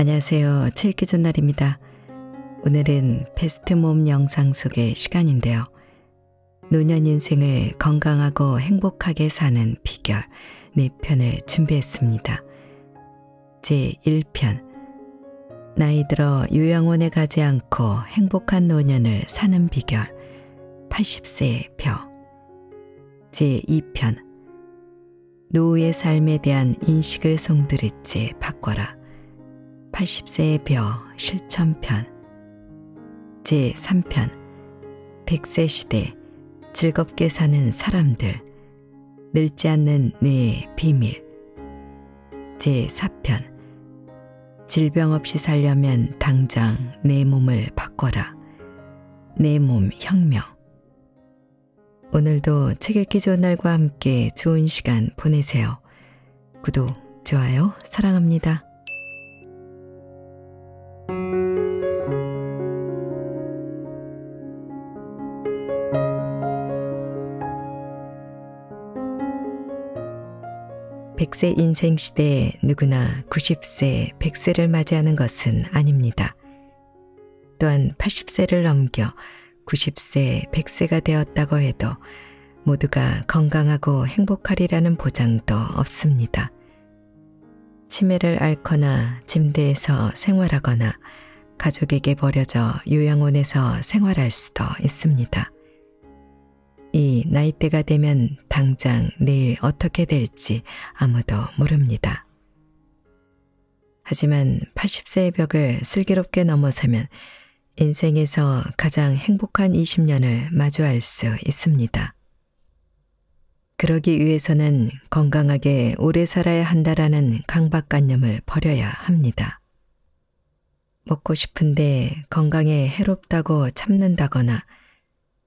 안녕하세요. 책기 전날입니다. 오늘은 베스트 몸 영상 속의 시간인데요. 노년 인생을 건강하고 행복하게 사는 비결 4편을 준비했습니다. 제 1편 나이 들어 요양원에 가지 않고 행복한 노년을 사는 비결 80세의 벼제 2편 노후의 삶에 대한 인식을 송두리째 바꿔라 80세의 벼 실천편 제3편 100세 시대 즐겁게 사는 사람들 늙지 않는 뇌의 비밀 제4편 질병 없이 살려면 당장 내 몸을 바꿔라 내 몸 혁명 오늘도 책 읽기 좋은 날과 함께 좋은 시간 보내세요. 구독, 좋아요 사랑합니다. 100세 인생 시대에 누구나 90세, 100세를 맞이하는 것은 아닙니다. 또한 80세를 넘겨 90세, 100세가 되었다고 해도 모두가 건강하고 행복하리라는 보장도 없습니다. 치매를 앓거나 침대에서 생활하거나 가족에게 버려져 요양원에서 생활할 수도 있습니다. 이 나이대가 되면 당장 내일 어떻게 될지 아무도 모릅니다. 하지만 80세의 벽을 슬기롭게 넘어서면 인생에서 가장 행복한 20년을 마주할 수 있습니다. 그러기 위해서는 건강하게 오래 살아야 한다라는 강박관념을 버려야 합니다. 먹고 싶은데 건강에 해롭다고 참는다거나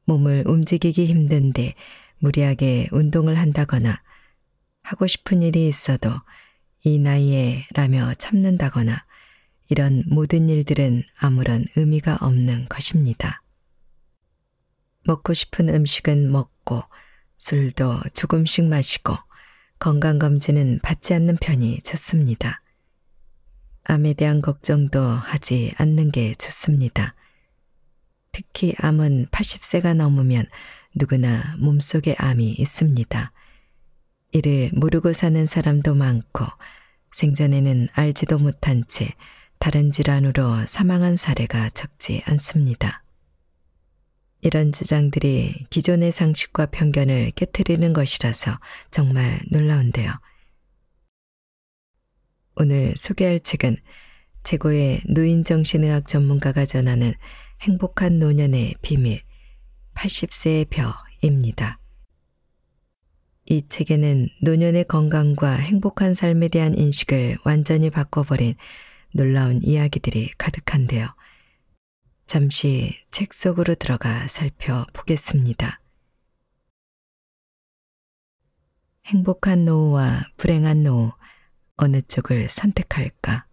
몸을 움직이기 힘든데 무리하게 운동을 한다거나 하고 싶은 일이 있어도 이 나이에 라며 참는다거나 이런 모든 일들은 아무런 의미가 없는 것입니다. 먹고 싶은 음식은 먹고 술도 조금씩 마시고 건강검진은 받지 않는 편이 좋습니다. 암에 대한 걱정도 하지 않는 게 좋습니다. 특히 암은 80세가 넘으면 누구나 몸속에 암이 있습니다. 이를 모르고 사는 사람도 많고 생전에는 알지도 못한 채 다른 질환으로 사망한 사례가 적지 않습니다. 이런 주장들이 기존의 상식과 편견을 깨뜨리는 것이라서 정말 놀라운데요. 오늘 소개할 책은 최고의 노인정신의학 전문가가 전하는 행복한 노년의 비밀 80세의 벼입니다. 이 책에는 노년의 건강과 행복한 삶에 대한 인식을 완전히 바꿔버린 놀라운 이야기들이 가득한데요. 잠시 책 속으로 들어가 살펴보겠습니다. 행복한 노후와 불행한 노후, 어느 쪽을 선택할까?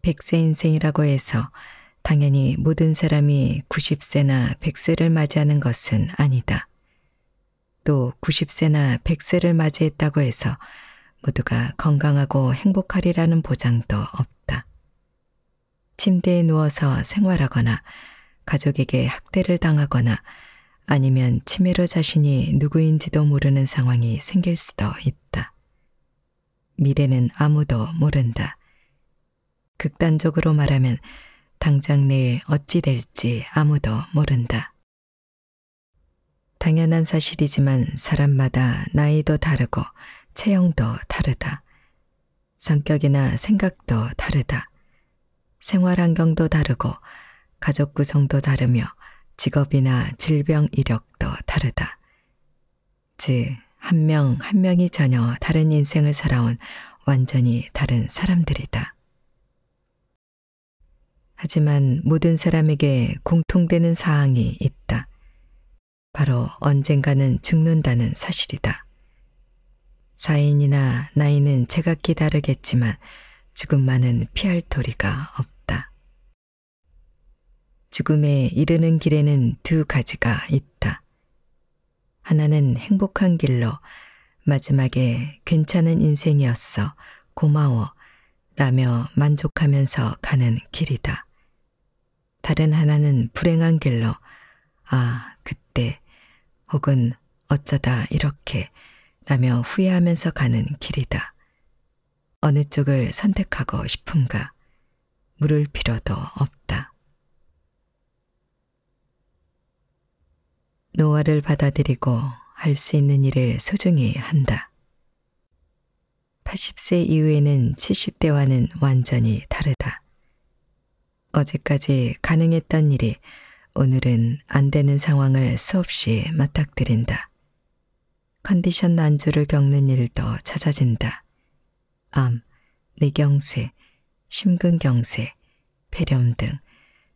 백세 인생이라고 해서 당연히 모든 사람이 90세나 100세를 맞이하는 것은 아니다. 또 90세나 100세를 맞이했다고 해서 모두가 건강하고 행복하리라는 보장도 없다. 침대에 누워서 생활하거나 가족에게 학대를 당하거나 아니면 치매로 자신이 누구인지도 모르는 상황이 생길 수도 있다. 미래는 아무도 모른다. 극단적으로 말하면 당장 내일 어찌 될지 아무도 모른다. 당연한 사실이지만 사람마다 나이도 다르고 체형도 다르다. 성격이나 생각도 다르다. 생활 환경도 다르고 가족 구성도 다르며 직업이나 질병 이력도 다르다. 즉, 한 명, 한 명이 전혀 다른 인생을 살아온 완전히 다른 사람들이다. 하지만 모든 사람에게 공통되는 사항이 있다. 바로 언젠가는 죽는다는 사실이다. 사인이나 나이는 제각기 다르겠지만 죽음만은 피할 터리가 없다. 죽음에 이르는 길에는 두 가지가 있다. 하나는 행복한 길로 마지막에 괜찮은 인생이었어 고마워 라며 만족하면서 가는 길이다. 다른 하나는 불행한 길로 아 그때 혹은 어쩌다 이렇게 라며 후회하면서 가는 길이다. 어느 쪽을 선택하고 싶은가 물을 필요도 없다. 노화를 받아들이고 할 수 있는 일을 소중히 한다. 80세 이후에는 70대와는 완전히 다르다. 어제까지 가능했던 일이 오늘은 안 되는 상황을 수없이 맞닥뜨린다. 컨디션 난조를 겪는 일도 잦아진다. 암, 뇌경색, 심근경색, 폐렴 등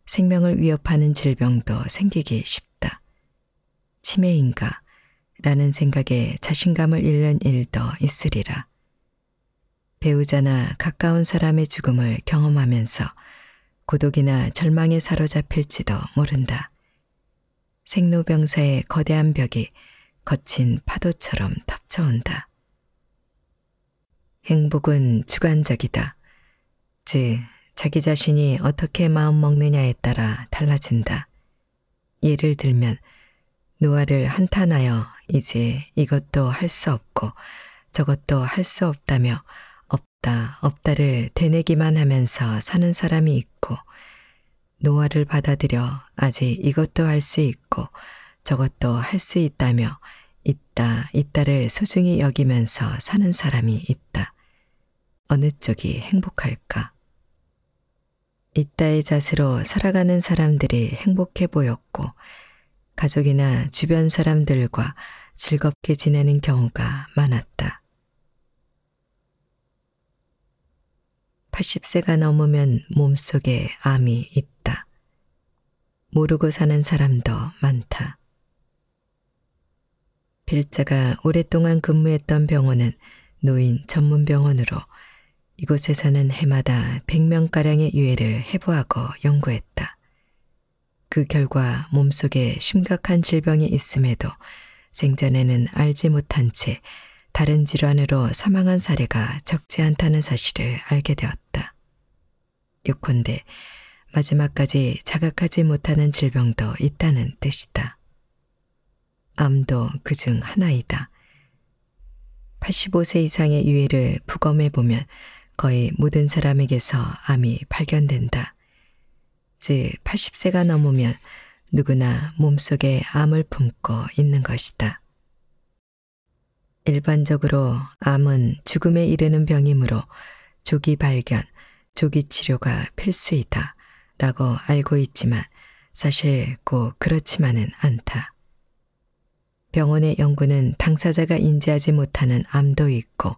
생명을 위협하는 질병도 생기기 쉽다. 치매인가 라는 생각에 자신감을 잃는 일도 있으리라. 배우자나 가까운 사람의 죽음을 경험하면서 고독이나 절망에 사로잡힐지도 모른다. 생로병사의 거대한 벽이 거친 파도처럼 덮쳐온다. 행복은 주관적이다. 즉, 자기 자신이 어떻게 마음먹느냐에 따라 달라진다. 예를 들면, 노화를 한탄하여 이제 이것도 할 수 없고 저것도 할 수 없다며 없다, 없다를 되뇌기만 하면서 사는 사람이 있고, 노화를 받아들여 아직 이것도 할 수 있고 저것도 할 수 있다며 있다, 있다를 소중히 여기면서 사는 사람이 있다. 어느 쪽이 행복할까? 있다의 자세로 살아가는 사람들이 행복해 보였고, 가족이나 주변 사람들과 즐겁게 지내는 경우가 많았다. 80세가 넘으면 몸속에 암이 있다. 모르고 사는 사람도 많다. 빌자가 오랫동안 근무했던 병원은 노인 전문병원으로 이곳에서는 해마다 100명가량의 유해를 해부하고 연구했다. 그 결과 몸속에 심각한 질병이 있음에도 생전에는 알지 못한 채 다른 질환으로 사망한 사례가 적지 않다는 사실을 알게 되었다. 요컨대 마지막까지 자각하지 못하는 질병도 있다는 뜻이다. 암도 그 중 하나이다. 85세 이상의 유해를 부검해 보면 거의 모든 사람에게서 암이 발견된다. 즉 80세가 넘으면 누구나 몸속에 암을 품고 있는 것이다. 일반적으로 암은 죽음에 이르는 병이므로 조기 발견, 조기 치료가 필수이다 라고 알고 있지만 사실 꼭 그렇지만은 않다. 병원의 연구는 당사자가 인지하지 못하는 암도 있고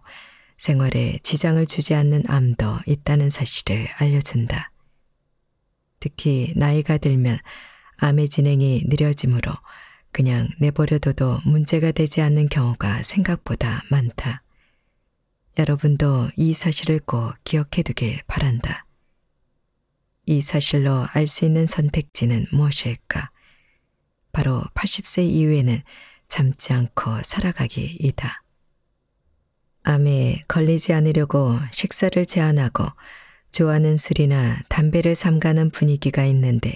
생활에 지장을 주지 않는 암도 있다는 사실을 알려준다. 특히 나이가 들면 암의 진행이 느려지므로 그냥 내버려둬도 문제가 되지 않는 경우가 생각보다 많다. 여러분도 이 사실을 꼭 기억해 두길 바란다. 이 사실로 알 수 있는 선택지는 무엇일까? 바로 80세 이후에는 잠지 않고 살아가기이다. 암에 걸리지 않으려고 식사를 제한하고 좋아하는 술이나 담배를 삼가는 분위기가 있는데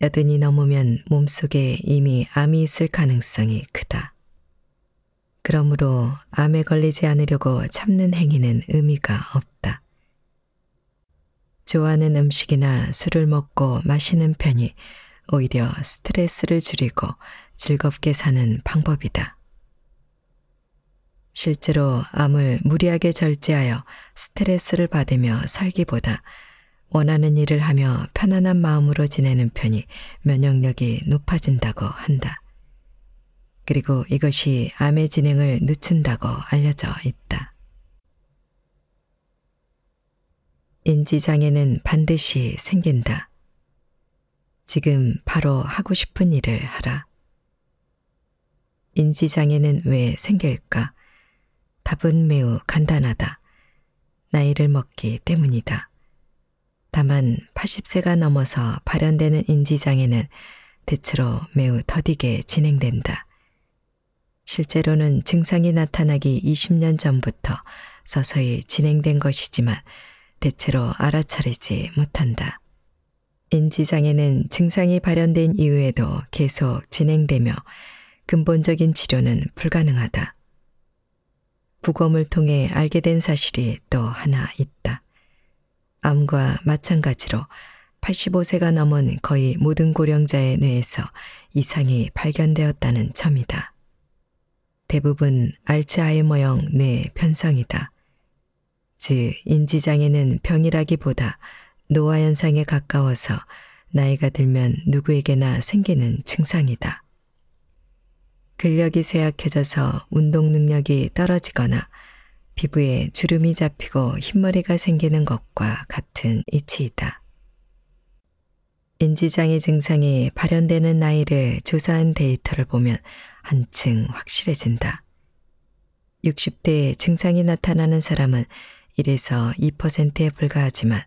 여든이 넘으면 몸속에 이미 암이 있을 가능성이 크다. 그러므로 암에 걸리지 않으려고 참는 행위는 의미가 없다. 좋아하는 음식이나 술을 먹고 마시는 편이 오히려 스트레스를 줄이고 즐겁게 사는 방법이다. 실제로 암을 무리하게 절제하여 스트레스를 받으며 살기보다 원하는 일을 하며 편안한 마음으로 지내는 편이 면역력이 높아진다고 한다. 그리고 이것이 암의 진행을 늦춘다고 알려져 있다. 인지장애는 반드시 생긴다. 지금 바로 하고 싶은 일을 하라. 인지장애는 왜 생길까? 답은 매우 간단하다. 나이를 먹기 때문이다. 다만 80세가 넘어서 발현되는 인지장애는 대체로 매우 더디게 진행된다. 실제로는 증상이 나타나기 20년 전부터 서서히 진행된 것이지만 대체로 알아차리지 못한다. 인지장애는 증상이 발현된 이후에도 계속 진행되며 근본적인 치료는 불가능하다. 부검을 통해 알게 된 사실이 또 하나 있다. 암과 마찬가지로 85세가 넘은 거의 모든 고령자의 뇌에서 이상이 발견되었다는 점이다. 대부분 알츠하이머형 뇌 편성이다. 즉, 인지장애는 병이라기보다 노화현상에 가까워서 나이가 들면 누구에게나 생기는 증상이다. 근력이 쇠약해져서 운동 능력이 떨어지거나 피부에 주름이 잡히고 흰머리가 생기는 것과 같은 이치이다. 인지장애 증상이 발현되는 나이를 조사한 데이터를 보면 한층 확실해진다. 60대에 증상이 나타나는 사람은 1에서 2%에 불과하지만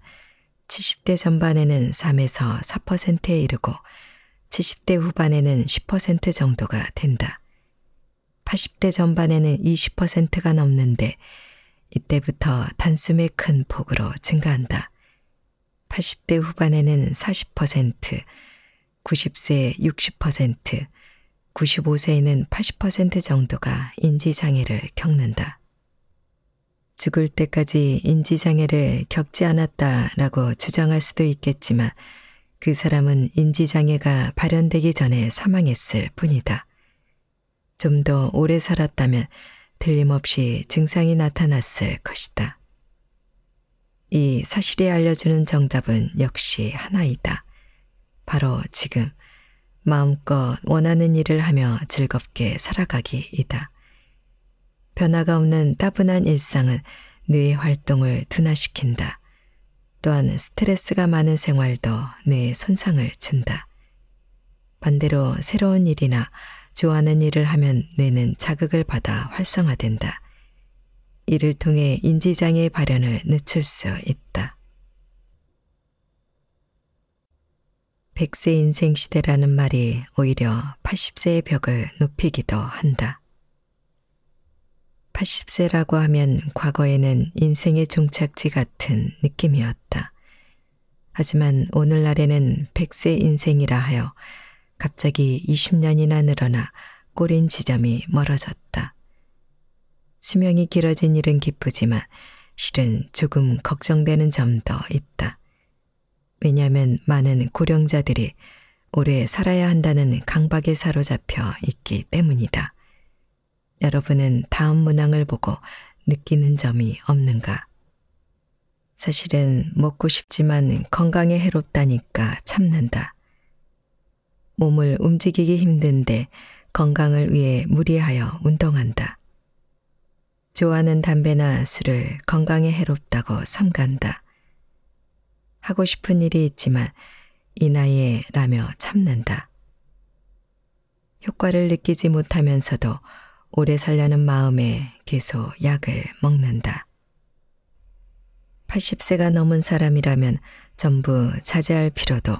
70대 전반에는 3에서 4%에 이르고 70대 후반에는 10% 정도가 된다. 80대 전반에는 20%가 넘는데 이때부터 단숨에 큰 폭으로 증가한다. 80대 후반에는 40%, 90세에 60%, 95세에는 80% 정도가 인지장애를 겪는다. 죽을 때까지 인지장애를 겪지 않았다라고 주장할 수도 있겠지만 그 사람은 인지장애가 발현되기 전에 사망했을 뿐이다. 좀더 오래 살았다면 틀림없이 증상이 나타났을 것이다. 이 사실이 알려주는 정답은 역시 하나이다. 바로 지금 마음껏 원하는 일을 하며 즐겁게 살아가기이다. 변화가 없는 따분한 일상은 뇌 활동을 둔화시킨다. 또한 스트레스가 많은 생활도 뇌에 손상을 준다. 반대로 새로운 일이나 좋아하는 일을 하면 뇌는 자극을 받아 활성화된다. 이를 통해 인지장애 발현을 늦출 수 있다. 100세 인생 시대라는 말이 오히려 80세의 벽을 높이기도 한다. 80세라고 하면 과거에는 인생의 종착지 같은 느낌이었다. 하지만 오늘날에는 100세 인생이라 하여 갑자기 20년이나 늘어나 꼬린 지점이 멀어졌다. 수명이 길어진 일은 기쁘지만 실은 조금 걱정되는 점도 있다. 왜냐하면 많은 고령자들이 오래 살아야 한다는 강박에 사로잡혀 있기 때문이다. 여러분은 다음 문항을 보고 느끼는 점이 없는가? 사실은 먹고 싶지만 건강에 해롭다니까 참는다. 몸을 움직이기 힘든데 건강을 위해 무리하여 운동한다. 좋아하는 담배나 술을 건강에 해롭다고 삼간다. 하고 싶은 일이 있지만 이 나이에 라며 참는다. 효과를 느끼지 못하면서도 오래 살려는 마음에 계속 약을 먹는다. 80세가 넘은 사람이라면 전부 자제할 필요도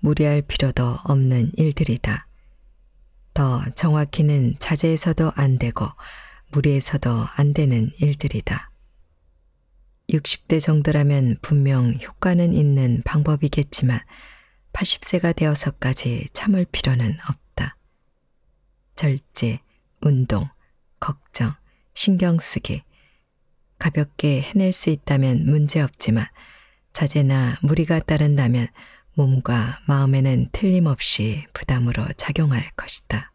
무리할 필요도 없는 일들이다. 더 정확히는 자제해서도 안 되고 무리해서도 안 되는 일들이다. 60대 정도라면 분명 효과는 있는 방법이겠지만 80세가 되어서까지 참을 필요는 없다. 절제, 운동, 걱정, 신경 쓰기, 가볍게 해낼 수 있다면 문제없지만 자제나 무리가 따른다면 몸과 마음에는 틀림없이 부담으로 작용할 것이다.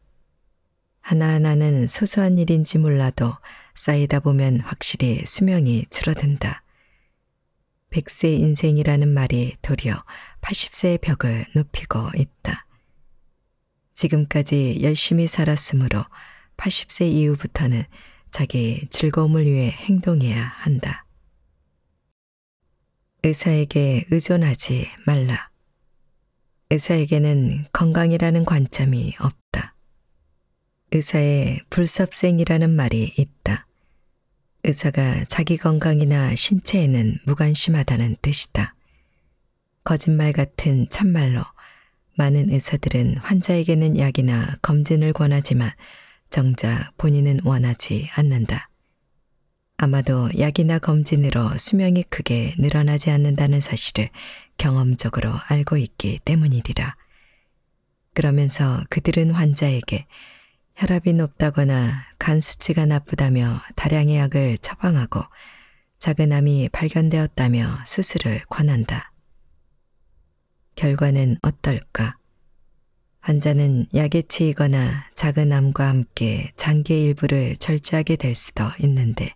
하나하나는 소소한 일인지 몰라도 쌓이다 보면 확실히 수명이 줄어든다. 100세 인생이라는 말이 도리어 80세의 벽을 높이고 있다. 지금까지 열심히 살았으므로 80세 이후부터는 자기 즐거움을 위해 행동해야 한다. 의사에게 의존하지 말라. 의사에게는 건강이라는 관점이 없다. 의사의 불섭생이라는 말이 있다. 의사가 자기 건강이나 신체에는 무관심하다는 뜻이다. 거짓말 같은 참말로 많은 의사들은 환자에게는 약이나 검진을 권하지만 정작 본인은 원하지 않는다. 아마도 약이나 검진으로 수명이 크게 늘어나지 않는다는 사실을 경험적으로 알고 있기 때문이리라. 그러면서 그들은 환자에게 혈압이 높다거나 간 수치가 나쁘다며 다량의 약을 처방하고 작은 암이 발견되었다며 수술을 권한다. 결과는 어떨까? 환자는 약에 치이거나 작은 암과 함께 장기의 일부를 절제하게 될 수도 있는데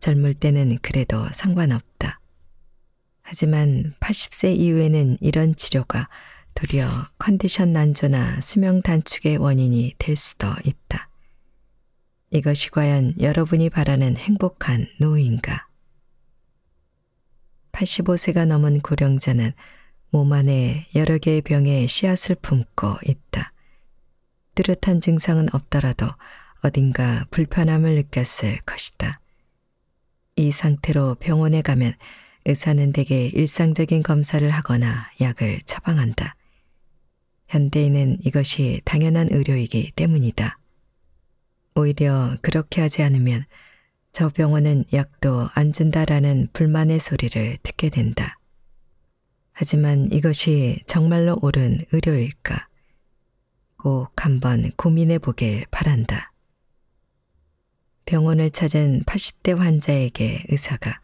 젊을 때는 그래도 상관없다. 하지만 80세 이후에는 이런 치료가 도리어 컨디션 난조나 수명 단축의 원인이 될 수도 있다. 이것이 과연 여러분이 바라는 행복한 노인가? 85세가 넘은 고령자는 몸 안에 여러 개의 병에 씨앗을 품고 있다. 뚜렷한 증상은 없더라도 어딘가 불편함을 느꼈을 것이다. 이 상태로 병원에 가면 의사는 대개 일상적인 검사를 하거나 약을 처방한다. 현대인은 이것이 당연한 의료이기 때문이다. 오히려 그렇게 하지 않으면 저 병원은 약도 안 준다라는 불만의 소리를 듣게 된다. 하지만 이것이 정말로 옳은 의료일까? 꼭 한번 고민해 보길 바란다. 병원을 찾은 80대 환자에게 의사가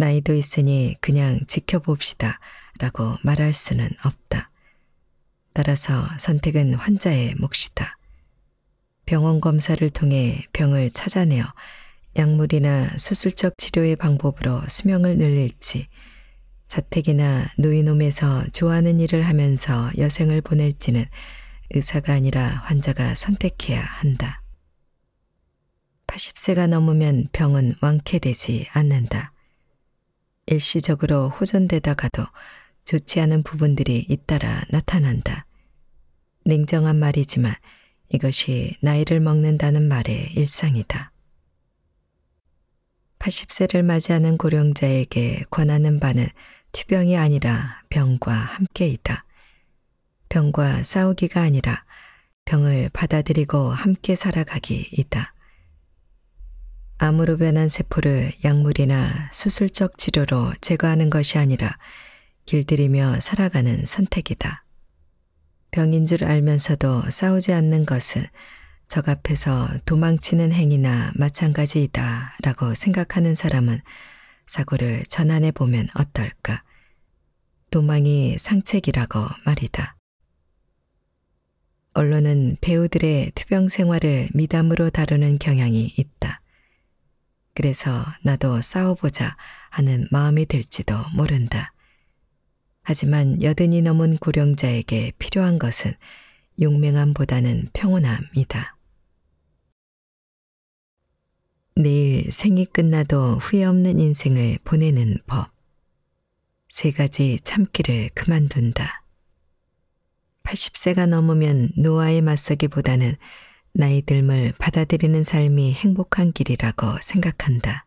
나이도 있으니 그냥 지켜봅시다 라고 말할 수는 없다. 따라서 선택은 환자의 몫이다. 병원 검사를 통해 병을 찾아내어 약물이나 수술적 치료의 방법으로 수명을 늘릴지, 자택이나 노인홈에서 좋아하는 일을 하면서 여생을 보낼지는 의사가 아니라 환자가 선택해야 한다. 80세가 넘으면 병은 완쾌되지 않는다. 일시적으로 호전되다가도 좋지 않은 부분들이 잇따라 나타난다. 냉정한 말이지만 이것이 나이를 먹는다는 말의 일상이다. 80세를 맞이하는 고령자에게 권하는 바는 투병이 아니라 병과 함께이다. 병과 싸우기가 아니라 병을 받아들이고 함께 살아가기이다. 암으로 변한 세포를 약물이나 수술적 치료로 제거하는 것이 아니라 길들이며 살아가는 선택이다. 병인 줄 알면서도 싸우지 않는 것은 적 앞에서 도망치는 행위나 마찬가지이다 라고 생각하는 사람은 사고를 전환해 보면 어떨까. 도망이 상책이라고 말이다. 언론은 배우들의 투병 생활을 미담으로 다루는 경향이 있다. 그래서 나도 싸워보자 하는 마음이 들지도 모른다. 하지만 여든이 넘은 고령자에게 필요한 것은 용맹함보다는 평온함이다. 내일 생이 끝나도 후회 없는 인생을 보내는 법. 세 가지 참기를 그만둔다. 80세가 넘으면 노화에 맞서기보다는 나이 듦을 받아들이는 삶이 행복한 길이라고 생각한다.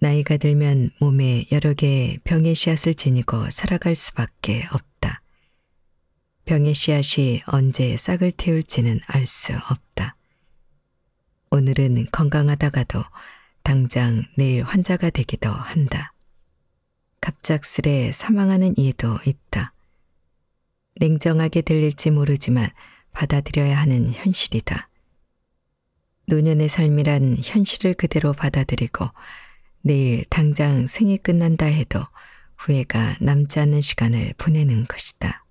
나이가 들면 몸에 여러 개의 병의 씨앗을 지니고 살아갈 수밖에 없다. 병의 씨앗이 언제 싹을 틔울지는 알 수 없다. 오늘은 건강하다가도 당장 내일 환자가 되기도 한다. 갑작스레 사망하는 이도 있다. 냉정하게 들릴지 모르지만 받아들여야 하는 현실이다. 노년의 삶이란 현실을 그대로 받아들이고 내일 당장 생이 끝난다 해도 후회가 남지 않는 시간을 보내는 것이다.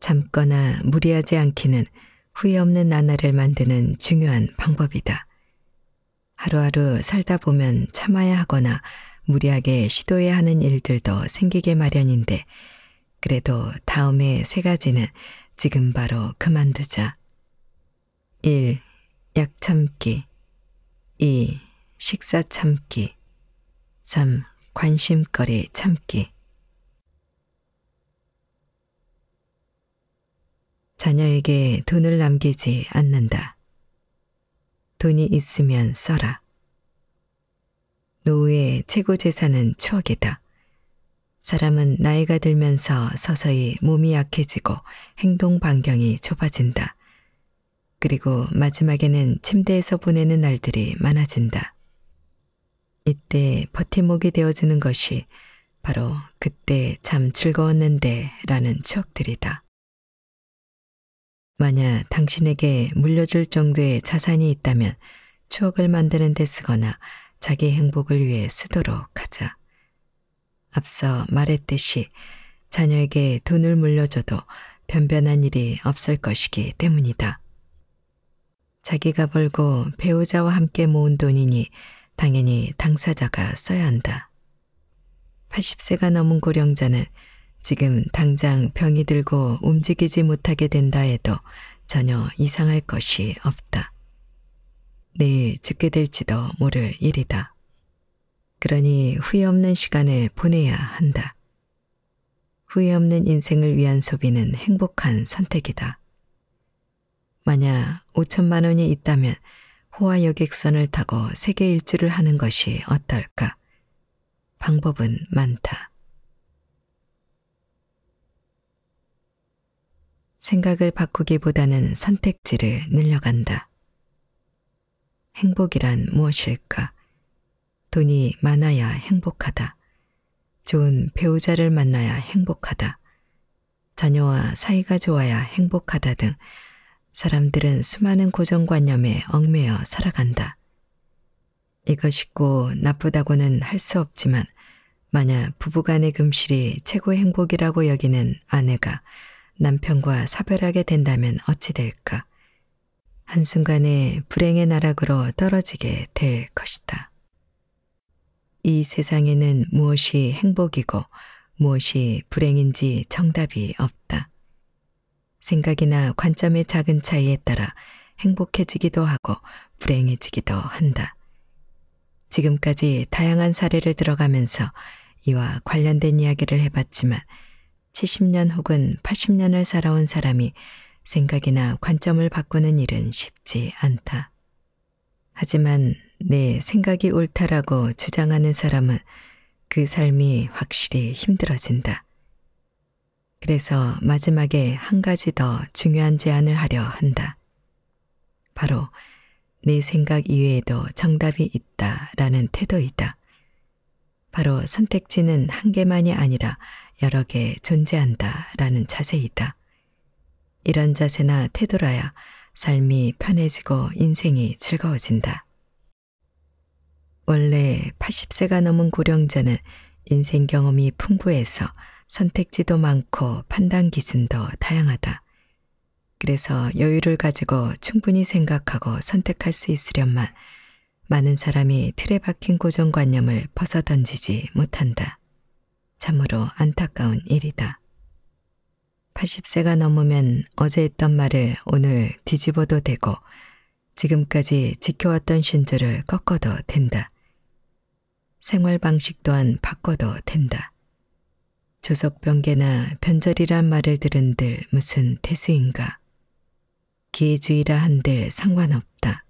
잠거나 무리하지 않기는 후회 없는 나날을 만드는 중요한 방법이다. 하루하루 살다 보면 참아야 하거나 무리하게 시도해야 하는 일들도 생기게 마련인데 그래도 다음에 세 가지는 지금 바로 그만두자. 1. 약 참기 2. 식사 참기 3. 관심거리 참기 자녀에게 돈을 남기지 않는다. 돈이 있으면 써라. 노후의 최고 재산은 추억이다. 사람은 나이가 들면서 서서히 몸이 약해지고 행동 반경이 좁아진다. 그리고 마지막에는 침대에서 보내는 날들이 많아진다. 이때 버팀목이 되어주는 것이 바로 그때 참 즐거웠는데 라는 추억들이다. 만약 당신에게 물려줄 정도의 자산이 있다면 추억을 만드는 데 쓰거나 자기 행복을 위해 쓰도록 하자. 앞서 말했듯이 자녀에게 돈을 물려줘도 변변한 일이 없을 것이기 때문이다. 자기가 벌고 배우자와 함께 모은 돈이니 당연히 당사자가 써야 한다. 80세가 넘은 고령자는 지금 당장 병이 들고 움직이지 못하게 된다 해도 전혀 이상할 것이 없다. 내일 죽게 될지도 모를 일이다. 그러니 후회 없는 시간을 보내야 한다. 후회 없는 인생을 위한 소비는 행복한 선택이다. 만약 5천만 원이 있다면 호화 여객선을 타고 세계 일주를 하는 것이 어떨까? 방법은 많다. 생각을 바꾸기보다는 선택지를 늘려간다. 행복이란 무엇일까? 돈이 많아야 행복하다. 좋은 배우자를 만나야 행복하다. 자녀와 사이가 좋아야 행복하다 등 사람들은 수많은 고정관념에 얽매여 살아간다. 이것이 고 나쁘다고는 할 수 없지만 만약 부부간의 금실이 최고 행복이라고 여기는 아내가 남편과 사별하게 된다면 어찌 될까? 한순간에 불행의 나락으로 떨어지게 될 것이다. 이 세상에는 무엇이 행복이고 무엇이 불행인지 정답이 없다. 생각이나 관점의 작은 차이에 따라 행복해지기도 하고 불행해지기도 한다. 지금까지 다양한 사례를 들어가면서 이와 관련된 이야기를 해봤지만 70년 혹은 80년을 살아온 사람이 생각이나 관점을 바꾸는 일은 쉽지 않다. 하지만 내 생각이 옳다라고 주장하는 사람은 그 삶이 확실히 힘들어진다. 그래서 마지막에 한 가지 더 중요한 제안을 하려 한다. 바로 내 생각 이외에도 정답이 있다라는 태도이다. 바로 선택지는 한 개만이 아니라 여러 개 존재한다라는 자세이다. 이런 자세나 태도라야 삶이 편해지고 인생이 즐거워진다. 원래 80세가 넘은 고령자는 인생 경험이 풍부해서 선택지도 많고 판단 기준도 다양하다. 그래서 여유를 가지고 충분히 생각하고 선택할 수 있으련만 많은 사람이 틀에 박힌 고정관념을 벗어던지지 못한다. 참으로 안타까운 일이다. 80세가 넘으면 어제 했던 말을 오늘 뒤집어도 되고 지금까지 지켜왔던 신조를 꺾어도 된다. 생활 방식 또한 바꿔도 된다. 조석병계나 변절이란 말을 들은들 무슨 태수인가. 기회주의라 한들 상관없다.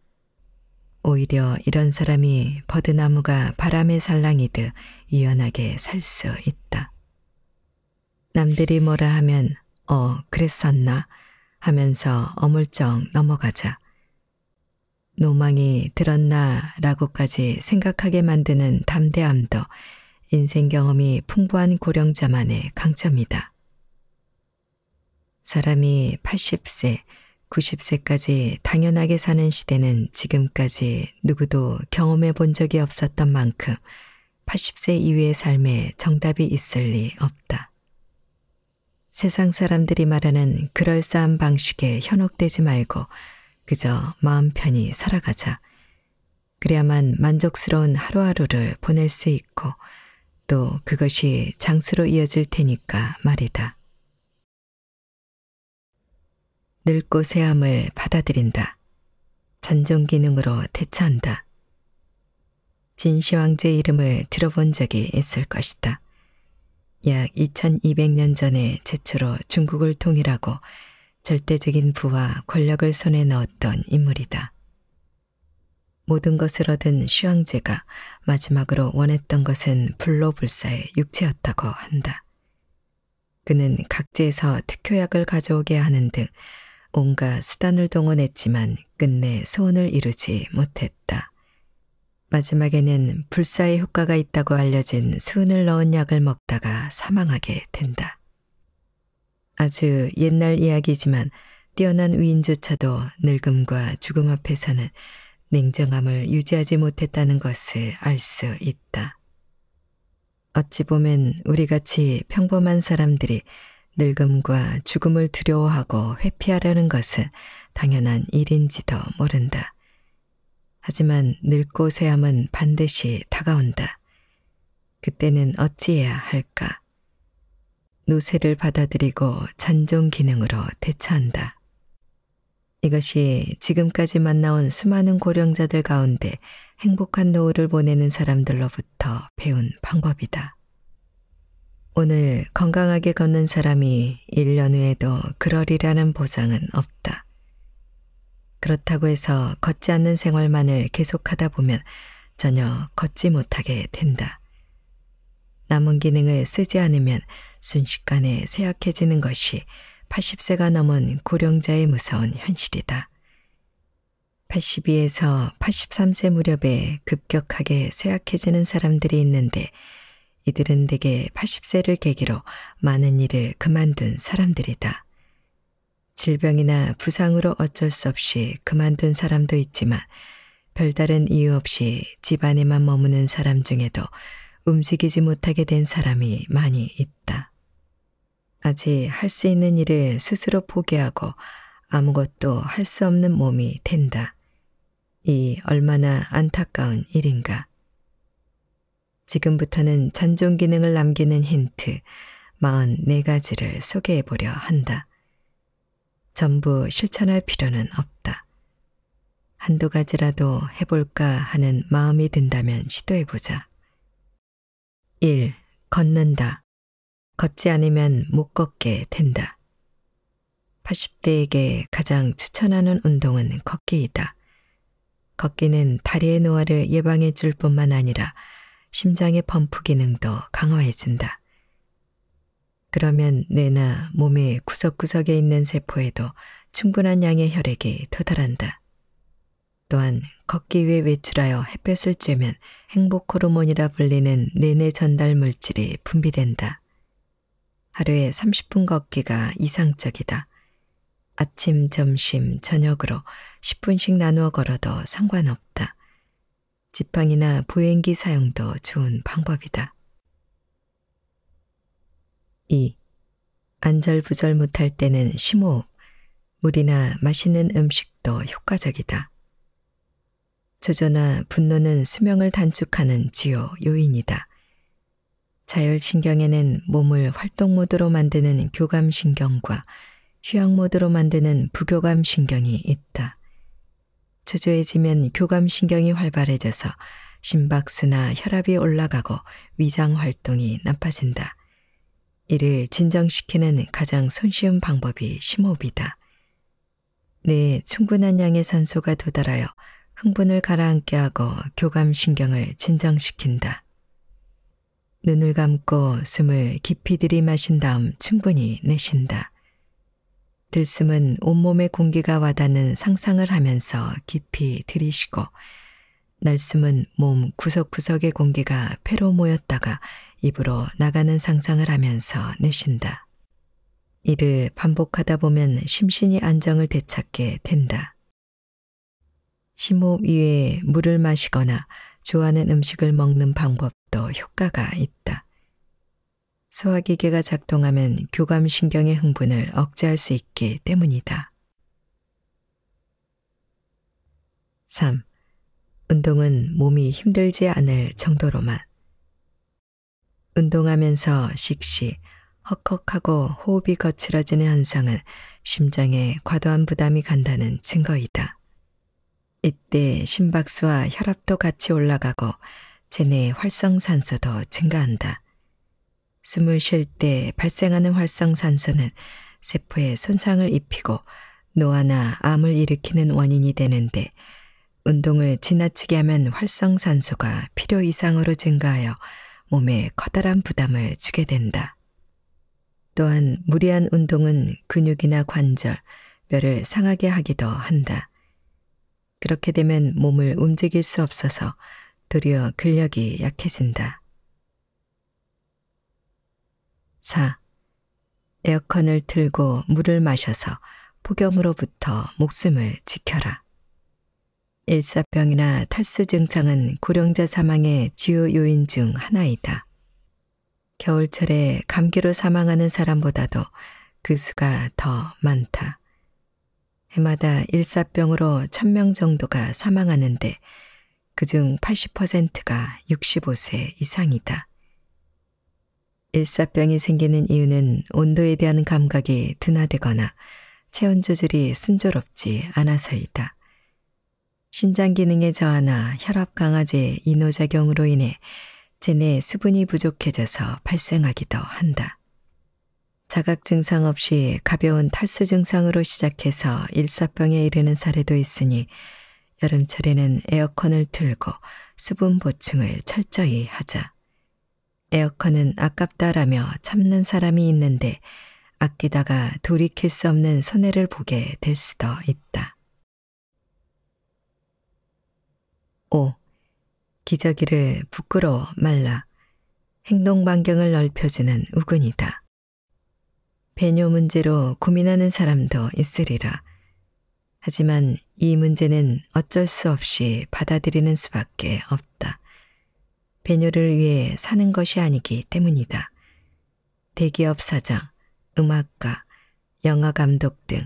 오히려 이런 사람이 버드나무가 바람에 살랑이듯 유연하게 살 수 있다. 남들이 뭐라 하면 어 그랬었나 하면서 어물쩡 넘어가자. 노망이 들었나 라고까지 생각하게 만드는 담대함도 인생 경험이 풍부한 고령자만의 강점이다. 사람이 80세, 90세까지 당연하게 사는 시대는 지금까지 누구도 경험해 본 적이 없었던 만큼 80세 이후의 삶에 정답이 있을 리 없다. 세상 사람들이 말하는 그럴싸한 방식에 현혹되지 말고 그저 마음 편히 살아가자. 그래야만 만족스러운 하루하루를 보낼 수 있고 또 그것이 장수로 이어질 테니까 말이다. 늙고 새함을 받아들인다. 잔존 기능으로 대처한다. 진시황제 이름을 들어본 적이 있을 것이다. 약 2200년 전에 제초로 중국을 통일하고 절대적인 부와 권력을 손에 넣었던 인물이다. 모든 것을 얻은 슈앙제가 마지막으로 원했던 것은 불로불사의 육체였다고 한다. 그는 각지에서 특효약을 가져오게 하는 등 온갖 수단을 동원했지만 끝내 소원을 이루지 못했다. 마지막에는 불사의 효과가 있다고 알려진 수은을 넣은 약을 먹다가 사망하게 된다. 아주 옛날 이야기지만 뛰어난 위인조차도 늙음과 죽음 앞에서는 냉정함을 유지하지 못했다는 것을 알 수 있다. 어찌 보면 우리같이 평범한 사람들이 늙음과 죽음을 두려워하고 회피하려는 것은 당연한 일인지도 모른다. 하지만 늙고 쇠함은 반드시 다가온다. 그때는 어찌해야 할까? 노쇠를 받아들이고 잔존 기능으로 대처한다. 이것이 지금까지 만나온 수많은 고령자들 가운데 행복한 노후를 보내는 사람들로부터 배운 방법이다. 오늘 건강하게 걷는 사람이 1년 후에도 그러리라는 보장은 없다. 그렇다고 해서 걷지 않는 생활만을 계속하다 보면 전혀 걷지 못하게 된다. 남은 기능을 쓰지 않으면 순식간에 쇠약해지는 것이 80세가 넘은 고령자의 무서운 현실이다. 82에서 83세 무렵에 급격하게 쇠약해지는 사람들이 있는데 이들은 대개 80세를 계기로 많은 일을 그만둔 사람들이다. 질병이나 부상으로 어쩔 수 없이 그만둔 사람도 있지만 별다른 이유 없이 집안에만 머무는 사람 중에도 움직이지 못하게 된 사람이 많이 있다. 아직 할 수 있는 일을 스스로 포기하고 아무것도 할 수 없는 몸이 된다. 이 얼마나 안타까운 일인가. 지금부터는 잔존 기능을 남기는 힌트 44가지를 소개해 보려 한다. 전부 실천할 필요는 없다. 한두 가지라도 해볼까 하는 마음이 든다면 시도해보자. 1. 걷는다. 걷지 않으면 못 걷게 된다. 80대에게 가장 추천하는 운동은 걷기이다. 걷기는 다리의 노화를 예방해 줄 뿐만 아니라 심장의 펌프 기능도 강화해 준다. 그러면 뇌나 몸의 구석구석에 있는 세포에도 충분한 양의 혈액이 도달한다. 또한 걷기 위해 외출하여 햇볕을 쬐면 행복 호르몬이라 불리는 뇌내 전달 물질이 분비된다. 하루에 30분 걷기가 이상적이다. 아침, 점심, 저녁으로 10분씩 나누어 걸어도 상관없다. 지팡이나 보행기 사용도 좋은 방법이다. 2. 안절부절 못할 때는 심호흡, 물이나 맛있는 음식도 효과적이다. 조조나 분노는 수명을 단축하는 주요 요인이다. 자율신경에는 몸을 활동모드로 만드는 교감신경과 휴양모드로 만드는 부교감신경이 있다. 조조해지면 교감신경이 활발해져서 심박수나 혈압이 올라가고 위장활동이 나빠진다. 이를 진정시키는 가장 손쉬운 방법이 심호흡이다. 뇌에 충분한 양의 산소가 도달하여 흥분을 가라앉게 하고 교감신경을 진정시킨다. 눈을 감고 숨을 깊이 들이마신 다음 충분히 내쉰다. 들숨은 온몸의 공기가 와닿는 상상을 하면서 깊이 들이쉬고 날숨은 몸 구석구석의 공기가 폐로 모였다가 입으로 나가는 상상을 하면서 내쉰다. 이를 반복하다 보면 심신이 안정을 되찾게 된다. 심호흡 이외에 물을 마시거나 좋아하는 음식을 먹는 방법도 효과가 있다. 소화기계가 작동하면 교감신경의 흥분을 억제할 수 있기 때문이다. 3. 운동은 몸이 힘들지 않을 정도로만. 운동하면서 식시, 헉헉하고 호흡이 거칠어지는 현상은 심장에 과도한 부담이 간다는 증거이다. 이때 심박수와 혈압도 같이 올라가고 체내의 활성산소도 증가한다. 숨을 쉴 때 발생하는 활성산소는 세포에 손상을 입히고 노화나 암을 일으키는 원인이 되는데 운동을 지나치게 하면 활성산소가 필요 이상으로 증가하여 몸에 커다란 부담을 주게 된다. 또한 무리한 운동은 근육이나 관절, 뼈를 상하게 하기도 한다. 그렇게 되면 몸을 움직일 수 없어서 도리어 근력이 약해진다. 4. 에어컨을 틀고 물을 마셔서 폭염으로부터 목숨을 지켜라. 일사병이나 탈수 증상은 고령자 사망의 주요 요인 중 하나이다. 겨울철에 감기로 사망하는 사람보다도 그 수가 더 많다. 해마다 일사병으로 1000명 정도가 사망하는데 그중 80%가 65세 이상이다. 일사병이 생기는 이유는 온도에 대한 감각이 둔화되거나 체온 조절이 순조롭지 않아서이다. 신장 기능의 저하나 혈압 강화제 인호작용으로 인해 체내 수분이 부족해져서 발생하기도 한다. 자각 증상 없이 가벼운 탈수 증상으로 시작해서 일사병에 이르는 사례도 있으니 여름철에는 에어컨을 틀고 수분 보충을 철저히 하자. 에어컨은 아깝다라며 참는 사람이 있는데 아끼다가 돌이킬 수 없는 손해를 보게 될 수도 있다. 5. 기저귀를 부끄러워 말라. 행동 반경을 넓혀주는 우근이다. 배뇨 문제로 고민하는 사람도 있으리라. 하지만 이 문제는 어쩔 수 없이 받아들이는 수밖에 없다. 배뇨를 위해 사는 것이 아니기 때문이다. 대기업 사장, 음악가, 영화 감독 등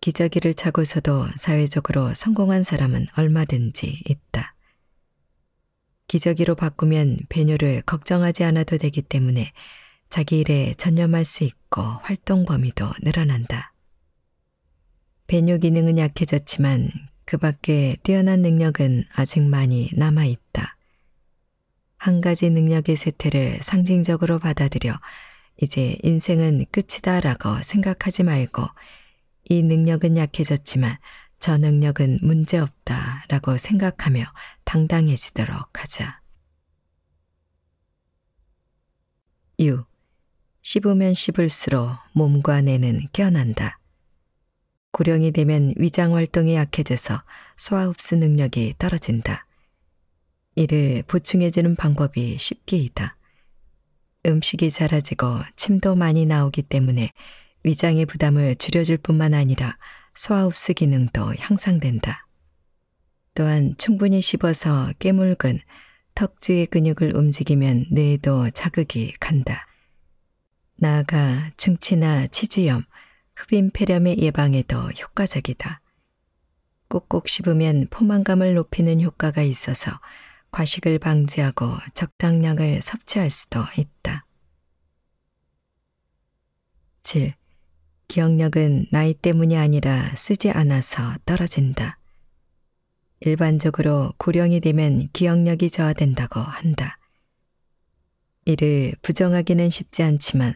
기저귀를 차고서도 사회적으로 성공한 사람은 얼마든지 있다. 기저귀로 바꾸면 배뇨를 걱정하지 않아도 되기 때문에 자기 일에 전념할 수 있고 활동 범위도 늘어난다. 배뇨 기능은 약해졌지만 그 밖에 뛰어난 능력은 아직 많이 남아있다. 한 가지 능력의 쇠퇴를 상징적으로 받아들여 이제 인생은 끝이다라고 생각하지 말고 이 능력은 약해졌지만 저 능력은 문제없다라고 생각하며 당당해지도록 하자. 6. 씹으면 씹을수록 몸과 뇌는 깨어난다. 고령이 되면 위장 활동이 약해져서 소화 흡수 능력이 떨어진다. 이를 보충해주는 방법이 쉽기이다. 음식이 사라지고 침도 많이 나오기 때문에 위장의 부담을 줄여줄 뿐만 아니라 소화 흡수 기능도 향상된다. 또한 충분히 씹어서 깨물근, 턱주의 근육을 움직이면 뇌에도 자극이 간다. 나아가 충치나 치주염, 흡인폐렴의 예방에도 효과적이다. 꼭꼭 씹으면 포만감을 높이는 효과가 있어서 과식을 방지하고 적당량을 섭취할 수도 있다. 7. 기억력은 나이 때문이 아니라 쓰지 않아서 떨어진다. 일반적으로 고령이 되면 기억력이 저하된다고 한다. 이를 부정하기는 쉽지 않지만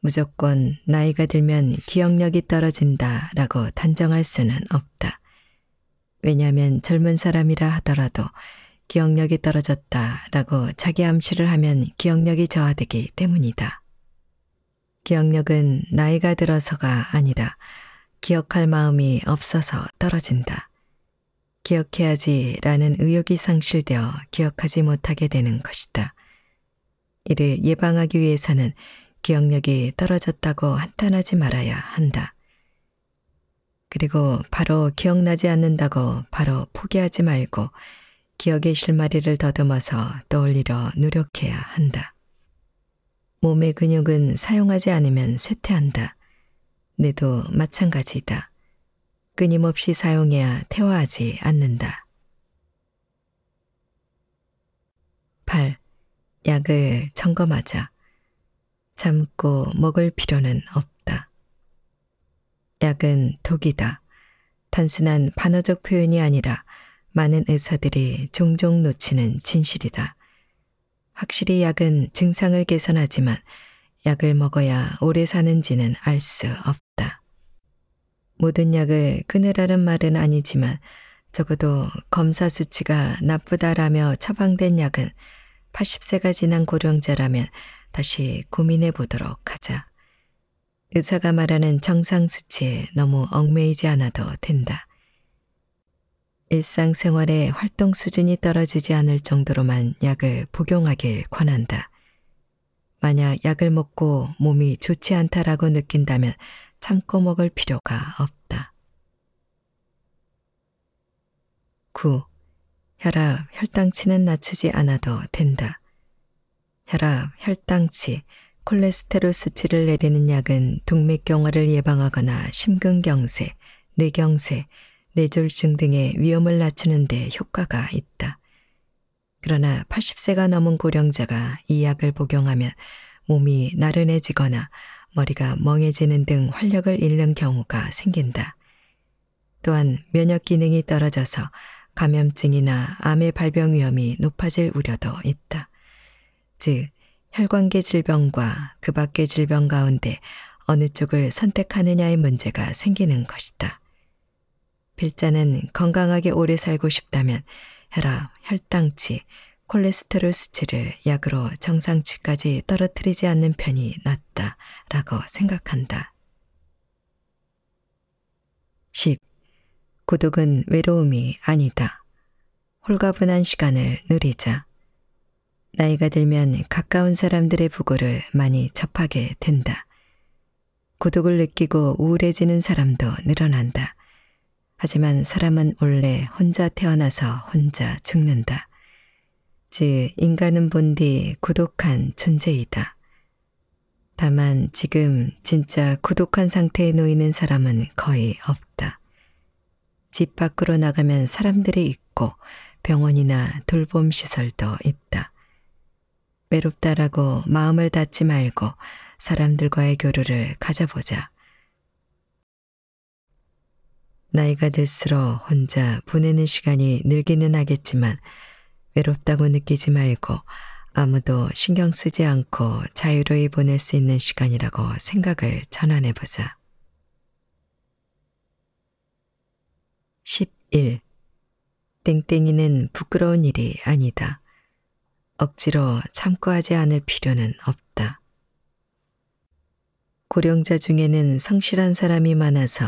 무조건 나이가 들면 기억력이 떨어진다 라고 단정할 수는 없다. 왜냐하면 젊은 사람이라 하더라도 기억력이 떨어졌다 라고 자기 암시를 하면 기억력이 저하되기 때문이다. 기억력은 나이가 들어서가 아니라 기억할 마음이 없어서 떨어진다. 기억해야지 라는 의욕이 상실되어 기억하지 못하게 되는 것이다. 이를 예방하기 위해서는 기억력이 떨어졌다고 한탄하지 말아야 한다. 그리고 바로 기억나지 않는다고 바로 포기하지 말고 기억의 실마리를 더듬어서 떠올리려 노력해야 한다. 몸의 근육은 사용하지 않으면 쇠퇴한다. 뇌도 마찬가지다. 끊임없이 사용해야 퇴화하지 않는다. 8. 약을 점검하자. 참고 먹을 필요는 없다. 약은 독이다. 단순한 반어적 표현이 아니라 많은 의사들이 종종 놓치는 진실이다. 확실히 약은 증상을 개선하지만 약을 먹어야 오래 사는지는 알 수 없다. 모든 약을 끊으라는 말은 아니지만 적어도 검사 수치가 나쁘다라며 처방된 약은 80세가 지난 고령자라면 다시 고민해 보도록 하자. 의사가 말하는 정상 수치에 너무 얽매이지 않아도 된다. 일상생활의 활동 수준이 떨어지지 않을 정도로만 약을 복용하길 권한다. 만약 약을 먹고 몸이 좋지 않다라고 느낀다면 참고 먹을 필요가 없다. 9. 혈압, 혈당치는 낮추지 않아도 된다. 혈압, 혈당치, 콜레스테롤 수치를 내리는 약은 동맥경화를 예방하거나 심근경색, 뇌경색, 뇌졸중 등의 위험을 낮추는 데 효과가 있다. 그러나 80세가 넘은 고령자가 이 약을 복용하면 몸이 나른해지거나 머리가 멍해지는 등 활력을 잃는 경우가 생긴다. 또한 면역 기능이 떨어져서 감염증이나 암의 발병 위험이 높아질 우려도 있다. 즉, 혈관계 질병과 그 밖의 질병 가운데 어느 쪽을 선택하느냐의 문제가 생기는 것이다. 필자는 건강하게 오래 살고 싶다면 혈압, 혈당치, 콜레스테롤 수치를 약으로 정상치까지 떨어뜨리지 않는 편이 낫다라고 생각한다. 10. 고독은 외로움이 아니다. 홀가분한 시간을 누리자. 나이가 들면 가까운 사람들의 부고를 많이 접하게 된다. 고독을 느끼고 우울해지는 사람도 늘어난다. 하지만 사람은 원래 혼자 태어나서 혼자 죽는다. 즉, 인간은 본디 고독한 존재이다. 다만 지금 진짜 고독한 상태에 놓이는 사람은 거의 없다. 집 밖으로 나가면 사람들이 있고 병원이나 돌봄 시설도 있다. 외롭다라고 마음을 닫지 말고 사람들과의 교류를 가져보자. 나이가 들수록 혼자 보내는 시간이 늘기는 하겠지만 외롭다고 느끼지 말고 아무도 신경 쓰지 않고 자유로이 보낼 수 있는 시간이라고 생각을 전환해보자. 11. 땡땡이는 부끄러운 일이 아니다. 억지로 참고 하지 않을 필요는 없다. 고령자 중에는 성실한 사람이 많아서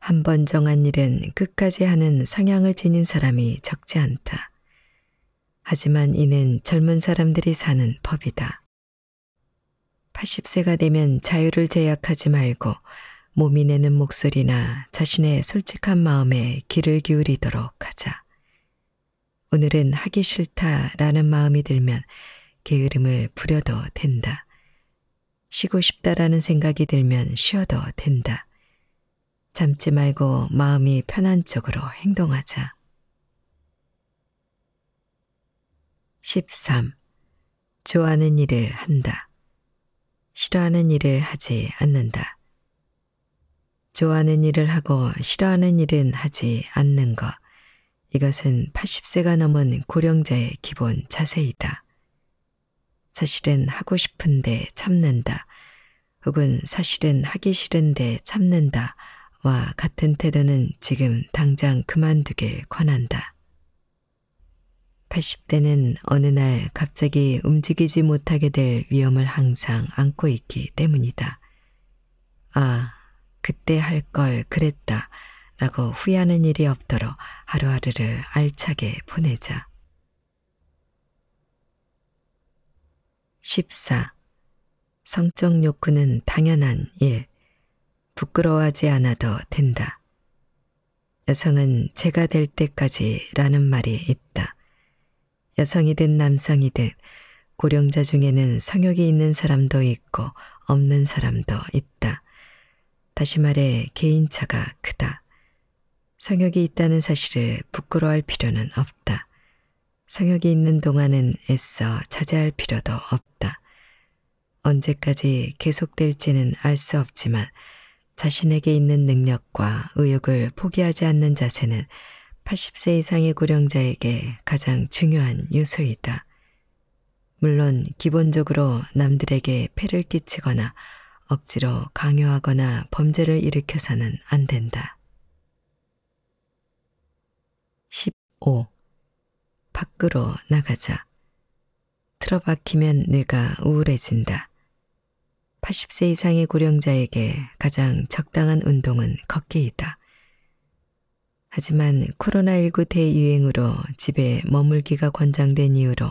한 번 정한 일은 끝까지 하는 성향을 지닌 사람이 적지 않다. 하지만 이는 젊은 사람들이 사는 법이다. 80세가 되면 자유를 제약하지 말고 몸이 내는 목소리나 자신의 솔직한 마음에 귀를 기울이도록 하자. 오늘은 하기 싫다라는 마음이 들면 게으름을 부려도 된다. 쉬고 싶다라는 생각이 들면 쉬어도 된다. 잠지 말고 마음이 편한 쪽으로 행동하자. 13. 좋아하는 일을 한다. 싫어하는 일을 하지 않는다. 좋아하는 일을 하고 싫어하는 일은 하지 않는 것. 이것은 80세가 넘은 고령자의 기본 자세이다. 사실은 하고 싶은데 참는다. 혹은 사실은 하기 싫은데 참는다. 와 같은 태도는 지금 당장 그만두길 권한다. 80대는 어느 날 갑자기 움직이지 못하게 될 위험을 항상 안고 있기 때문이다. 아, 그때 할 걸 그랬다 라고 후회하는 일이 없도록 하루하루를 알차게 보내자. 14. 성적 욕구는 당연한 일. 부끄러워하지 않아도 된다. 여성은 제가 될 때까지 라는 말이 있다. 여성이든 남성이든 고령자 중에는 성욕이 있는 사람도 있고 없는 사람도 있다. 다시 말해 개인차가 크다. 성욕이 있다는 사실을 부끄러워할 필요는 없다. 성욕이 있는 동안은 애써 자제할 필요도 없다. 언제까지 계속될지는 알 수 없지만 자신에게 있는 능력과 의욕을 포기하지 않는 자세는 80세 이상의 고령자에게 가장 중요한 요소이다. 물론 기본적으로 남들에게 폐를 끼치거나 억지로 강요하거나 범죄를 일으켜서는 안 된다. 15. 밖으로 나가자. 틀어박히면 뇌가 우울해진다. 80세 이상의 고령자에게 가장 적당한 운동은 걷기이다. 하지만 코로나19 대유행으로 집에 머물기가 권장된 이유로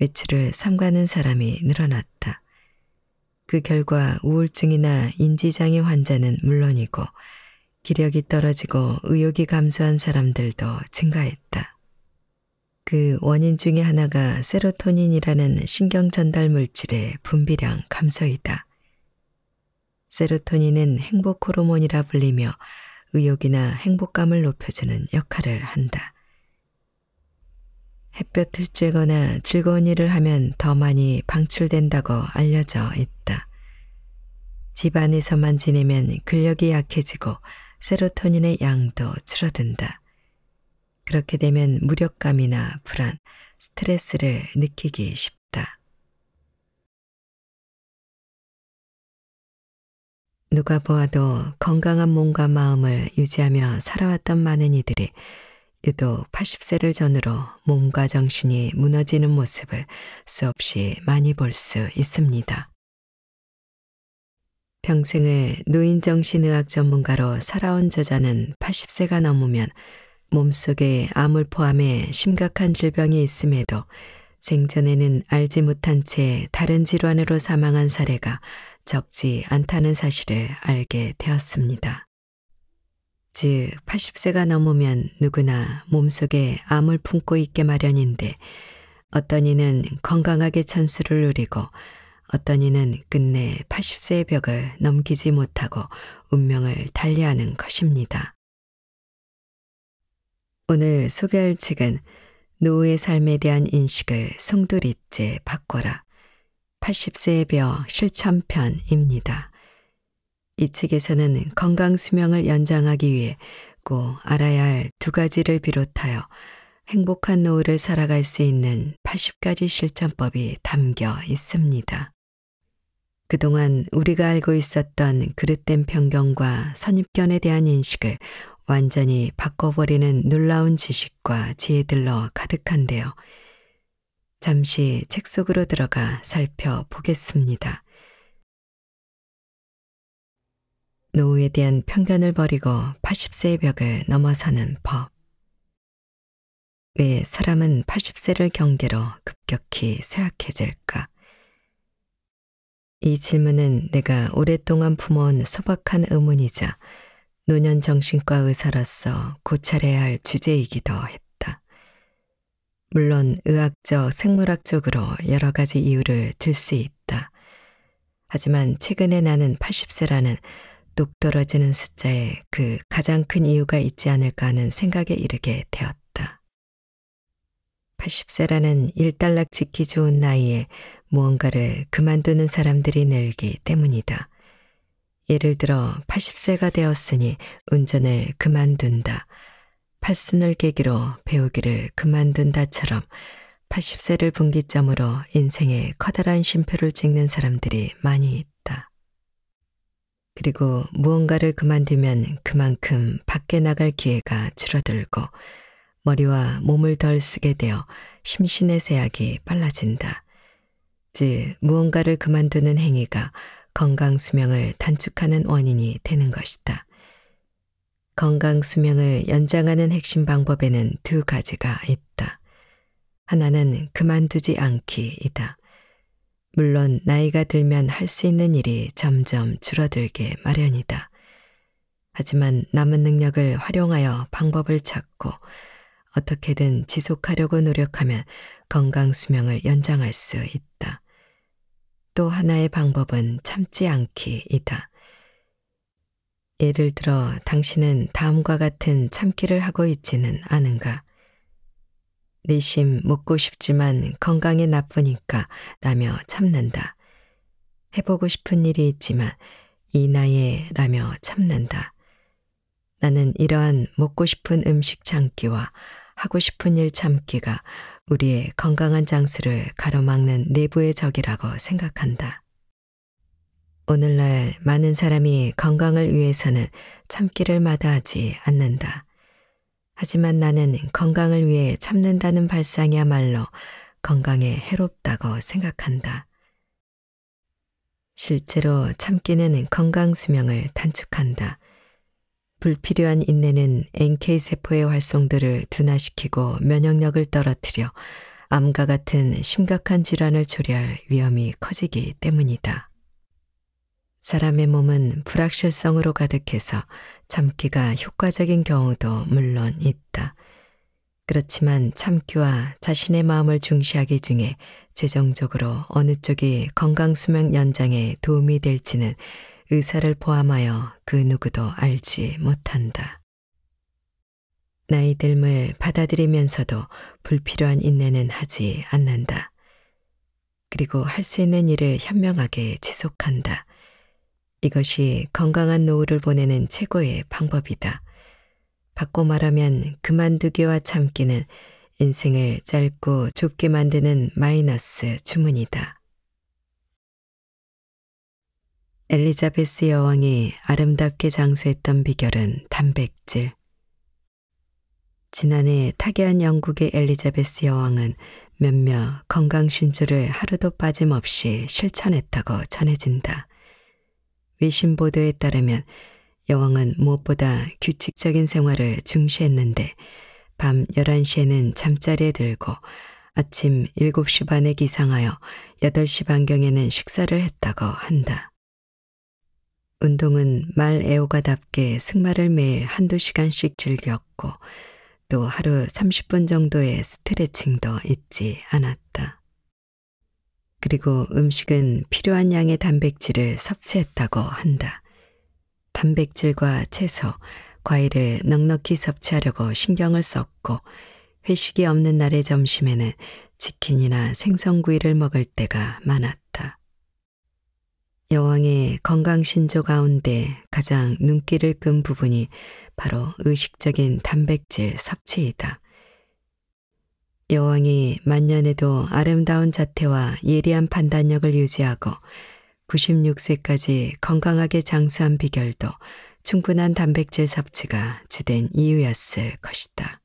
외출을 삼가는 사람이 늘어났다. 그 결과 우울증이나 인지장애 환자는 물론이고 기력이 떨어지고 의욕이 감소한 사람들도 증가했다. 그 원인 중의 하나가 세로토닌이라는 신경 전달 물질의 분비량 감소이다. 세로토닌은 행복 호르몬이라 불리며 의욕이나 행복감을 높여주는 역할을 한다. 햇볕을 쬐거나 즐거운 일을 하면 더 많이 방출된다고 알려져 있다. 집 안에서만 지내면 근력이 약해지고 세로토닌의 양도 줄어든다. 그렇게 되면 무력감이나 불안, 스트레스를 느끼기 쉽다. 누가 보아도 건강한 몸과 마음을 유지하며 살아왔던 많은 이들이 이도 80세를 전으로 몸과 정신이 무너지는 모습을 수없이 많이 볼 수 있습니다. 평생을 노인정신의학 전문가로 살아온 저자는 80세가 넘으면 몸속에 암을 포함해 심각한 질병이 있음에도 생전에는 알지 못한 채 다른 질환으로 사망한 사례가 적지 않다는 사실을 알게 되었습니다. 즉 80세가 넘으면 누구나 몸속에 암을 품고 있게 마련인데 어떤 이는 건강하게 천수를 누리고 어떤 이는 끝내 80세의 벽을 넘기지 못하고 운명을 달리하는 것입니다. 오늘 소개할 책은 노후의 삶에 대한 인식을 송두리째 바꿔라. 80세의 벽 실천편입니다. 이 책에서는 건강 수명을 연장하기 위해 꼭 알아야 할 두 가지를 비롯하여 행복한 노후를 살아갈 수 있는 80가지 실천법이 담겨 있습니다. 그동안 우리가 알고 있었던 그릇된 편견과 선입견에 대한 인식을 완전히 바꿔버리는 놀라운 지식과 지혜들로 가득한데요. 잠시 책 속으로 들어가 살펴보겠습니다. 노후에 대한 편견을 버리고 80세의 벽을 넘어서는 법. 왜 사람은 80세를 경계로 급격히 쇠약해질까? 이 질문은 내가 오랫동안 품어온 소박한 의문이자 노년 정신과 의사로서 고찰해야 할 주제이기도 했다. 물론 의학적, 생물학적으로 여러 가지 이유를 들 수 있다. 하지만 최근에 나는 80세라는 뚝 떨어지는 숫자에 그 가장 큰 이유가 있지 않을까 하는 생각에 이르게 되었다. 80세라는 일단락 짓기 좋은 나이에 무언가를 그만두는 사람들이 늘기 때문이다. 예를 들어 80세가 되었으니 운전을 그만둔다. 팔순을 계기로 배우기를 그만둔다처럼 80세를 분기점으로 인생에 커다란 쉼표를 찍는 사람들이 많이 그리고 무언가를 그만두면 그만큼 밖에 나갈 기회가 줄어들고 머리와 몸을 덜 쓰게 되어 심신의 세약이 빨라진다. 즉, 무언가를 그만두는 행위가 건강 수명을 단축하는 원인이 되는 것이다. 건강 수명을 연장하는 핵심 방법에는 두 가지가 있다. 하나는 그만두지 않기이다. 물론 나이가 들면 할 수 있는 일이 점점 줄어들게 마련이다. 하지만 남은 능력을 활용하여 방법을 찾고 어떻게든 지속하려고 노력하면 건강 수명을 연장할 수 있다. 또 하나의 방법은 참지 않기이다. 예를 들어 당신은 다음과 같은 참기를 하고 있지는 않은가. 내심 먹고 싶지만 건강에 나쁘니까 라며 참는다. 해보고 싶은 일이 있지만 이 나이에 라며 참는다. 나는 이러한 먹고 싶은 음식 참기와 하고 싶은 일 참기가 우리의 건강한 장수를 가로막는 내부의 적이라고 생각한다. 오늘날 많은 사람이 건강을 위해서는 참기를 마다하지 않는다. 하지만 나는 건강을 위해 참는다는 발상이야말로 건강에 해롭다고 생각한다. 실제로 참기는 건강 수명을 단축한다. 불필요한 인내는 NK세포의 활성도를 둔화시키고 면역력을 떨어뜨려 암과 같은 심각한 질환을 초래할 위험이 커지기 때문이다. 사람의 몸은 불확실성으로 가득해서 참기가 효과적인 경우도 물론 있다. 그렇지만 참기와 자신의 마음을 중시하기 중에 최종적으로 어느 쪽이 건강수명 연장에 도움이 될지는 의사를 포함하여 그 누구도 알지 못한다. 나이듦을 받아들이면서도 불필요한 인내는 하지 않는다. 그리고 할 수 있는 일을 현명하게 지속한다. 이것이 건강한 노후를 보내는 최고의 방법이다. 바꿔 말하면 그만두기와 참기는 인생을 짧고 좁게 만드는 마이너스 주문이다. 엘리자베스 여왕이 아름답게 장수했던 비결은 단백질. 지난해 타계한 영국의 엘리자베스 여왕은 몇몇 건강신조를 하루도 빠짐없이 실천했다고 전해진다. 외신 보도에 따르면 여왕은 무엇보다 규칙적인 생활을 중시했는데 밤 11시에는 잠자리에 들고 아침 7시 반에 기상하여 8시 반경에는 식사를 했다고 한다. 운동은 말 애호가답게 승마를 매일 한두 시간씩 즐겼고 또 하루 30분 정도의 스트레칭도 잊지 않았다. 그리고 음식은 필요한 양의 단백질을 섭취했다고 한다. 단백질과 채소, 과일을 넉넉히 섭취하려고 신경을 썼고 회식이 없는 날의 점심에는 치킨이나 생선구이를 먹을 때가 많았다. 여왕의 건강신조 가운데 가장 눈길을 끈 부분이 바로 의식적인 단백질 섭취이다. 여왕이 만년에도 아름다운 자태와 예리한 판단력을 유지하고 96세까지 건강하게 장수한 비결도 충분한 단백질 섭취가 주된 이유였을 것이다.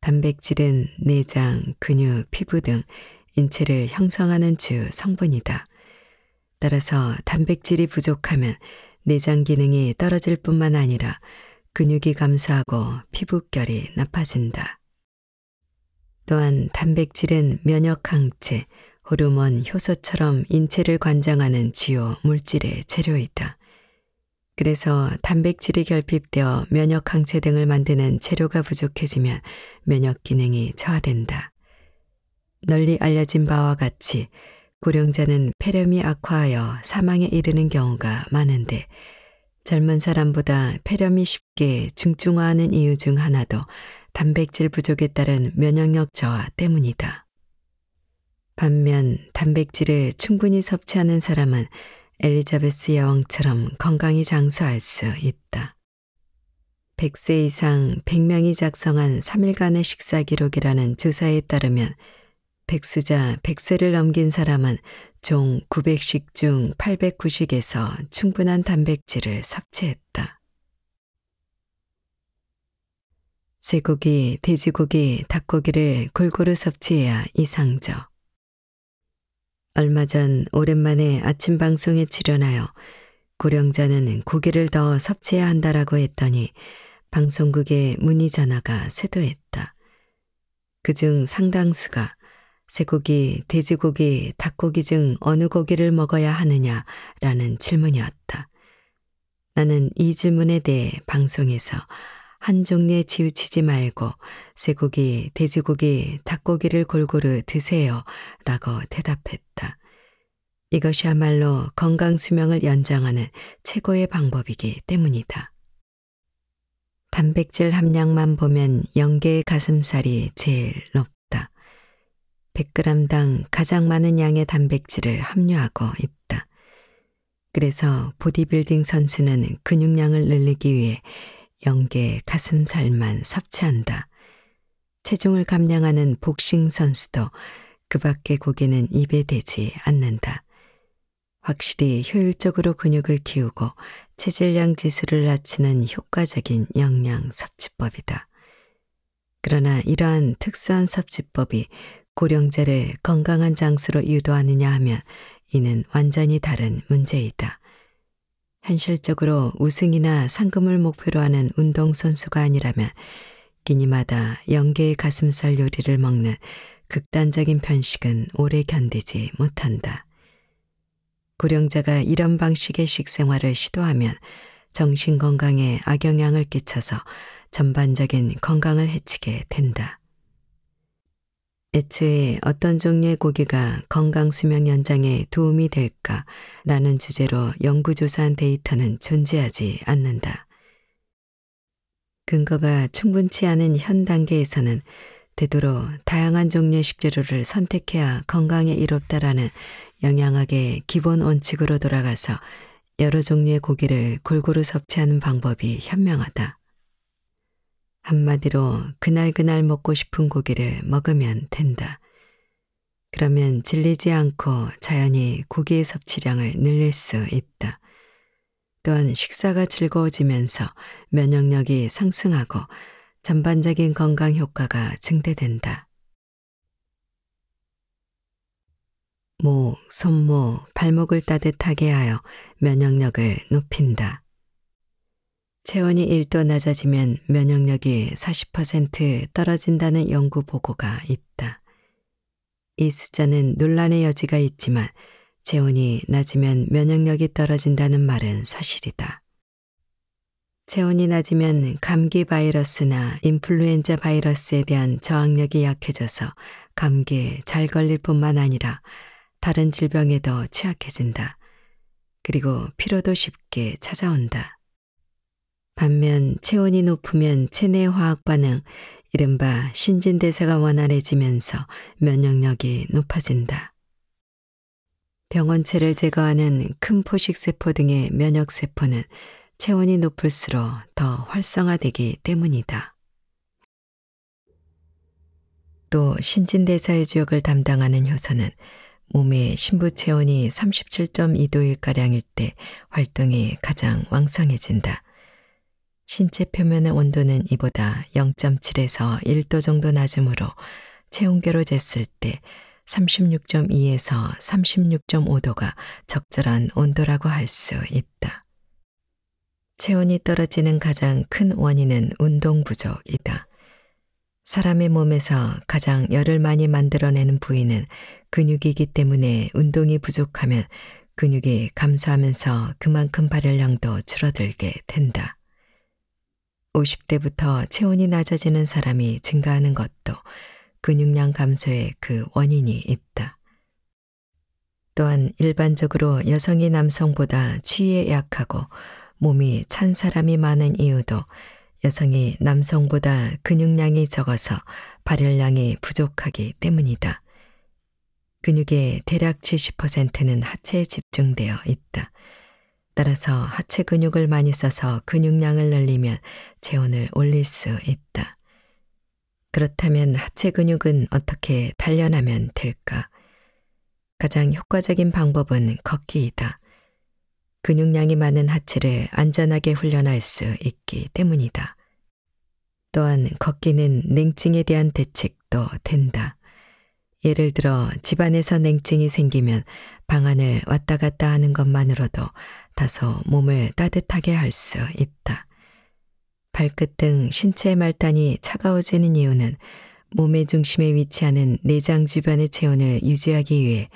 단백질은 내장, 근육, 피부 등 인체를 형성하는 주 성분이다. 따라서 단백질이 부족하면 내장 기능이 떨어질 뿐만 아니라 근육이 감소하고 피부결이 나빠진다. 또한 단백질은 면역 항체, 호르몬, 효소처럼 인체를 관장하는 주요 물질의 재료이다. 그래서 단백질이 결핍되어 면역 항체 등을 만드는 재료가 부족해지면 면역 기능이 저하된다. 널리 알려진 바와 같이 고령자는 폐렴이 악화하여 사망에 이르는 경우가 많은데 젊은 사람보다 폐렴이 쉽게 중증화하는 이유 중 하나도 단백질 부족에 따른 면역력 저하 때문이다. 반면 단백질을 충분히 섭취하는 사람은 엘리자베스 여왕처럼 건강히 장수할 수 있다. 100세 이상 100명이 작성한 3일간의 식사 기록이라는 조사에 따르면 백수자 100세를 넘긴 사람은 총 900식 중 809식에서 충분한 단백질을 섭취했다. 쇠고기, 돼지고기, 닭고기를 골고루 섭취해야 이상적. 얼마 전 오랜만에 아침 방송에 출연하여 고령자는 고기를 더 섭취해야 한다라고 했더니 방송국에 문의 전화가 쇄도했다. 그 중 상당수가 쇠고기, 돼지고기, 닭고기 중 어느 고기를 먹어야 하느냐라는 질문이었다. 나는 이 질문에 대해 방송에서 한종류에 치우치지 말고 쇠고기, 돼지고기, 닭고기를 골고루 드세요. 라고 대답했다. 이것이야말로 건강 수명을 연장하는 최고의 방법이기 때문이다. 단백질 함량만 보면 연계의 가슴살이 제일 높다. 100g당 가장 많은 양의 단백질을 함유하고 있다. 그래서 보디빌딩 선수는 근육량을 늘리기 위해 영계 가슴살만 섭취한다. 체중을 감량하는 복싱 선수도 그밖에 고기는 입에 대지 않는다. 확실히 효율적으로 근육을 키우고 체질량 지수를 낮추는 효과적인 영양 섭취법이다. 그러나 이러한 특수한 섭취법이 고령자를 건강한 장수로 유도하느냐 하면 이는 완전히 다른 문제이다. 현실적으로 우승이나 상금을 목표로 하는 운동선수가 아니라면 끼니마다 연계의 가슴살 요리를 먹는 극단적인 편식은 오래 견디지 못한다. 고령자가 이런 방식의 식생활을 시도하면 정신건강에 악영향을 끼쳐서 전반적인 건강을 해치게 된다. 애초에 어떤 종류의 고기가 건강수명 연장에 도움이 될까라는 주제로 연구조사한 데이터는 존재하지 않는다. 근거가 충분치 않은 현 단계에서는 되도록 다양한 종류의 식재료를 선택해야 건강에 이롭다라는 영양학의 기본 원칙으로 돌아가서 여러 종류의 고기를 골고루 섭취하는 방법이 현명하다. 한마디로 그날그날 먹고 싶은 고기를 먹으면 된다. 그러면 질리지 않고 자연히 고기의 섭취량을 늘릴 수 있다. 또한 식사가 즐거워지면서 면역력이 상승하고 전반적인 건강 효과가 증대된다. 목, 손목, 발목을 따뜻하게 하여 면역력을 높인다. 체온이 1도 낮아지면 면역력이 40% 떨어진다는 연구 보고가 있다. 이 숫자는 논란의 여지가 있지만 체온이 낮으면 면역력이 떨어진다는 말은 사실이다. 체온이 낮으면 감기 바이러스나 인플루엔자 바이러스에 대한 저항력이 약해져서 감기에 잘 걸릴 뿐만 아니라 다른 질병에도 취약해진다. 그리고 피로도 쉽게 찾아온다. 반면 체온이 높으면 체내 화학 반응, 이른바 신진대사가 원활해지면서 면역력이 높아진다. 병원체를 제거하는 큰 포식세포 등의 면역세포는 체온이 높을수록 더 활성화되기 때문이다. 또 신진대사의 주역을 담당하는 효소는 몸의 신부 체온이 37.2도일가량일 때 활동이 가장 왕성해진다. 신체 표면의 온도는 이보다 0.7에서 1도 정도 낮으므로 체온계로 쟀을 때 36.2에서 36.5도가 적절한 온도라고 할 수 있다. 체온이 떨어지는 가장 큰 원인은 운동 부족이다. 사람의 몸에서 가장 열을 많이 만들어내는 부위는 근육이기 때문에 운동이 부족하면 근육이 감소하면서 그만큼 발열량도 줄어들게 된다. 50대부터 체온이 낮아지는 사람이 증가하는 것도 근육량 감소의 그 원인이 있다. 또한 일반적으로 여성이 남성보다 추에 약하고 몸이 찬 사람이 많은 이유도 여성이 남성보다 근육량이 적어서 발열량이 부족하기 때문이다. 근육의 대략 70%는 하체에 집중되어 있다. 따라서 하체 근육을 많이 써서 근육량을 늘리면 체온을 올릴 수 있다. 그렇다면 하체 근육은 어떻게 단련하면 될까? 가장 효과적인 방법은 걷기이다. 근육량이 많은 하체를 안전하게 훈련할 수 있기 때문이다. 또한 걷기는 냉증에 대한 대책도 된다. 예를 들어 집안에서 냉증이 생기면 방 안을 왔다 갔다 하는 것만으로도 닿아서 몸을 따뜻하게 할 수 있다. 발끝 등 신체의 말단이 차가워지는 이유는 몸의 중심에 위치하는 내장 주변의 체온을 유지하기 위해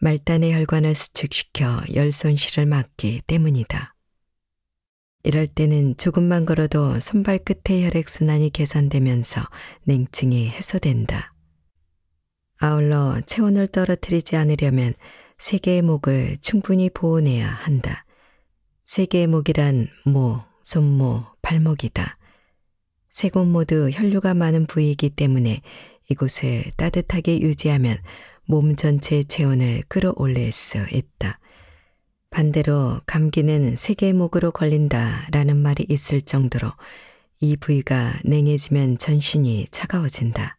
말단의 혈관을 수축시켜 열 손실을 막기 때문이다. 이럴 때는 조금만 걸어도 손발 끝의 혈액순환이 개선되면서 냉증이 해소된다. 아울러 체온을 떨어뜨리지 않으려면 세 개의 목을 충분히 보호해야 한다. 세개의 목이란 모, 손모, 팔목이다. 세 곳 모두 혈류가 많은 부위이기 때문에 이곳을 따뜻하게 유지하면 몸 전체의 체온을 끌어올릴 수 있다. 반대로 감기는 세개의 목으로 걸린다 라는 말이 있을 정도로 이 부위가 냉해지면 전신이 차가워진다.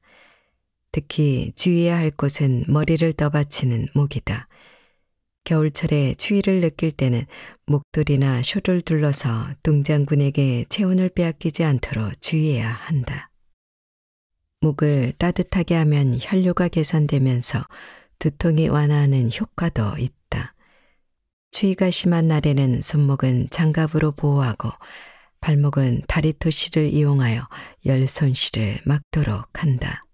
특히 주의해야 할 곳은 머리를 떠받치는 목이다. 겨울철에 추위를 느낄 때는 목도리나 숏을 둘러서 동장군에게 체온을 빼앗기지 않도록 주의해야 한다. 목을 따뜻하게 하면 혈류가 개선되면서 두통이 완화하는 효과도 있다. 추위가 심한 날에는 손목은 장갑으로 보호하고 발목은 다리토시를 이용하여 열손실을 막도록 한다.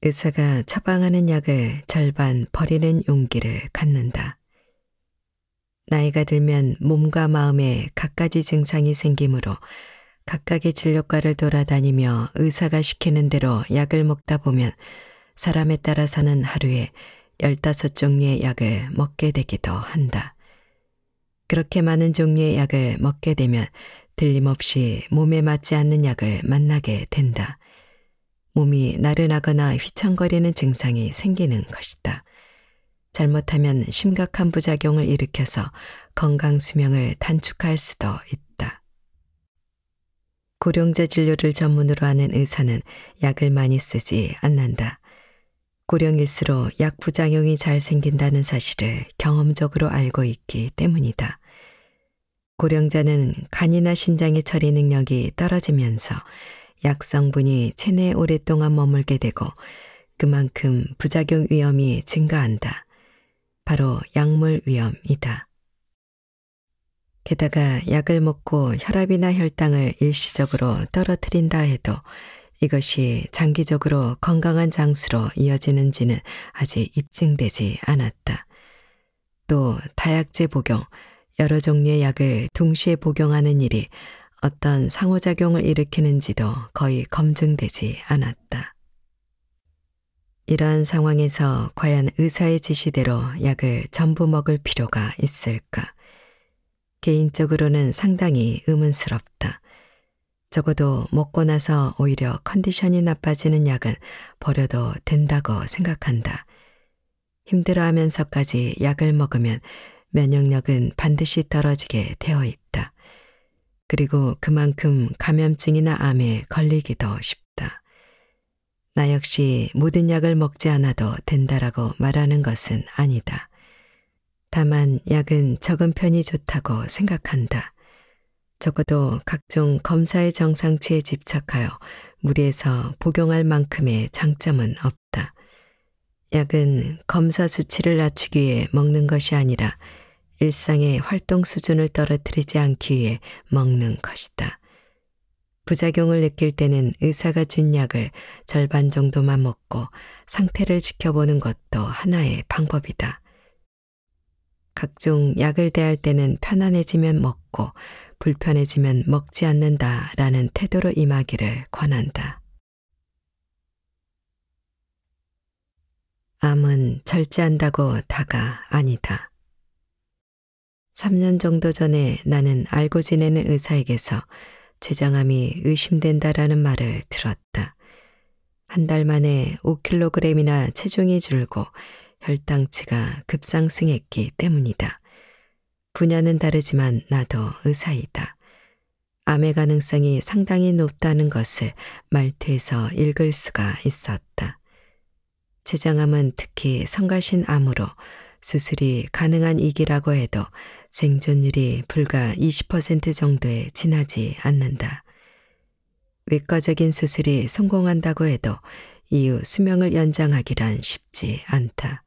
의사가 처방하는 약을 절반 버리는 용기를 갖는다. 나이가 들면 몸과 마음에 갖가지 증상이 생기므로 각각의 진료과를 돌아다니며 의사가 시키는 대로 약을 먹다 보면 사람에 따라서는 하루에 15종류의 약을 먹게 되기도 한다. 그렇게 많은 종류의 약을 먹게 되면 들림없이 몸에 맞지 않는 약을 만나게 된다. 몸이 나른하거나 휘청거리는 증상이 생기는 것이다. 잘못하면 심각한 부작용을 일으켜서 건강 수명을 단축할 수도 있다. 고령자 진료를 전문으로 하는 의사는 약을 많이 쓰지 않는다. 고령일수록 약 부작용이 잘 생긴다는 사실을 경험적으로 알고 있기 때문이다. 고령자는 간이나 신장의 처리 능력이 떨어지면서 약성분이 체내 오랫동안 머물게 되고 그만큼 부작용 위험이 증가한다. 바로 약물 위험이다. 게다가 약을 먹고 혈압이나 혈당을 일시적으로 떨어뜨린다 해도 이것이 장기적으로 건강한 장수로 이어지는지는 아직 입증되지 않았다. 또 다약제 복용, 여러 종류의 약을 동시에 복용하는 일이 어떤 상호작용을 일으키는지도 거의 검증되지 않았다. 이러한 상황에서 과연 의사의 지시대로 약을 전부 먹을 필요가 있을까? 개인적으로는 상당히 의문스럽다. 적어도 먹고 나서 오히려 컨디션이 나빠지는 약은 버려도 된다고 생각한다. 힘들어하면서까지 약을 먹으면 면역력은 반드시 떨어지게 되어 있다. 그리고 그만큼 감염증이나 암에 걸리기도 쉽다. 나 역시 모든 약을 먹지 않아도 된다라고 말하는 것은 아니다. 다만 약은 적은 편이 좋다고 생각한다. 적어도 각종 검사의 정상치에 집착하여 무리해서 복용할 만큼의 장점은 없다. 약은 검사 수치를 낮추기 위해 먹는 것이 아니라 일상의 활동 수준을 떨어뜨리지 않기 위해 먹는 것이다. 부작용을 느낄 때는 의사가 준 약을 절반 정도만 먹고 상태를 지켜보는 것도 하나의 방법이다. 각종 약을 대할 때는 편안해지면 먹고 불편해지면 먹지 않는다 라는 태도로 임하기를 권한다. 암은 절제한다고 다가 아니다. 3년 정도 전에 나는 알고 지내는 의사에게서 췌장암이 의심된다라는 말을 들었다. 한 달 만에 5kg이나 체중이 줄고 혈당치가 급상승했기 때문이다. 분야는 다르지만 나도 의사이다. 암의 가능성이 상당히 높다는 것을 말투에서 읽을 수가 있었다. 췌장암은 특히 성가신 암으로 수술이 가능한 이기라고 해도 생존율이 불과 20% 정도에 지나지 않는다. 외과적인 수술이 성공한다고 해도 이후 수명을 연장하기란 쉽지 않다.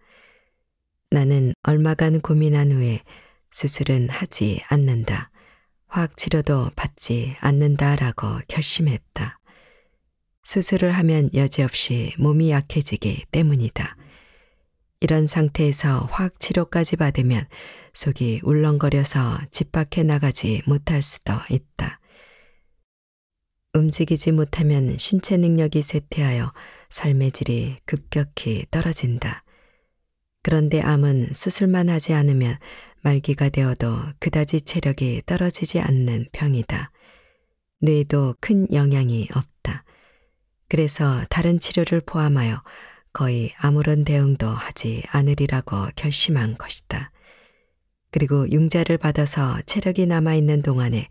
나는 얼마간 고민한 후에 수술은 하지 않는다. 화학치료도 받지 않는다라고 결심했다. 수술을 하면 여지없이 몸이 약해지기 때문이다. 이런 상태에서 화학 치료까지 받으면 속이 울렁거려서 집 밖에 나가지 못할 수도 있다. 움직이지 못하면 신체 능력이 쇠퇴하여 삶의 질이 급격히 떨어진다. 그런데 암은 수술만 하지 않으면 말기가 되어도 그다지 체력이 떨어지지 않는 병이다. 뇌도큰 영향이 없다. 그래서 다른 치료를 포함하여 거의 아무런 대응도 하지 않으리라고 결심한 것이다. 그리고 융자를 받아서 체력이 남아있는 동안에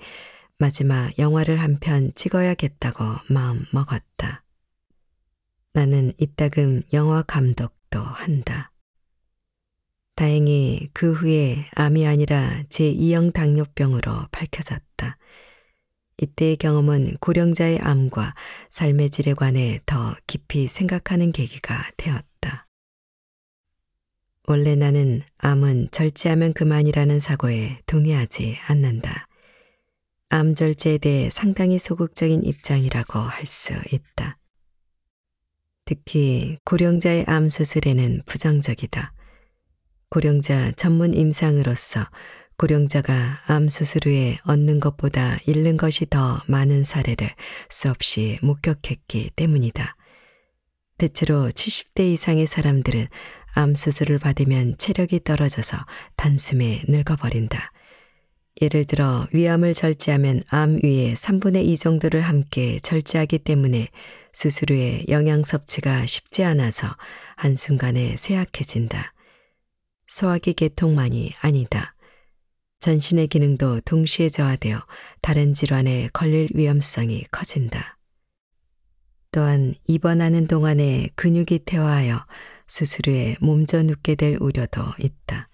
마지막 영화를 한 편 찍어야겠다고 마음 먹었다. 나는 이따금 영화 감독도 한다. 다행히 그 후에 암이 아니라 제2형 당뇨병으로 밝혀졌다. 이때의 경험은 고령자의 암과 삶의 질에 관해 더 깊이 생각하는 계기가 되었다. 원래 나는 암은 절제하면 그만이라는 사고에 동의하지 않는다. 암 절제에 대해 상당히 소극적인 입장이라고 할 수 있다. 특히 고령자의 암 수술에는 부정적이다. 고령자 전문 임상으로서 고령자가 암수술 후에 얻는 것보다 잃는 것이 더 많은 사례를 수없이 목격했기 때문이다. 대체로 70대 이상의 사람들은 암수술을 받으면 체력이 떨어져서 단숨에 늙어버린다. 예를 들어 위암을 절제하면 암 위에 3분의 2 정도를 함께 절제하기 때문에 수술 후에 영양 섭취가 쉽지 않아서 한순간에 쇠약해진다. 소화기 개통만이 아니다. 전신의 기능도 동시에 저하되어 다른 질환에 걸릴 위험성이 커진다. 또한 입원하는 동안에 근육이 퇴화하여 수술 후에 몸져 눕게 될 우려도 있다.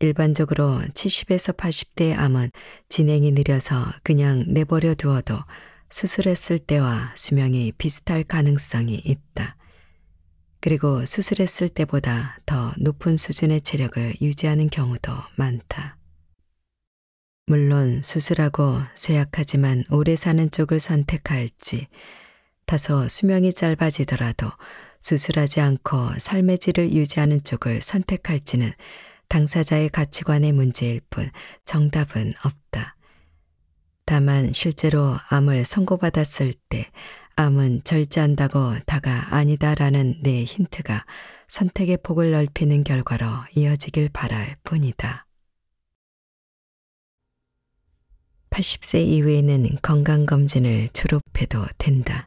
일반적으로 70에서 80대의 암은 진행이 느려서 그냥 내버려 두어도 수술했을 때와 수명이 비슷할 가능성이 있다. 그리고 수술했을 때보다 더 높은 수준의 체력을 유지하는 경우도 많다. 물론 수술하고 쇠약하지만 오래 사는 쪽을 선택할지 다소 수명이 짧아지더라도 수술하지 않고 삶의 질을 유지하는 쪽을 선택할지는 당사자의 가치관의 문제일 뿐 정답은 없다. 다만 실제로 암을 선고받았을 때 암은 절제한다고 다가 아니다라는 내 힌트가 선택의 폭을 넓히는 결과로 이어지길 바랄 뿐이다. 80세 이후에는 건강검진을 졸업해도 된다.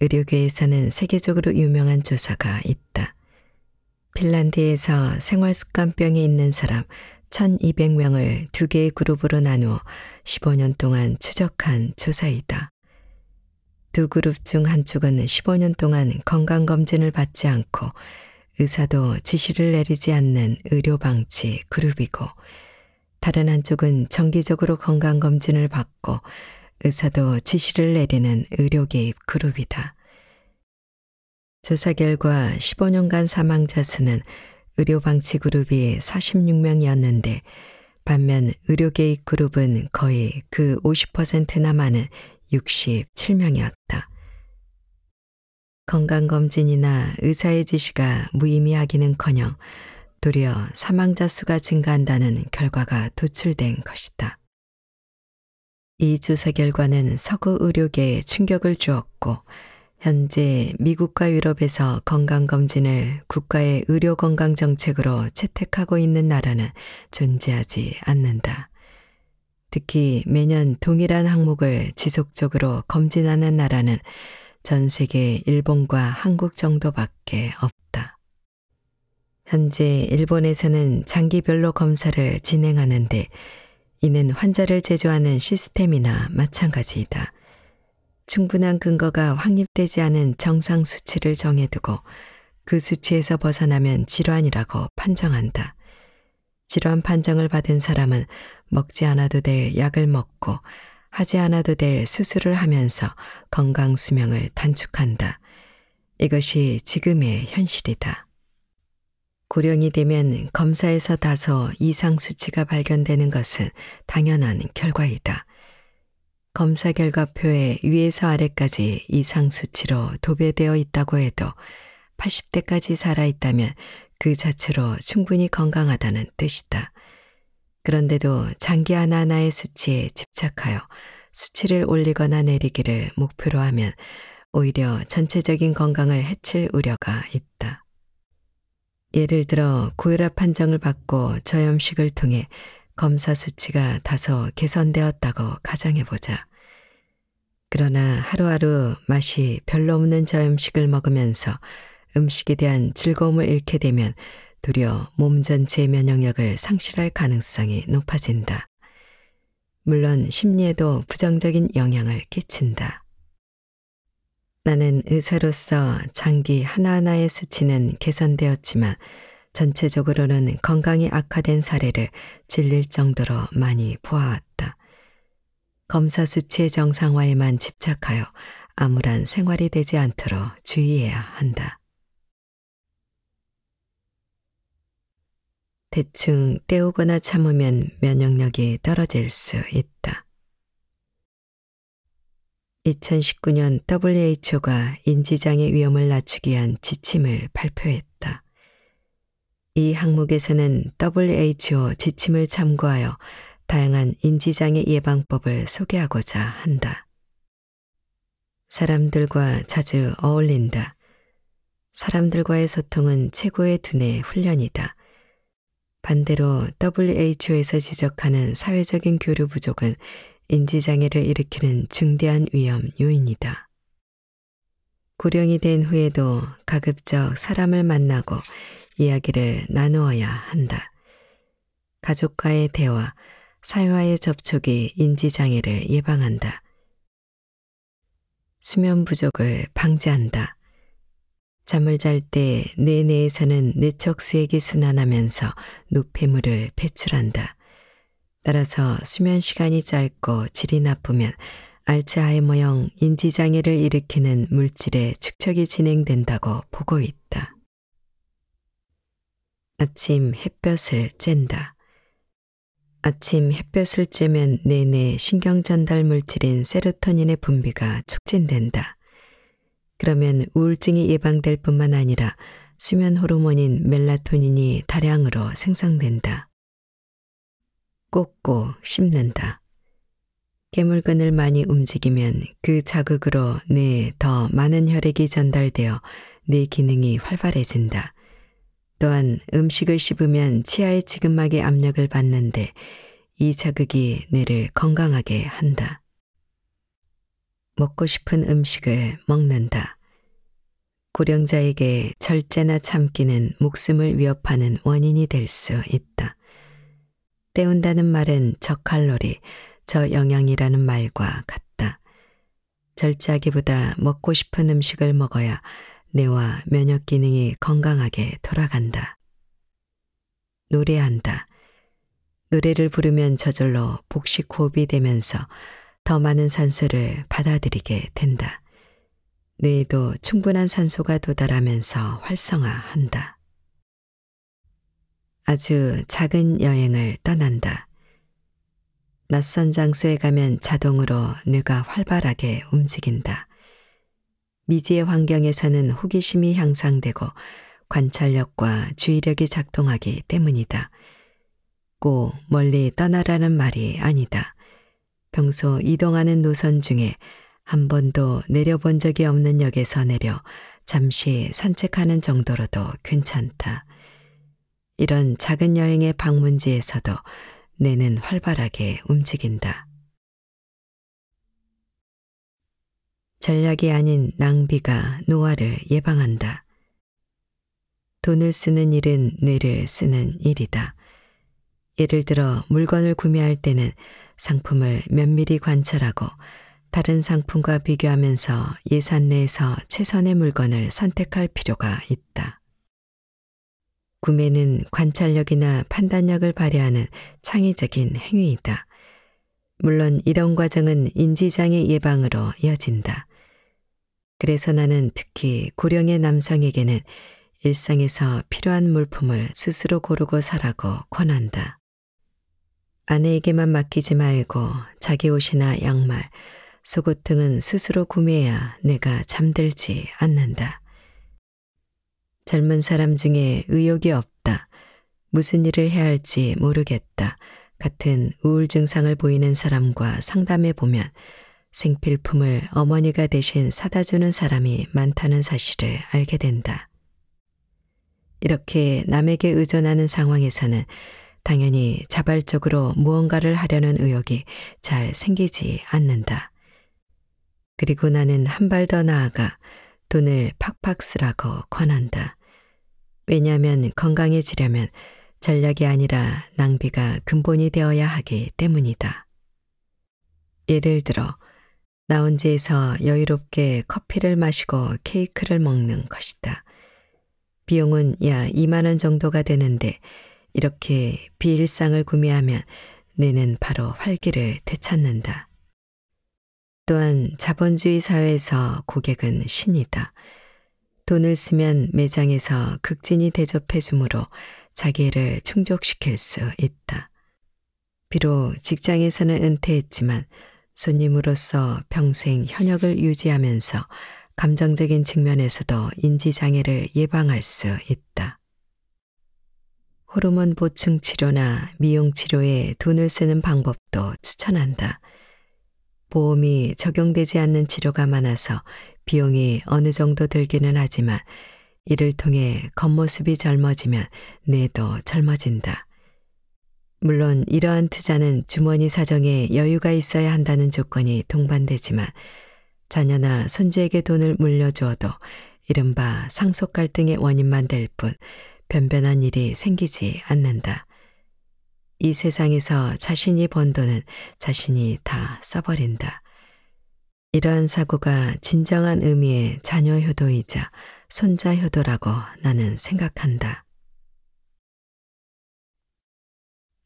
의료계에서는 세계적으로 유명한 조사가 있다. 핀란드에서 생활습관병이 있는 사람 1200명을 두 개의 그룹으로 나누어 15년 동안 추적한 조사이다. 두 그룹 중 한쪽은 15년 동안 건강검진을 받지 않고 의사도 지시를 내리지 않는 의료방치 그룹이고 다른 한쪽은 정기적으로 건강검진을 받고 의사도 지시를 내리는 의료개입 그룹이다. 조사 결과 15년간 사망자 수는 의료방치 그룹이 46명이었는데 반면 의료개입 그룹은 거의 그 50%나 많은 67명이었다. 건강검진이나 의사의 지시가 무의미하기는커녕 도리어 사망자 수가 증가한다는 결과가 도출된 것이다. 이 조사 결과는 서구 의료계에 충격을 주었고 현재 미국과 유럽에서 건강검진을 국가의 의료건강정책으로 채택하고 있는 나라는 존재하지 않는다. 특히 매년 동일한 항목을 지속적으로 검진하는 나라는 전 세계 일본과 한국 정도밖에 없다. 현재 일본에서는 장기별로 검사를 진행하는데 이는 환자를 제조하는 시스템이나 마찬가지이다. 충분한 근거가 확립되지 않은 정상 수치를 정해두고 그 수치에서 벗어나면 질환이라고 판정한다. 질환 판정을 받은 사람은 먹지 않아도 될 약을 먹고 하지 않아도 될 수술을 하면서 건강 수명을 단축한다. 이것이 지금의 현실이다. 고령이 되면 검사에서 다소 이상 수치가 발견되는 것은 당연한 결과이다. 검사 결과표에 위에서 아래까지 이상 수치로 도배되어 있다고 해도 80대까지 살아있다면 그 자체로 충분히 건강하다는 뜻이다. 그런데도 장기 하나하나의 수치에 집착하여 수치를 올리거나 내리기를 목표로 하면 오히려 전체적인 건강을 해칠 우려가 있다. 예를 들어 고혈압 판정을 받고 저염식을 통해 검사 수치가 다소 개선되었다고 가정해보자. 그러나 하루하루 맛이 별로 없는 저염식을 먹으면서 음식에 대한 즐거움을 잃게 되면 도리어 몸 전체 의 면역력을 상실할 가능성이 높아진다. 물론 심리에도 부정적인 영향을 끼친다. 나는 의사로서 장기 하나하나의 수치는 개선되었지만 전체적으로는 건강이 악화된 사례를 질릴 정도로 많이 보아왔다. 검사 수치의 정상화에만 집착하여 암울한 생활이 되지 않도록 주의해야 한다. 대충 때우거나 참으면 면역력이 떨어질 수 있다. 2019년 WHO가 인지장애 위험을 낮추기 위한 지침을 발표했다. 이 항목에서는 WHO 지침을 참고하여 다양한 인지장애 예방법을 소개하고자 한다. 사람들과 자주 어울린다. 사람들과의 소통은 최고의 두뇌 훈련이다. 반대로 WHO에서 지적하는 사회적인 교류 부족은 인지장애를 일으키는 중대한 위험 요인이다. 고령이 된 후에도 가급적 사람을 만나고 이야기를 나누어야 한다. 가족과의 대화, 사회와의 접촉이 인지장애를 예방한다. 수면 부족을 방지한다. 잠을 잘 때 뇌 내에서는 뇌척 수액이 순환하면서 노폐물을 배출한다. 따라서 수면 시간이 짧고 질이 나쁘면 알츠하이머형 인지장애를 일으키는 물질의 축적이 진행된다고 보고 있다. 아침 햇볕을 쬐다. 아침 햇볕을 쬐면 내내 신경전달 물질인 세로토닌의 분비가 촉진된다. 그러면 우울증이 예방될 뿐만 아니라 수면 호르몬인 멜라토닌이 다량으로 생성된다. 꽂고 씹는다. 개물근을 많이 움직이면 그 자극으로 뇌에 더 많은 혈액이 전달되어 뇌 기능이 활발해진다. 또한 음식을 씹으면 치아의 지근막의 압력을 받는데 이 자극이 뇌를 건강하게 한다. 먹고 싶은 음식을 먹는다. 고령자에게 절제나 참기는 목숨을 위협하는 원인이 될 수 있다. 때운다는 말은 저칼로리, 저영양이라는 말과 같다. 절제하기보다 먹고 싶은 음식을 먹어야 뇌와 면역 기능이 건강하게 돌아간다. 노래한다. 노래를 부르면 저절로 복식 호흡이 되면서 더 많은 산소를 받아들이게 된다. 뇌에도 충분한 산소가 도달하면서 활성화한다. 아주 작은 여행을 떠난다. 낯선 장소에 가면 자동으로 뇌가 활발하게 움직인다. 미지의 환경에서는 호기심이 향상되고 관찰력과 주의력이 작동하기 때문이다. 꼭 멀리 떠나라는 말이 아니다. 평소 이동하는 노선 중에 한 번도 내려본 적이 없는 역에서 내려 잠시 산책하는 정도로도 괜찮다. 이런 작은 여행의 방문지에서도 뇌는 활발하게 움직인다. 전략이 아닌 낭비가 노화를 예방한다. 돈을 쓰는 일은 뇌를 쓰는 일이다. 예를 들어 물건을 구매할 때는 상품을 면밀히 관찰하고 다른 상품과 비교하면서 예산 내에서 최선의 물건을 선택할 필요가 있다. 구매는 관찰력이나 판단력을 발휘하는 창의적인 행위이다. 물론 이런 과정은 인지장애 예방으로 이어진다. 그래서 나는 특히 고령의 남성에게는 일상에서 필요한 물품을 스스로 고르고 사라고 권한다. 아내에게만 맡기지 말고 자기 옷이나 양말, 속옷 등은 스스로 구매해야 내가 잠들지 않는다. 젊은 사람 중에 의욕이 없다. 무슨 일을 해야 할지 모르겠다. 같은 우울 증상을 보이는 사람과 상담해 보면 생필품을 어머니가 대신 사다 주는 사람이 많다는 사실을 알게 된다. 이렇게 남에게 의존하는 상황에서는 당연히 자발적으로 무언가를 하려는 의욕이 잘 생기지 않는다. 그리고 나는 한 발 더 나아가 돈을 팍팍 쓰라고 권한다. 왜냐하면 건강해지려면 전략이 아니라 낭비가 근본이 되어야 하기 때문이다. 예를 들어 라운지에서 여유롭게 커피를 마시고 케이크를 먹는 것이다. 비용은 약 2만 원 정도가 되는데 이렇게 비일상을 구매하면 뇌는 바로 활기를 되찾는다. 또한 자본주의 사회에서 고객은 신이다. 돈을 쓰면 매장에서 극진히 대접해 주므로 자기를 충족시킬 수 있다. 비록 직장에서는 은퇴했지만 손님으로서 평생 현역을 유지하면서 감정적인 측면에서도 인지장애를 예방할 수 있다. 호르몬 보충 치료나 미용 치료에 돈을 쓰는 방법도 추천한다. 보험이 적용되지 않는 치료가 많아서 비용이 어느 정도 들기는 하지만 이를 통해 겉모습이 젊어지면 뇌도 젊어진다. 물론 이러한 투자는 주머니 사정에 여유가 있어야 한다는 조건이 동반되지만 자녀나 손주에게 돈을 물려주어도 이른바 상속 갈등의 원인만 될 뿐 변변한 일이 생기지 않는다. 이 세상에서 자신이 번 돈은 자신이 다 써버린다. 이러한 사고가 진정한 의미의 자녀 효도이자 손자 효도라고 나는 생각한다.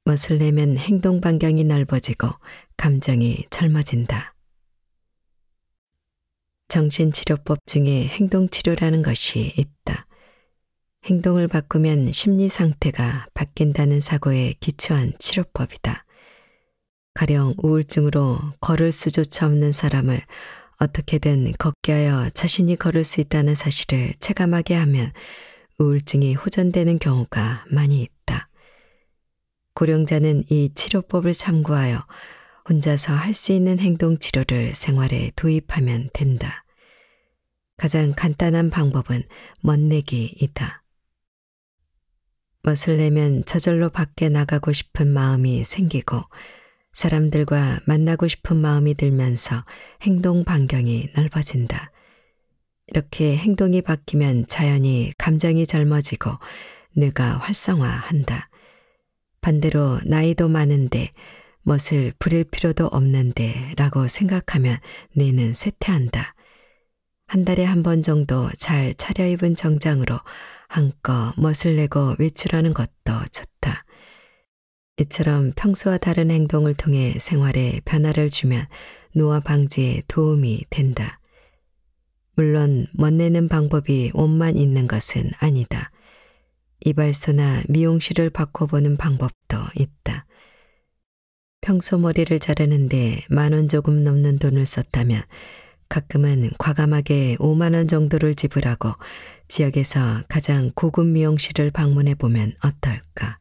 머슬레면 행동 반경이 넓어지고 감정이 젊어진다. 정신치료법 중에 행동치료라는 것이 있다. 행동을 바꾸면 심리 상태가 바뀐다는 사고에 기초한 치료법이다. 가령 우울증으로 걸을 수조차 없는 사람을 어떻게든 걷게 하여 자신이 걸을 수 있다는 사실을 체감하게 하면 우울증이 호전되는 경우가 많이 있다. 고령자는 이 치료법을 참고하여 혼자서 할 수 있는 행동 치료를 생활에 도입하면 된다. 가장 간단한 방법은 멋내기이다. 멋을 내면 저절로 밖에 나가고 싶은 마음이 생기고 사람들과 만나고 싶은 마음이 들면서 행동 반경이 넓어진다. 이렇게 행동이 바뀌면 자연히 감정이 젊어지고 뇌가 활성화한다. 반대로 나이도 많은데 멋을 부릴 필요도 없는데 라고 생각하면 뇌는 쇠퇴한다. 한 달에 한 번 정도 잘 차려입은 정장으로 한껏 멋을 내고 외출하는 것도 좋다. 이처럼 평소와 다른 행동을 통해 생활에 변화를 주면 노화 방지에 도움이 된다. 물론 멋내는 방법이 옷만 있는 것은 아니다. 이발소나 미용실을 바꿔보는 방법도 있다. 평소 머리를 자르는데 만 원 조금 넘는 돈을 썼다면 가끔은 과감하게 5만원 정도를 지불하고 지역에서 가장 고급 미용실을 방문해 보면 어떨까.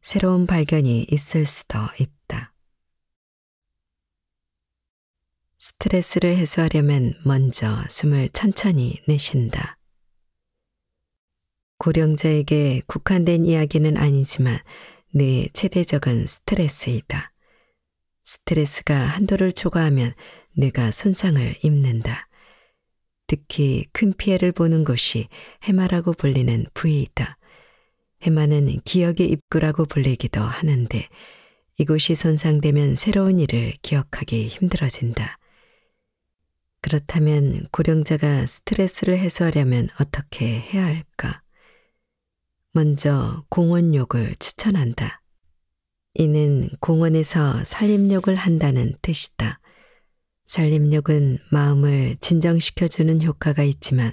새로운 발견이 있을 수도 있다. 스트레스를 해소하려면 먼저 숨을 천천히 내쉰다. 고령자에게 국한된 이야기는 아니지만 뇌 최대적은 스트레스이다. 스트레스가 한도를 초과하면 내가 손상을 입는다. 특히 큰 피해를 보는 것이 해마라고 불리는 부위이다. 해마는 기억의 입구라고 불리기도 하는데 이곳이 손상되면 새로운 일을 기억하기 힘들어진다. 그렇다면 고령자가 스트레스를 해소하려면 어떻게 해야 할까? 먼저 공원욕을 추천한다. 이는 공원에서 살림욕을 한다는 뜻이다. 살림욕은 마음을 진정시켜주는 효과가 있지만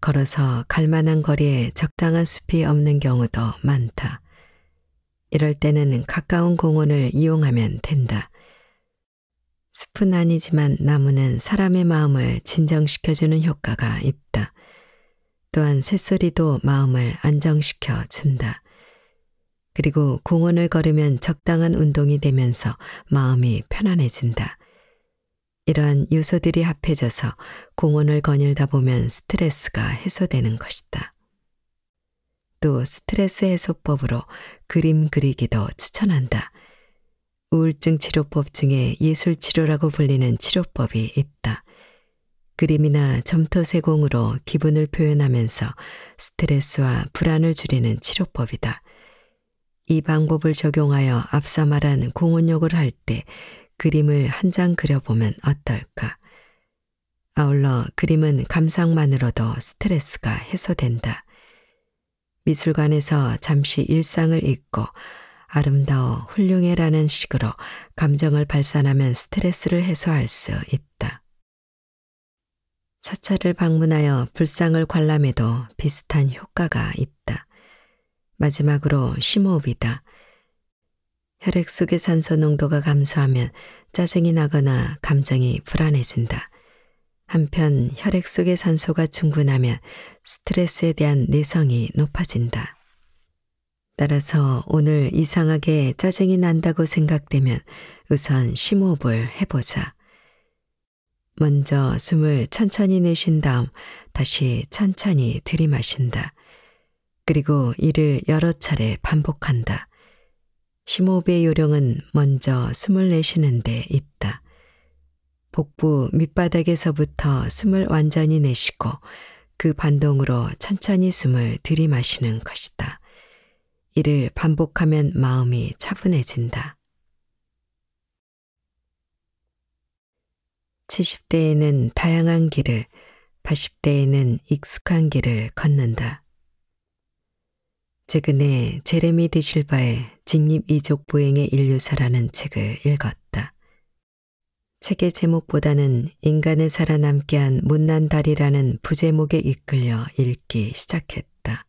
걸어서 갈만한 거리에 적당한 숲이 없는 경우도 많다. 이럴 때는 가까운 공원을 이용하면 된다. 숲은 아니지만 나무는 사람의 마음을 진정시켜주는 효과가 있다. 또한 새소리도 마음을 안정시켜 준다. 그리고 공원을 걸으면 적당한 운동이 되면서 마음이 편안해진다. 이러한 요소들이 합해져서 공원을 거닐다 보면 스트레스가 해소되는 것이다. 또 스트레스 해소법으로 그림 그리기도 추천한다. 우울증 치료법 중에 예술 치료라고 불리는 치료법이 있다. 그림이나 점토 세공으로 기분을 표현하면서 스트레스와 불안을 줄이는 치료법이다. 이 방법을 적용하여 앞서 말한 공원욕을 할때 그림을 한 장 그려보면 어떨까? 아울러 그림은 감상만으로도 스트레스가 해소된다. 미술관에서 잠시 일상을 잊고 아름다워 훌륭해라는 식으로 감정을 발산하면 스트레스를 해소할 수 있다. 사찰을 방문하여 불상을 관람해도 비슷한 효과가 있다. 마지막으로 심호흡이다. 혈액 속의 산소 농도가 감소하면 짜증이 나거나 감정이 불안해진다. 한편 혈액 속의 산소가 충분하면 스트레스에 대한 내성이 높아진다. 따라서 오늘 이상하게 짜증이 난다고 생각되면 우선 심호흡을 해보자. 먼저 숨을 천천히 내신 다음 다시 천천히 들이마신다. 그리고 이를 여러 차례 반복한다. 심호흡의 요령은 먼저 숨을 내쉬는 데 있다. 복부 밑바닥에서부터 숨을 완전히 내쉬고 그 반동으로 천천히 숨을 들이마시는 것이다. 이를 반복하면 마음이 차분해진다. 70대에는 다양한 길을, 80대에는 익숙한 길을 걷는다. 최근에 제레미 디실바의 직립 이족 보행의 인류사라는 책을 읽었다. 책의 제목보다는 인간을 살아남게 한 못난 달이라는 부제목에 이끌려 읽기 시작했다.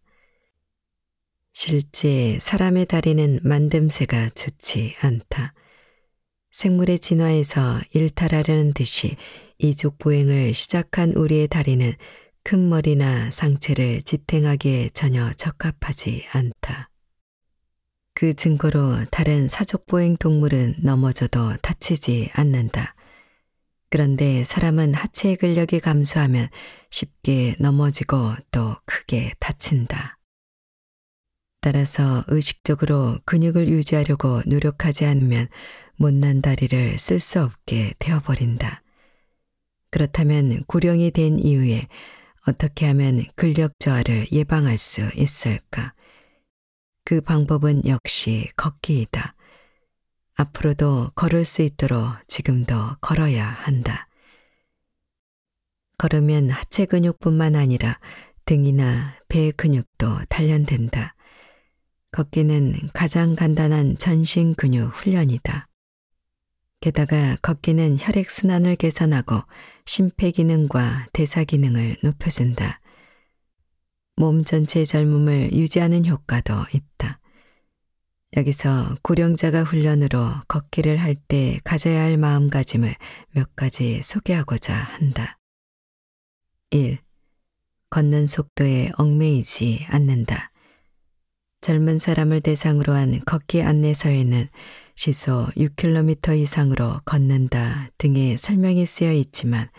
실제 사람의 다리는 만듦새가 좋지 않다. 생물의 진화에서 일탈하려는 듯이 이족 보행을 시작한 우리의 다리는 큰 머리나 상체를 지탱하기에 전혀 적합하지 않다. 그 증거로 다른 사족보행 동물은 넘어져도 다치지 않는다. 그런데 사람은 하체 근력이 감소하면 쉽게 넘어지고 또 크게 다친다. 따라서 의식적으로 근육을 유지하려고 노력하지 않으면 못난 다리를 쓸 수 없게 되어버린다. 그렇다면 고령이 된 이후에 어떻게 하면 근력저하를 예방할 수 있을까? 그 방법은 역시 걷기이다. 앞으로도 걸을 수 있도록 지금도 걸어야 한다. 걸으면 하체 근육뿐만 아니라 등이나 배 근육도 단련된다. 걷기는 가장 간단한 전신 근육 훈련이다. 게다가 걷기는 혈액순환을 개선하고 심폐 기능과 대사 기능을 높여준다. 몸 전체의 젊음을 유지하는 효과도 있다. 여기서 고령자가 훈련으로 걷기를 할 때 가져야 할 마음가짐을 몇 가지 소개하고자 한다. 1. 걷는 속도에 얽매이지 않는다. 젊은 사람을 대상으로 한 걷기 안내서에는 시속 6km 이상으로 걷는다 등의 설명이 쓰여 있지만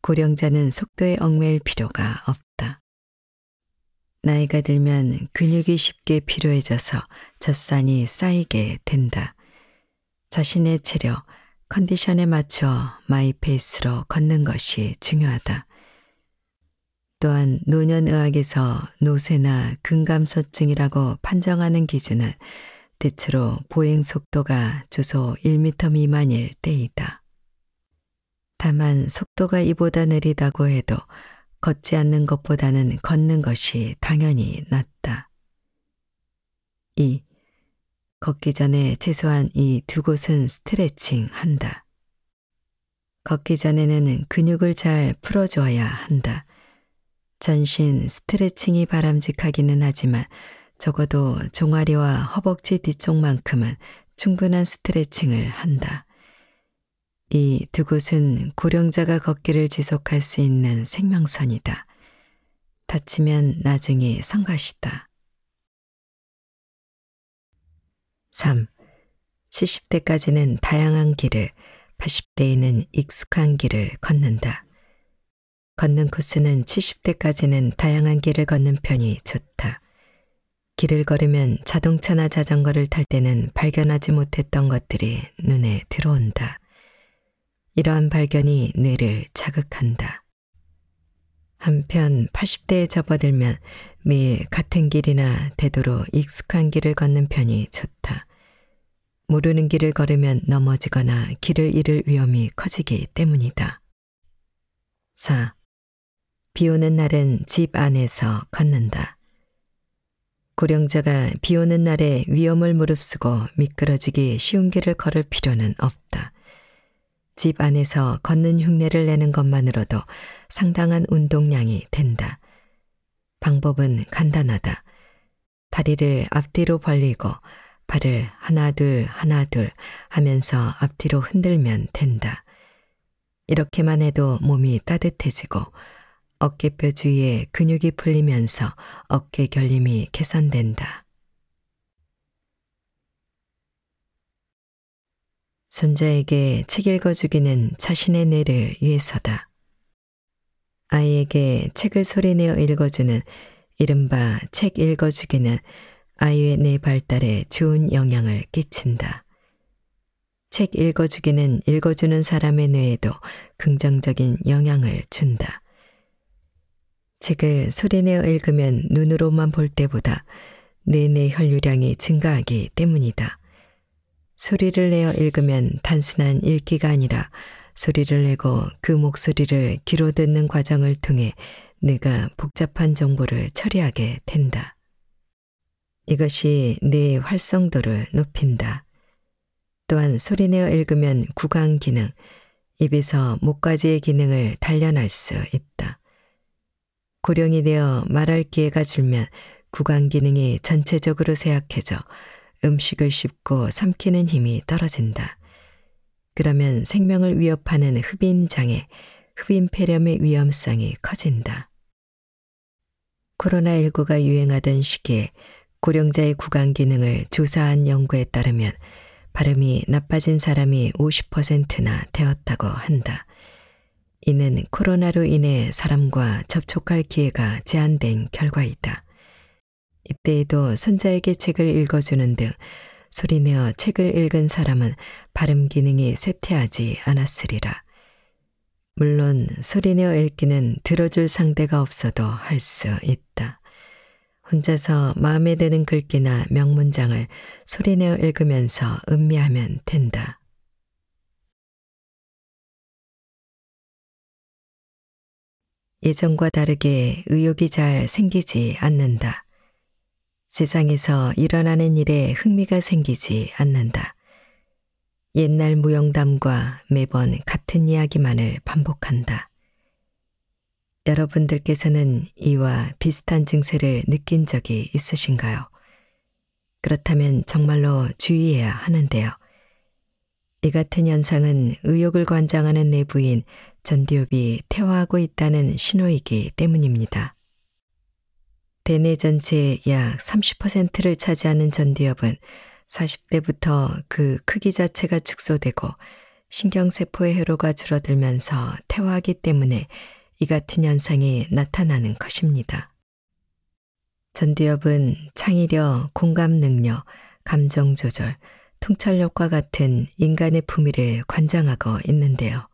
고령자는 속도에 얽매일 필요가 없다. 나이가 들면 근육이 쉽게 피로해져서 젖산이 쌓이게 된다. 자신의 체력, 컨디션에 맞춰 마이페이스로 걷는 것이 중요하다. 또한 노년의학에서 노쇠나 근감소증이라고 판정하는 기준은 대체로 보행 속도가 주소 1 m 미만일 때이다. 다만 속도가 이보다 느리다고 해도 걷지 않는 것보다는 걷는 것이 당연히 낫다. 2. 걷기 전에 최소한 이 두 곳은 스트레칭 한다. 걷기 전에는 근육을 잘 풀어줘야 한다. 전신 스트레칭이 바람직하기는 하지만 적어도 종아리와 허벅지 뒤쪽만큼은 충분한 스트레칭을 한다. 이 두 곳은 고령자가 걷기를 지속할 수 있는 생명선이다. 다치면 나중에 성가시다. 3. 70대까지는 다양한 길을, 80대에는 익숙한 길을 걷는다. 걷는 코스는 70대까지는 다양한 길을 걷는 편이 좋다. 길을 걸으면 자동차나 자전거를 탈 때는 발견하지 못했던 것들이 눈에 들어온다. 이러한 발견이 뇌를 자극한다. 한편 80대에 접어들면 매일 같은 길이나 되도록 익숙한 길을 걷는 편이 좋다. 모르는 길을 걸으면 넘어지거나 길을 잃을 위험이 커지기 때문이다. 4. 비 오는 날은 집 안에서 걷는다. 고령자가 비 오는 날에 위험을 무릅쓰고 미끄러지기 쉬운 길을 걸을 필요는 없다. 집 안에서 걷는 흉내를 내는 것만으로도 상당한 운동량이 된다. 방법은 간단하다. 다리를 앞뒤로 벌리고 발을 하나 둘 하나 둘 하면서 앞뒤로 흔들면 된다. 이렇게만 해도 몸이 따뜻해지고 어깨뼈 주위에 근육이 풀리면서 어깨 결림이 개선된다. 손자에게 책 읽어주기는 자신의 뇌를 위해서다. 아이에게 책을 소리내어 읽어주는 이른바 책 읽어주기는 아이의 뇌 발달에 좋은 영향을 끼친다. 책 읽어주기는 읽어주는 사람의 뇌에도 긍정적인 영향을 준다. 책을 소리내어 읽으면 눈으로만 볼 때보다 뇌내 혈류량이 증가하기 때문이다. 소리를 내어 읽으면 단순한 읽기가 아니라 소리를 내고 그 목소리를 귀로 듣는 과정을 통해 뇌가 복잡한 정보를 처리하게 된다. 이것이 뇌의 활성도를 높인다. 또한 소리내어 읽으면 구강 기능, 입에서 목까지의 기능을 단련할 수 있다. 고령이 되어 말할 기회가 줄면 구강 기능이 전체적으로 쇠약해져 음식을 씹고 삼키는 힘이 떨어진다. 그러면 생명을 위협하는 흡인 장애, 흡인 폐렴의 위험성이 커진다. 코로나19가 유행하던 시기에 고령자의 구강 기능을 조사한 연구에 따르면 발음이 나빠진 사람이 50%나 되었다고 한다. 이는 코로나로 인해 사람과 접촉할 기회가 제한된 결과이다. 이때에도 손자에게 책을 읽어주는 등 소리내어 책을 읽은 사람은 발음 기능이 쇠퇴하지 않았으리라. 물론 소리내어 읽기는 들어줄 상대가 없어도 할 수 있다. 혼자서 마음에 드는 글귀나 명문장을 소리내어 읽으면서 음미하면 된다. 예전과 다르게 의욕이 잘 생기지 않는다. 세상에서 일어나는 일에 흥미가 생기지 않는다. 옛날 무용담과 매번 같은 이야기만을 반복한다. 여러분들께서는 이와 비슷한 증세를 느낀 적이 있으신가요? 그렇다면 정말로 주의해야 하는데요. 이 같은 현상은 의욕을 관장하는 내부인 전두엽이 태화하고 있다는 신호이기 때문입니다. 대뇌 전체약 30%를 차지하는 전두엽은 40대부터 그 크기 자체가 축소되고 신경세포의 회로가 줄어들면서 퇴화하기 때문에 이 같은 현상이 나타나는 것입니다. 전두엽은 창의력, 공감 능력, 감정 조절, 통찰력과 같은 인간의 품위를 관장하고 있는데요.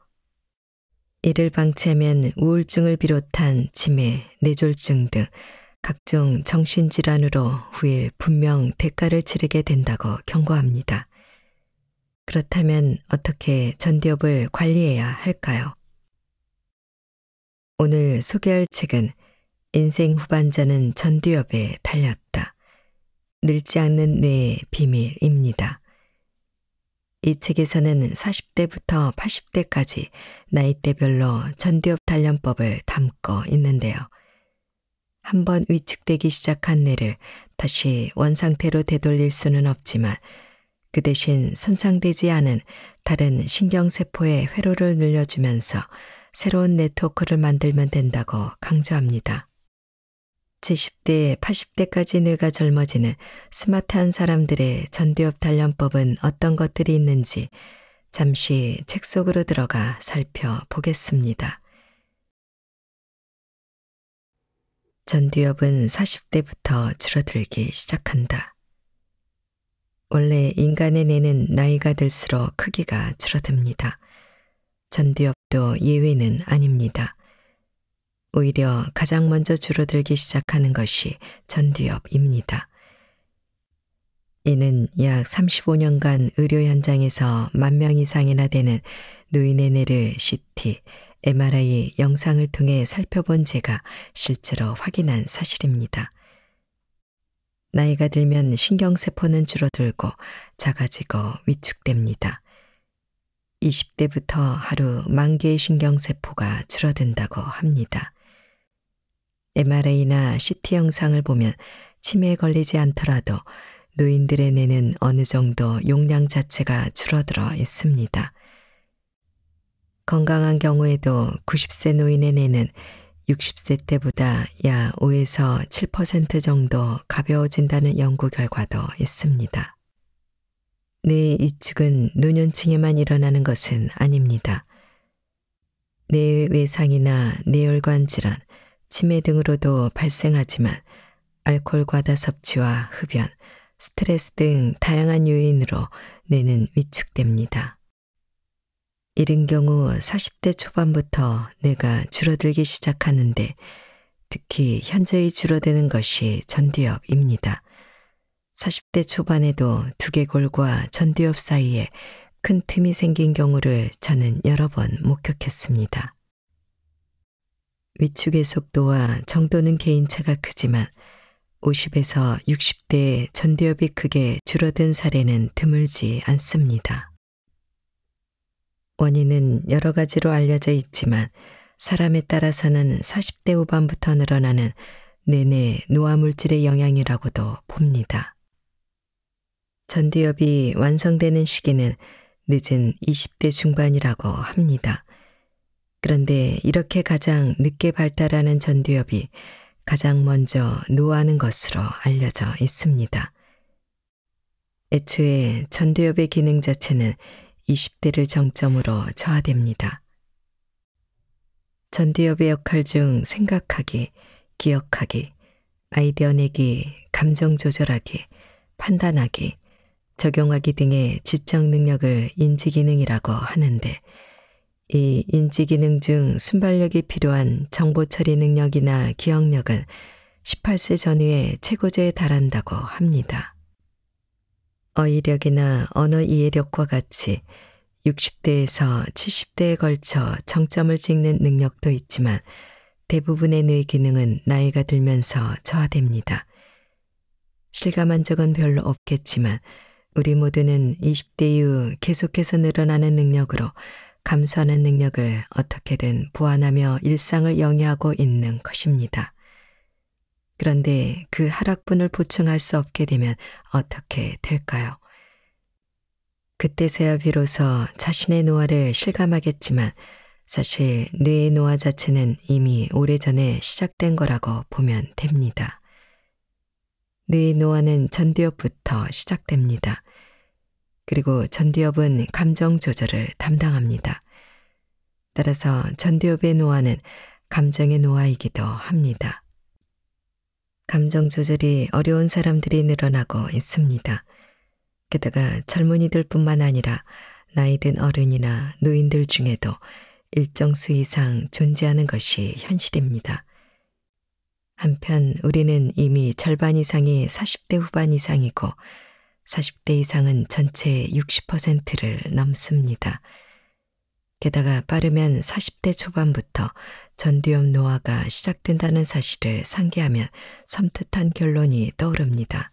이를 방치하면 우울증을 비롯한 치매, 뇌졸중 등 각종 정신질환으로 후일 분명 대가를 치르게 된다고 경고합니다. 그렇다면 어떻게 전두엽을 관리해야 할까요? 오늘 소개할 책은 인생 후반전은 전두엽에 달렸다. 늙지 않는 뇌의 비밀입니다. 이 책에서는 40대부터 80대까지 나이대별로 전두엽 단련법을 담고 있는데요. 한번 위축되기 시작한 뇌를 다시 원상태로 되돌릴 수는 없지만 그 대신 손상되지 않은 다른 신경세포의 회로를 늘려주면서 새로운 네트워크를 만들면 된다고 강조합니다. 70대, 80대까지 뇌가 젊어지는 스마트한 사람들의 전두엽 단련법은 어떤 것들이 있는지 잠시 책 속으로 들어가 살펴보겠습니다. 전두엽은 40대부터 줄어들기 시작한다. 원래 인간의 뇌는 나이가 들수록 크기가 줄어듭니다. 전두엽도 예외는 아닙니다. 오히려 가장 먼저 줄어들기 시작하는 것이 전두엽입니다. 이는 약 35년간 의료 현장에서 만 명 이상이나 되는 노인의 뇌를 CT, MRI 영상을 통해 살펴본 제가 실제로 확인한 사실입니다. 나이가 들면 신경세포는 줄어들고 작아지고 위축됩니다. 20대부터 하루 만 개의 신경세포가 줄어든다고 합니다. MRA나 CT 영상을 보면 치매에 걸리지 않더라도 노인들의 뇌는 어느 정도 용량 자체가 줄어들어 있습니다. 건강한 경우에도 90세 노인의 뇌는 60세 때보다 약 5에서 7% 정도 가벼워진다는 연구 결과도 있습니다. 뇌의 위축은 노년층에만 일어나는 것은 아닙니다. 뇌 외상이나 뇌혈관 질환, 치매 등으로도 발생하지만 알코올 과다 섭취와 흡연, 스트레스 등 다양한 요인으로 뇌는 위축됩니다. 이른 경우 40대 초반부터 뇌가 줄어들기 시작하는데 특히 현저히 줄어드는 것이 전두엽입니다. 40대 초반에도 두개골과 전두엽 사이에 큰 틈이 생긴 경우를 저는 여러 번 목격했습니다. 위축의 속도와 정도는 개인차가 크지만 50에서 60대 전두엽이 크게 줄어든 사례는 드물지 않습니다. 원인은 여러 가지로 알려져 있지만 사람에 따라서는 40대 후반부터 늘어나는 뇌내 노화물질의 영향이라고도 봅니다. 전두엽이 완성되는 시기는 늦은 20대 중반이라고 합니다. 그런데 이렇게 가장 늦게 발달하는 전두엽이 가장 먼저 노하는 것으로 알려져 있습니다. 애초에 전두엽의 기능 자체는 20대를 정점으로 저하됩니다. 전두엽의 역할 중 생각하기, 기억하기, 아이디어 내기, 감정 조절하기, 판단하기, 적용하기 등의 지적 능력을 인지 기능이라고 하는데 이 인지기능 중 순발력이 필요한 정보 처리 능력이나 기억력은 18세 전후에 최고조에 달한다고 합니다. 어휘력이나 언어 이해력과 같이 60대에서 70대에 걸쳐 정점을 찍는 능력도 있지만 대부분의 뇌 기능은 나이가 들면서 저하됩니다. 실감한 적은 별로 없겠지만 우리 모두는 20대 이후 계속해서 늘어나는 능력으로 감수하는 능력을 어떻게든 보완하며 일상을 영위하고 있는 것입니다. 그런데 그 하락분을 보충할 수 없게 되면 어떻게 될까요? 그때서야 비로소 자신의 노화를 실감하겠지만 사실 뇌의 노화 자체는 이미 오래전에 시작된 거라고 보면 됩니다. 뇌의 노화는 전두엽부터 시작됩니다. 그리고 전두엽은 감정 조절을 담당합니다. 따라서 전두엽의 노화는 감정의 노화이기도 합니다. 감정 조절이 어려운 사람들이 늘어나고 있습니다. 게다가 젊은이들 뿐만 아니라 나이든 어른이나 노인들 중에도 일정 수 이상 존재하는 것이 현실입니다. 한편 우리는 이미 절반 이상이 40대 후반 이상이고 40대 이상은 전체의 60%를 넘습니다. 게다가 빠르면 40대 초반부터 전두엽 노화가 시작된다는 사실을 상기하면 섬뜩한 결론이 떠오릅니다.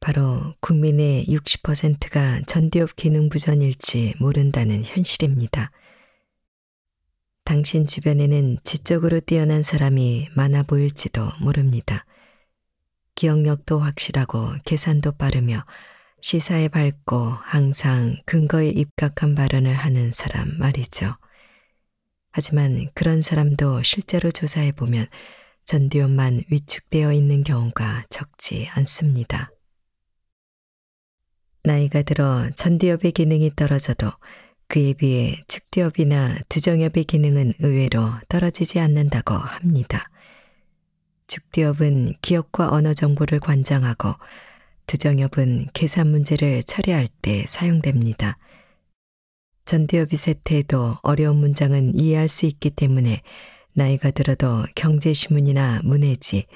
바로 국민의 60%가 전두엽 기능 부전일지 모른다는 현실입니다. 당신 주변에는 지적으로 뛰어난 사람이 많아 보일지도 모릅니다. 기억력도 확실하고 계산도 빠르며 시사에 밝고 항상 근거에 입각한 발언을 하는 사람 말이죠. 하지만 그런 사람도 실제로 조사해 보면 전두엽만 위축되어 있는 경우가 적지 않습니다. 나이가 들어 전두엽의 기능이 떨어져도 그에 비해 측두엽이나 두정엽의 기능은 의외로 떨어지지 않는다고 합니다. 축디업은 기억과 언어 정보를 관장하고 두정엽은 계산 문제를 처리할 때 사용됩니다. 전두엽이 세태해도 어려운 문장은 이해할 수 있기 때문에 나이가 들어도 경제신문이나 문해지,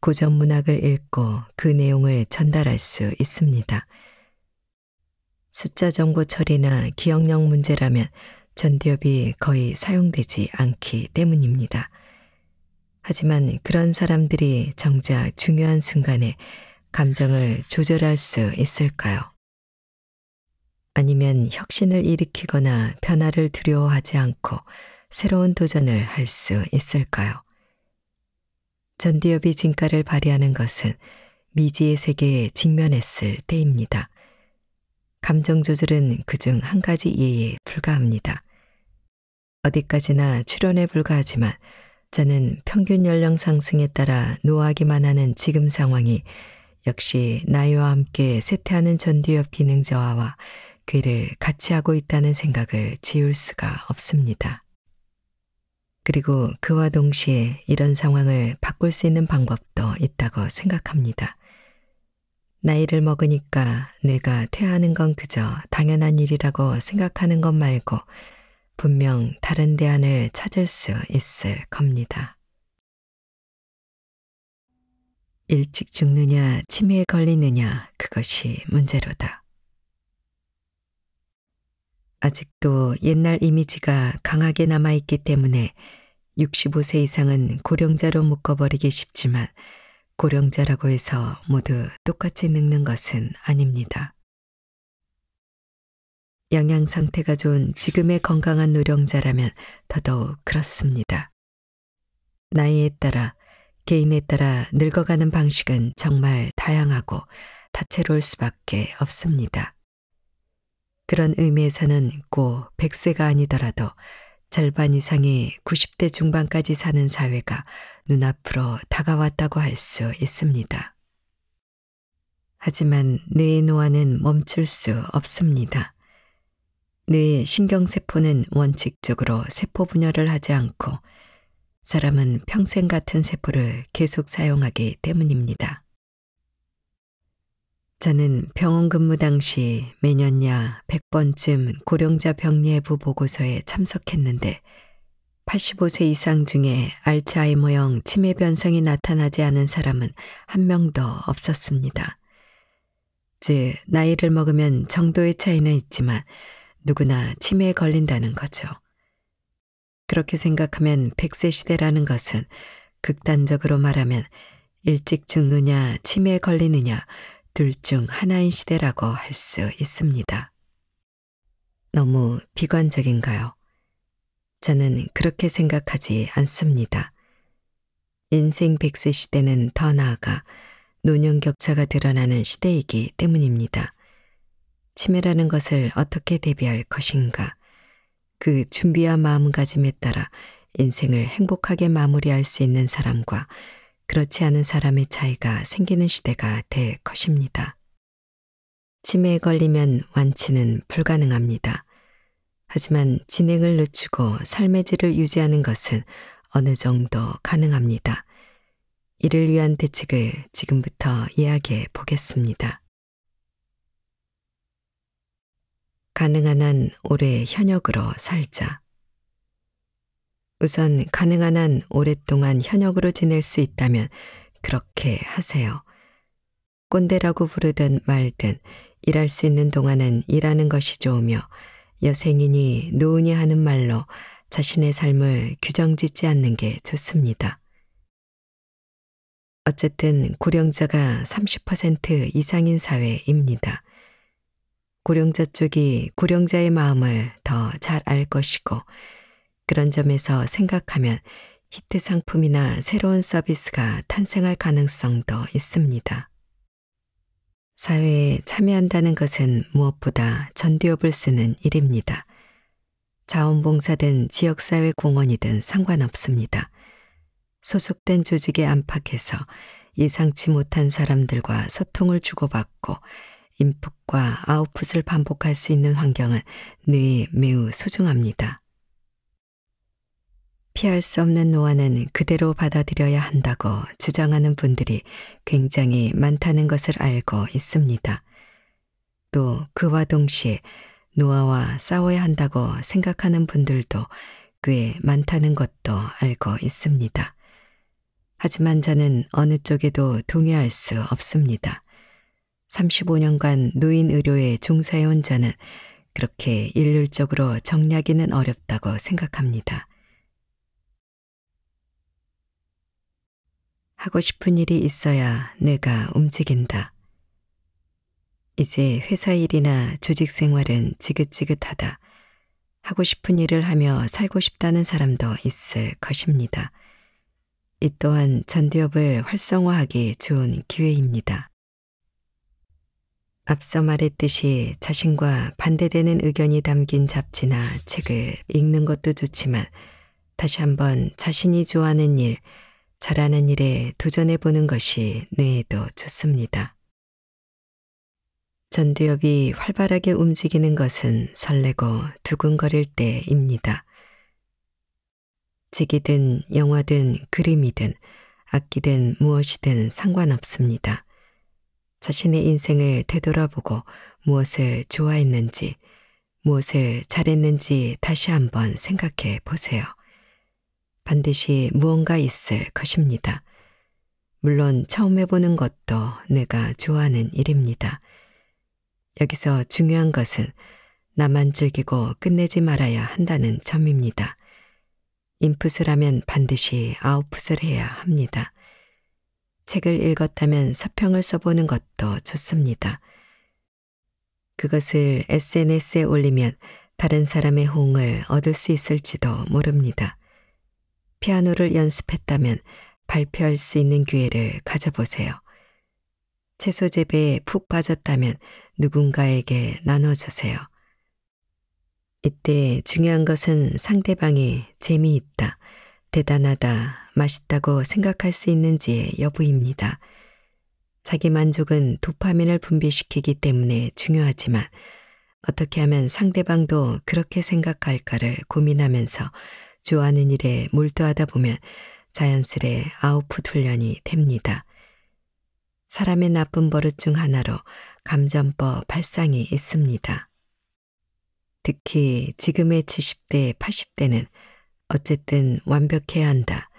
고전문학을 읽고 그 내용을 전달할 수 있습니다. 숫자 정보 처리나 기억력 문제라면 전두엽이 거의 사용되지 않기 때문입니다. 하지만 그런 사람들이 정작 중요한 순간에 감정을 조절할 수 있을까요? 아니면 혁신을 일으키거나 변화를 두려워하지 않고 새로운 도전을 할 수 있을까요? 전두엽이 진가를 발휘하는 것은 미지의 세계에 직면했을 때입니다. 감정 조절은 그중 한 가지 예에 불과합니다. 어디까지나 출연에 불과하지만 약자는 평균 연령 상승에 따라 노화하기만 하는 지금 상황이 역시 나이와 함께 쇠퇴하는 전두엽 기능 저하와 괴를 같이 하고 있다는 생각을 지울 수가 없습니다. 그리고 그와 동시에 이런 상황을 바꿀 수 있는 방법도 있다고 생각합니다. 나이를 먹으니까 뇌가 퇴하는 건 그저 당연한 일이라고 생각하는 것 말고 분명 다른 대안을 찾을 수 있을 겁니다. 일찍 죽느냐, 치매에 걸리느냐, 그것이 문제로다. 아직도 옛날 이미지가 강하게 남아있기 때문에 65세 이상은 고령자로 묶어버리기 쉽지만 고령자라고 해서 모두 똑같이 늙는 것은 아닙니다. 영양 상태가 좋은 지금의 건강한 노령자라면 더더욱 그렇습니다. 나이에 따라 개인에 따라 늙어가는 방식은 정말 다양하고 다채로울 수밖에 없습니다. 그런 의미에서는 꼭 100세가 아니더라도 절반 이상이 90대 중반까지 사는 사회가 눈앞으로 다가왔다고 할 수 있습니다. 하지만 뇌의 노화는 멈출 수 없습니다. 뇌의 네, 신경세포는 원칙적으로 세포 분열을 하지 않고 사람은 평생 같은 세포를 계속 사용하기 때문입니다. 저는 병원 근무 당시 매년야 100번쯤 고령자 병리해부 보고서에 참석했는데 85세 이상 중에 알츠하이머형 치매 변성이 나타나지 않은 사람은 한 명도 없었습니다. 즉, 나이를 먹으면 정도의 차이는 있지만 누구나 치매에 걸린다는 거죠. 그렇게 생각하면 100세 시대라는 것은 극단적으로 말하면 일찍 죽느냐 치매에 걸리느냐 둘 중 하나인 시대라고 할 수 있습니다. 너무 비관적인가요? 저는 그렇게 생각하지 않습니다. 인생 100세 시대는 더 나아가 노년 격차가 드러나는 시대이기 때문입니다. 치매라는 것을 어떻게 대비할 것인가, 그 준비와 마음가짐에 따라 인생을 행복하게 마무리할 수 있는 사람과 그렇지 않은 사람의 차이가 생기는 시대가 될 것입니다. 치매에 걸리면 완치는 불가능합니다. 하지만 진행을 늦추고 삶의 질을 유지하는 것은 어느 정도 가능합니다. 이를 위한 대책을 지금부터 이야기해 보겠습니다. 가능한 한 오래 현역으로 살자. 우선 가능한 한 오랫동안 현역으로 지낼 수 있다면 그렇게 하세요. 꼰대라고 부르든 말든 일할 수 있는 동안은 일하는 것이 좋으며 여생이니 노은이 하는 말로 자신의 삶을 규정짓지 않는 게 좋습니다. 어쨌든 고령자가 30% 이상인 사회입니다. 고령자 쪽이 고령자의 마음을 더 잘 알 것이고 그런 점에서 생각하면 히트 상품이나 새로운 서비스가 탄생할 가능성도 있습니다. 사회에 참여한다는 것은 무엇보다 전두엽을 쓰는 일입니다. 자원봉사든 지역사회 공헌이든 상관없습니다. 소속된 조직의 안팎에서 예상치 못한 사람들과 소통을 주고받고 인풋과 아웃풋을 반복할 수 있는 환경은 뇌에 매우 소중합니다. 피할 수 없는 노화는 그대로 받아들여야 한다고 주장하는 분들이 굉장히 많다는 것을 알고 있습니다. 또 그와 동시에 노화와 싸워야 한다고 생각하는 분들도 꽤 많다는 것도 알고 있습니다. 하지만 저는 어느 쪽에도 동의할 수 없습니다. 35년간 노인 의료에 종사해온 저는 그렇게 일률적으로 정리하기는 어렵다고 생각합니다. 하고 싶은 일이 있어야 뇌가 움직인다. 이제 회사 일이나 조직 생활은 지긋지긋하다. 하고 싶은 일을 하며 살고 싶다는 사람도 있을 것입니다. 이 또한 전두엽을 활성화하기 좋은 기회입니다. 앞서 말했듯이 자신과 반대되는 의견이 담긴 잡지나 책을 읽는 것도 좋지만 다시 한번 자신이 좋아하는 일, 잘하는 일에 도전해 보는 것이 뇌에도 좋습니다. 전두엽이 활발하게 움직이는 것은 설레고 두근거릴 때입니다. 책이든 영화든 그림이든 악기든 무엇이든 상관없습니다. 자신의 인생을 되돌아보고 무엇을 좋아했는지, 무엇을 잘했는지 다시 한번 생각해 보세요. 반드시 무언가 있을 것입니다. 물론 처음 해보는 것도 내가 좋아하는 일입니다. 여기서 중요한 것은 나만 즐기고 끝내지 말아야 한다는 점입니다. 인풋을 하면 반드시 아웃풋을 해야 합니다. 책을 읽었다면 서평을 써보는 것도 좋습니다. 그것을 SNS에 올리면 다른 사람의 호응을 얻을 수 있을지도 모릅니다. 피아노를 연습했다면 발표할 수 있는 기회를 가져보세요. 채소 재배에 푹 빠졌다면 누군가에게 나눠주세요. 이때 중요한 것은 상대방이 재미있다, 대단하다, 맛있다고 생각할 수 있는지의 여부입니다. 자기 만족은 도파민을 분비시키기 때문에 중요하지만 어떻게 하면 상대방도 그렇게 생각할까를 고민하면서 좋아하는 일에 몰두하다 보면 자연스레 아웃풋 훈련이 됩니다. 사람의 나쁜 버릇 중 하나로 감전법 발상이 있습니다. 특히 지금의 70대, 80대는 어쨌든 완벽해야 한다.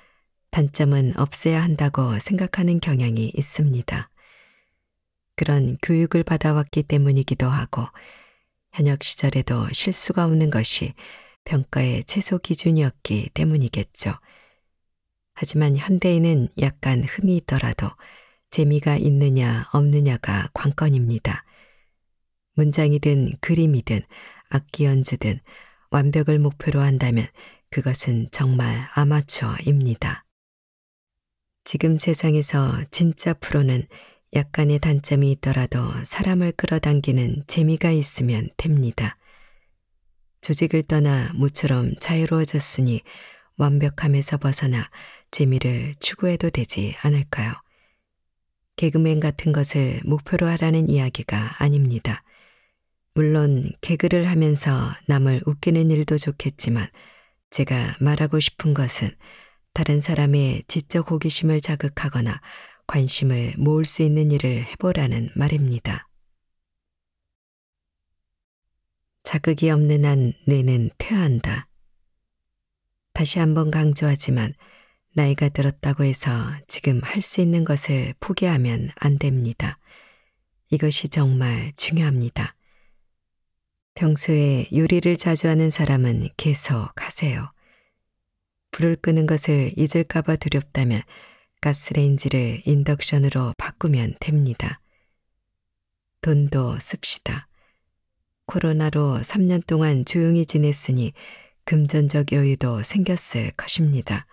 단점은 없애야 한다고 생각하는 경향이 있습니다. 그런 교육을 받아왔기 때문이기도 하고, 현역 시절에도 실수가 없는 것이 평가의 최소 기준이었기 때문이겠죠. 하지만 현대인은 약간 흠이 있더라도 재미가 있느냐 없느냐가 관건입니다. 문장이든 그림이든 악기 연주든 완벽을 목표로 한다면 그것은 정말 아마추어입니다. 지금 세상에서 진짜 프로는 약간의 단점이 있더라도 사람을 끌어당기는 재미가 있으면 됩니다. 조직을 떠나 모처럼 자유로워졌으니 완벽함에서 벗어나 재미를 추구해도 되지 않을까요? 개그맨 같은 것을 목표로 하라는 이야기가 아닙니다. 물론 개그를 하면서 남을 웃기는 일도 좋겠지만 제가 말하고 싶은 것은 다른 사람의 지적 호기심을 자극하거나 관심을 모을 수 있는 일을 해보라는 말입니다. 자극이 없는 한 뇌는 퇴화한다. 다시 한번 강조하지만 나이가 들었다고 해서 지금 할 수 있는 것을 포기하면 안 됩니다. 이것이 정말 중요합니다. 평소에 요리를 자주 하는 사람은 계속 하세요. 불을 끄는 것을 잊을까봐 두렵다면 가스레인지를 인덕션으로 바꾸면 됩니다. 돈도 씁시다. 코로나로 3년 동안 조용히 지냈으니 금전적 여유도 생겼을 것입니다.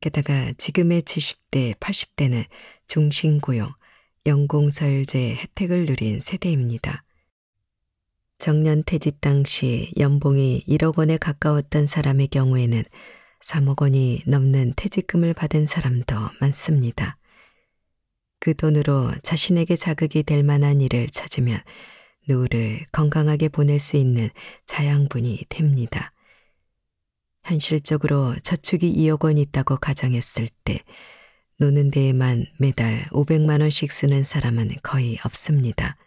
게다가 지금의 70대, 80대는 종신고용, 연공설제 혜택을 누린 세대입니다. 정년퇴직 당시 연봉이 1억 원에 가까웠던 사람의 경우에는 3억 원이 넘는 퇴직금을 받은 사람도 많습니다. 그 돈으로 자신에게 자극이 될 만한 일을 찾으면 노후를 건강하게 보낼 수 있는 자양분이 됩니다. 현실적으로 저축이 2억 원 있다고 가정했을 때 노는 데에만 매달 500만 원씩 쓰는 사람은 거의 없습니다.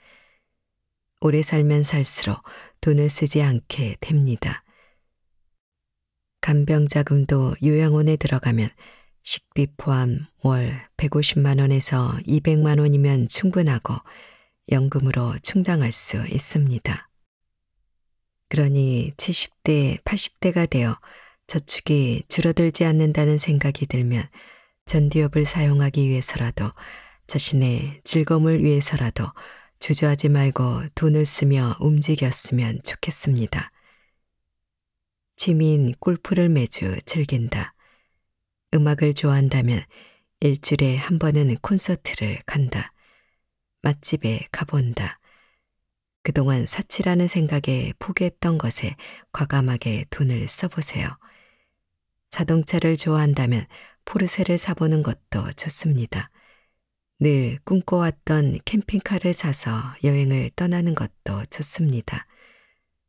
오래 살면 살수록 돈을 쓰지 않게 됩니다. 간병자금도 요양원에 들어가면 식비 포함 월 150만 원에서 200만 원이면 충분하고 연금으로 충당할 수 있습니다. 그러니 70대, 80대가 되어 저축이 줄어들지 않는다는 생각이 들면 전두엽을 사용하기 위해서라도 자신의 즐거움을 위해서라도 주저하지 말고 돈을 쓰며 움직였으면 좋겠습니다. 취미인 골프를 매주 즐긴다. 음악을 좋아한다면 일주일에 한 번은 콘서트를 간다. 맛집에 가본다. 그동안 사치라는 생각에 포기했던 것에 과감하게 돈을 써보세요. 자동차를 좋아한다면 포르쉐를 사보는 것도 좋습니다. 늘 꿈꿔왔던 캠핑카를 사서 여행을 떠나는 것도 좋습니다.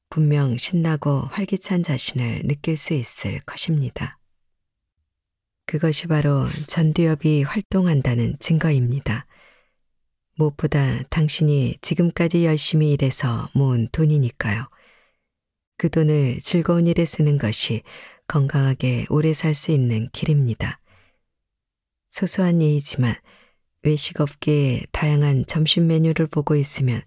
분명 신나고 활기찬 자신을 느낄 수 있을 것입니다. 그것이 바로 전두엽이 활동한다는 증거입니다. 무엇보다 당신이 지금까지 열심히 일해서 모은 돈이니까요. 그 돈을 즐거운 일에 쓰는 것이 건강하게 오래 살 수 있는 길입니다. 소소한 예이지만 외식 업계의 다양한 점심 메뉴를 보고 있으면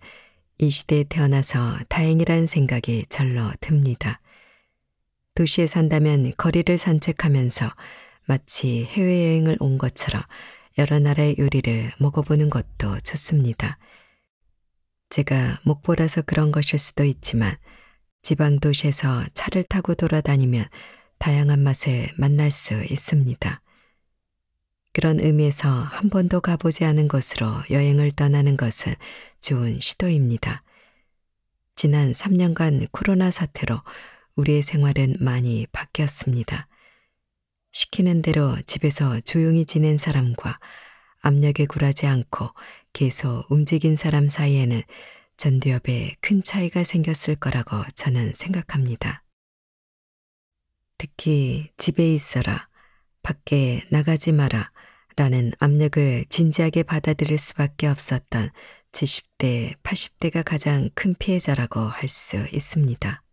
이 시대에 태어나서 다행이라는 생각이 절로 듭니다. 도시에 산다면 거리를 산책하면서 마치 해외여행을 온 것처럼 여러 나라의 요리를 먹어보는 것도 좋습니다. 제가 목보라서 그런 것일 수도 있지만 지방 도시에서 차를 타고 돌아다니면 다양한 맛을 만날 수 있습니다. 그런 의미에서 한 번도 가보지 않은 곳으로 여행을 떠나는 것은 좋은 시도입니다. 지난 3년간 코로나 사태로 우리의 생활은 많이 바뀌었습니다. 시키는 대로 집에서 조용히 지낸 사람과 압력에 굴하지 않고 계속 움직인 사람 사이에는 전두엽에 큰 차이가 생겼을 거라고 저는 생각합니다. 특히 집에 있어라, 밖에 나가지 마라, 라는 압력을 진지하게 받아들일 수밖에 없었던 70대, 80대가 가장 큰 피해자라고 할 수 있습니다.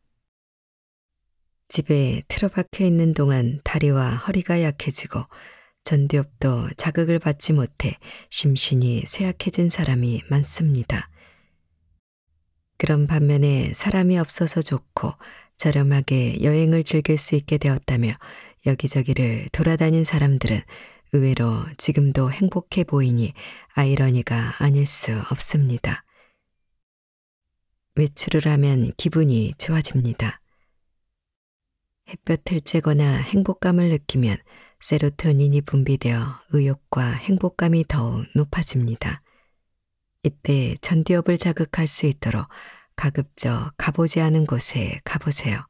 집에 틀어박혀 있는 동안 다리와 허리가 약해지고 전두엽도 자극을 받지 못해 심신이 쇠약해진 사람이 많습니다. 그런 반면에 사람이 없어서 좋고 저렴하게 여행을 즐길 수 있게 되었다며 여기저기를 돌아다닌 사람들은 의외로 지금도 행복해 보이니 아이러니가 아닐 수 없습니다. 외출을 하면 기분이 좋아집니다. 햇볕을 쬐거나 행복감을 느끼면 세로토닌이 분비되어 의욕과 행복감이 더욱 높아집니다. 이때 전두엽을 자극할 수 있도록 가급적 가보지 않은 곳에 가보세요.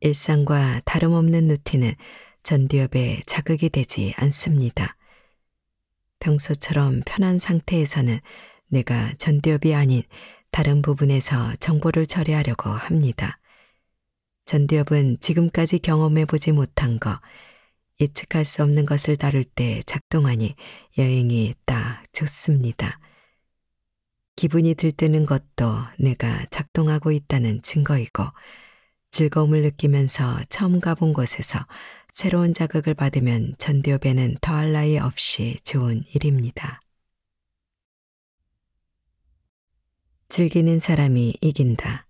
일상과 다름없는 루틴은 전두엽에 자극이 되지 않습니다. 평소처럼 편한 상태에서는 내가 전두엽이 아닌 다른 부분에서 정보를 처리하려고 합니다. 전두엽은 지금까지 경험해보지 못한 것, 예측할 수 없는 것을 다룰 때 작동하니 여행이 딱 좋습니다. 기분이 들뜨는 것도 내가 작동하고 있다는 증거이고 즐거움을 느끼면서 처음 가본 곳에서 새로운 자극을 받으면 전두엽에는 더할 나위 없이 좋은 일입니다. 즐기는 사람이 이긴다.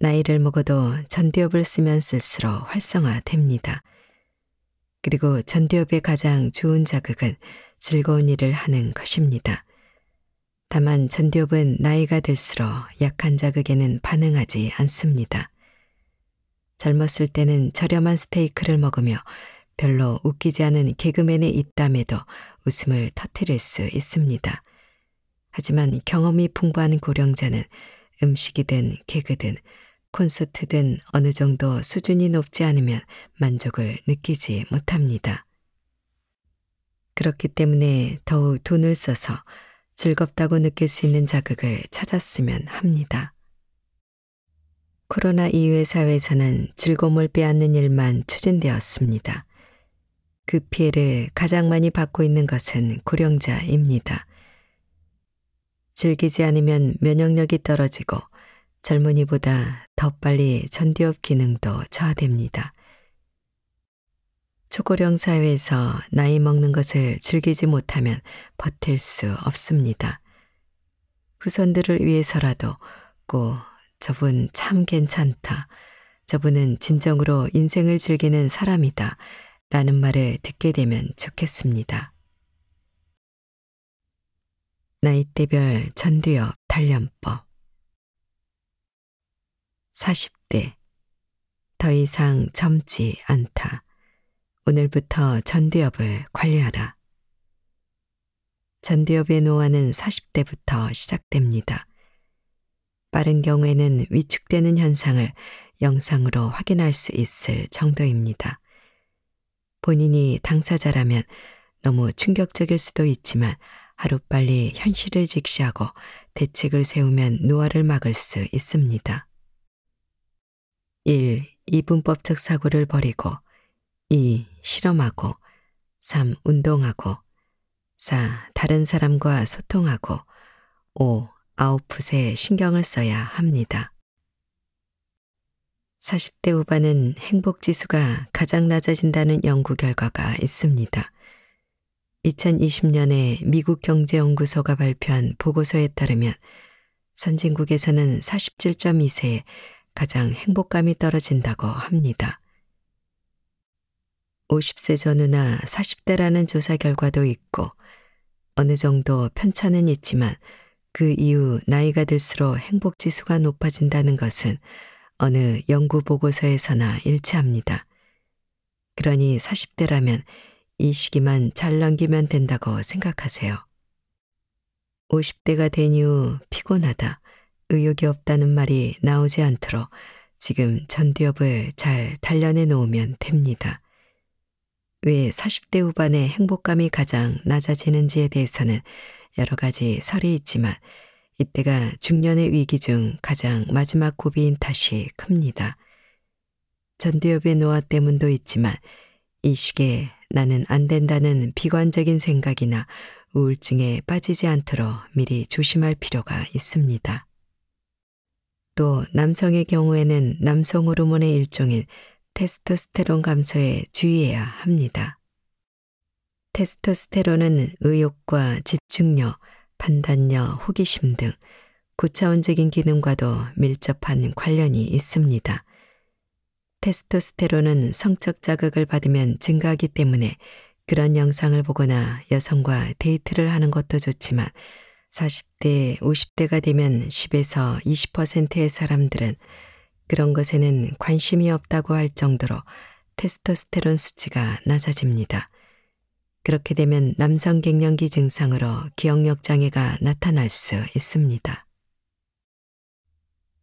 나이를 먹어도 전두엽을 쓰면 쓸수록 활성화됩니다. 그리고 전두엽의 가장 좋은 자극은 즐거운 일을 하는 것입니다. 다만 전두엽은 나이가 들수록 약한 자극에는 반응하지 않습니다. 젊었을 때는 저렴한 스테이크를 먹으며 별로 웃기지 않은 개그맨의 입담에도 웃음을 터뜨릴 수 있습니다. 하지만 경험이 풍부한 고령자는 음식이든 개그든 콘서트든 어느 정도 수준이 높지 않으면 만족을 느끼지 못합니다. 그렇기 때문에 더욱 돈을 써서 즐겁다고 느낄 수 있는 자극을 찾았으면 합니다. 코로나 이후의 사회에서는 즐거움을 빼앗는 일만 추진되었습니다. 그 피해를 가장 많이 받고 있는 것은 고령자입니다. 즐기지 않으면 면역력이 떨어지고 젊은이보다 더 빨리 전두엽 기능도 저하됩니다. 초고령 사회에서 나이 먹는 것을 즐기지 못하면 버틸 수 없습니다. 후손들을 위해서라도 꼭 저분 참 괜찮다. 저분은 진정으로 인생을 즐기는 사람이다. 라는 말을 듣게 되면 좋겠습니다. 나이대별 전두엽 단련법 40대 더 이상 젊지 않다. 오늘부터 전두엽을 관리하라. 전두엽의 노화는 40대부터 시작됩니다. 빠른 경우에는 위축되는 현상을 영상으로 확인할 수 있을 정도입니다. 본인이 당사자라면 너무 충격적일 수도 있지만 하루빨리 현실을 직시하고 대책을 세우면 노화를 막을 수 있습니다. 1. 이분법적 사고를 버리고 2. 실험하고 3. 운동하고 4. 다른 사람과 소통하고 5. 아웃풋에 신경을 써야 합니다. 40대 후반은 행복 지수가 가장 낮아진다는 연구 결과가 있습니다. 2020년에 미국 경제연구소가 발표한 보고서에 따르면 선진국에서는 47.2세에 가장 행복감이 떨어진다고 합니다. 50세 전후나 40대라는 조사 결과도 있고 어느 정도 편차는 있지만 그 이후 나이가 들수록 행복 지수가 높아진다는 것은 어느 연구 보고서에서나 일치합니다. 그러니 40대라면 이 시기만 잘 넘기면 된다고 생각하세요. 50대가 된 이후 피곤하다, 의욕이 없다는 말이 나오지 않도록 지금 전두엽을 잘 단련해 놓으면 됩니다. 왜 40대 후반에 행복감이 가장 낮아지는지에 대해서는 여러 가지 설이 있지만 이때가 중년의 위기 중 가장 마지막 고비인 탓이 큽니다. 전두엽의 노화 때문도 있지만 이 시기에 나는 안 된다는 비관적인 생각이나 우울증에 빠지지 않도록 미리 조심할 필요가 있습니다. 또 남성의 경우에는 남성 호르몬의 일종인 테스토스테론 감소에 주의해야 합니다. 테스토스테론은 의욕과 집중력, 판단력, 호기심 등 고차원적인 기능과도 밀접한 관련이 있습니다. 테스토스테론은 성적 자극을 받으면 증가하기 때문에 그런 영상을 보거나 여성과 데이트를 하는 것도 좋지만 40대, 50대가 되면 10에서 20%의 사람들은 그런 것에는 관심이 없다고 할 정도로 테스토스테론 수치가 낮아집니다. 그렇게 되면 남성 갱년기 증상으로 기억력 장애가 나타날 수 있습니다.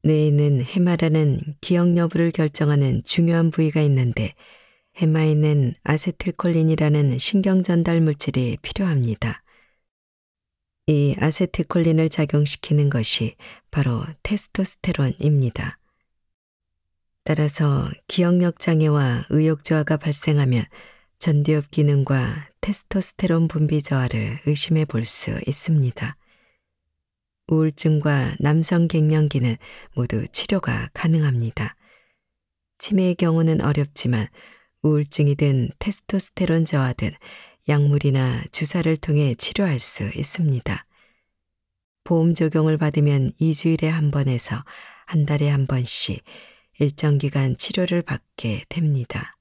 뇌에는 해마라는 기억 여부를 결정하는 중요한 부위가 있는데 해마에는 아세틸콜린이라는 신경 전달 물질이 필요합니다. 이 아세틸콜린을 작용시키는 것이 바로 테스토스테론입니다. 따라서 기억력 장애와 의욕 저하가 발생하면 전두엽 기능과 테스토스테론 분비 저하를 의심해 볼 수 있습니다. 우울증과 남성 갱년기는 모두 치료가 가능합니다. 치매의 경우는 어렵지만 우울증이든 테스토스테론 저하든 약물이나 주사를 통해 치료할 수 있습니다. 보험 적용을 받으면 2주일에 한 번에서 한 달에 한 번씩 일정 기간 치료를 받게 됩니다.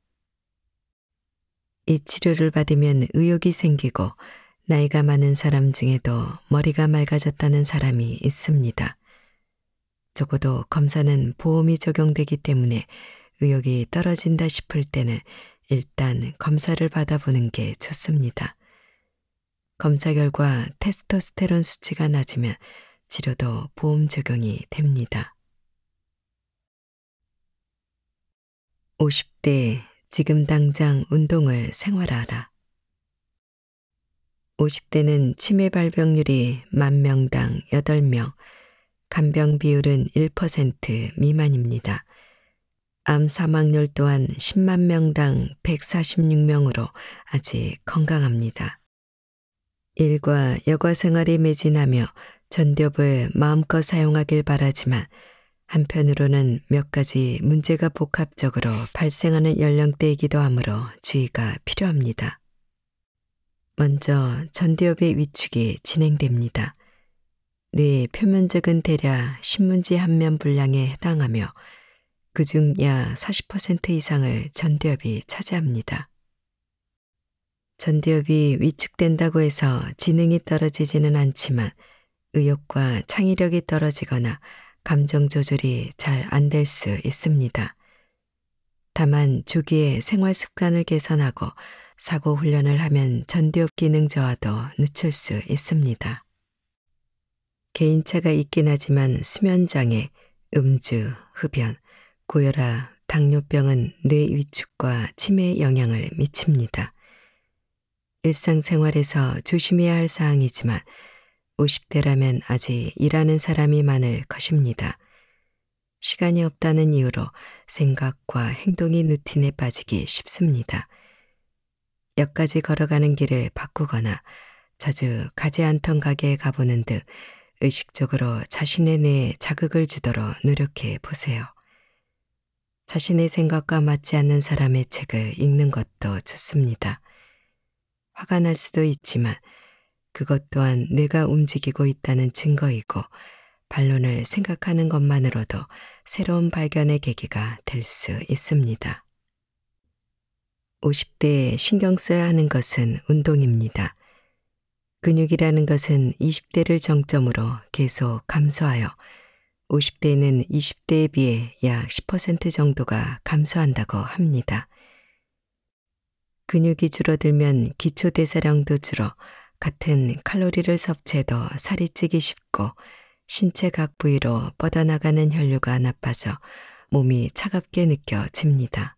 이 치료를 받으면 의욕이 생기고 나이가 많은 사람 중에도 머리가 맑아졌다는 사람이 있습니다. 적어도 검사는 보험이 적용되기 때문에 의욕이 떨어진다 싶을 때는 일단 검사를 받아보는 게 좋습니다. 검사 결과 테스토스테론 수치가 낮으면 치료도 보험 적용이 됩니다. 50대 지금 당장 운동을 생활하라. 50대는 치매 발병률이 만 명당 8명, 간병 비율은 1% 미만입니다. 암 사망률 또한 10만 명당 146명으로 아직 건강합니다. 일과 여가 생활에 매진하며 전디업을 마음껏 사용하길 바라지만 한편으로는 몇 가지 문제가 복합적으로 발생하는 연령대이기도 하므로 주의가 필요합니다. 먼저 전두엽의 위축이 진행됩니다. 뇌의 표면적은 대략 신문지 한 면 분량에 해당하며 그중 약 40% 이상을 전두엽이 차지합니다. 전두엽이 위축된다고 해서 지능이 떨어지지는 않지만 의욕과 창의력이 떨어지거나 감정 조절이 잘 안 될 수 있습니다. 다만 조기에 생활 습관을 개선하고 사고 훈련을 하면 전두엽 기능 저하도 늦출 수 있습니다. 개인차가 있긴 하지만 수면장애, 음주, 흡연, 고혈압, 당뇨병은 뇌 위축과 치매 영향을 미칩니다. 일상생활에서 조심해야 할 사항이지만 50대라면 아직 일하는 사람이 많을 것입니다. 시간이 없다는 이유로 생각과 행동이 루틴에 빠지기 쉽습니다. 역까지 걸어가는 길을 바꾸거나 자주 가지 않던 가게에 가보는 등 의식적으로 자신의 뇌에 자극을 주도록 노력해 보세요. 자신의 생각과 맞지 않는 사람의 책을 읽는 것도 좋습니다. 화가 날 수도 있지만 그것 또한 뇌가 움직이고 있다는 증거이고 반론을 생각하는 것만으로도 새로운 발견의 계기가 될 수 있습니다. 50대에 신경 써야 하는 것은 운동입니다. 근육이라는 것은 20대를 정점으로 계속 감소하여 50대는 20대에 비해 약 10% 정도가 감소한다고 합니다. 근육이 줄어들면 기초대사량도 줄어 같은 칼로리를 섭취해도 살이 찌기 쉽고 신체 각 부위로 뻗어나가는 혈류가 나빠져 몸이 차갑게 느껴집니다.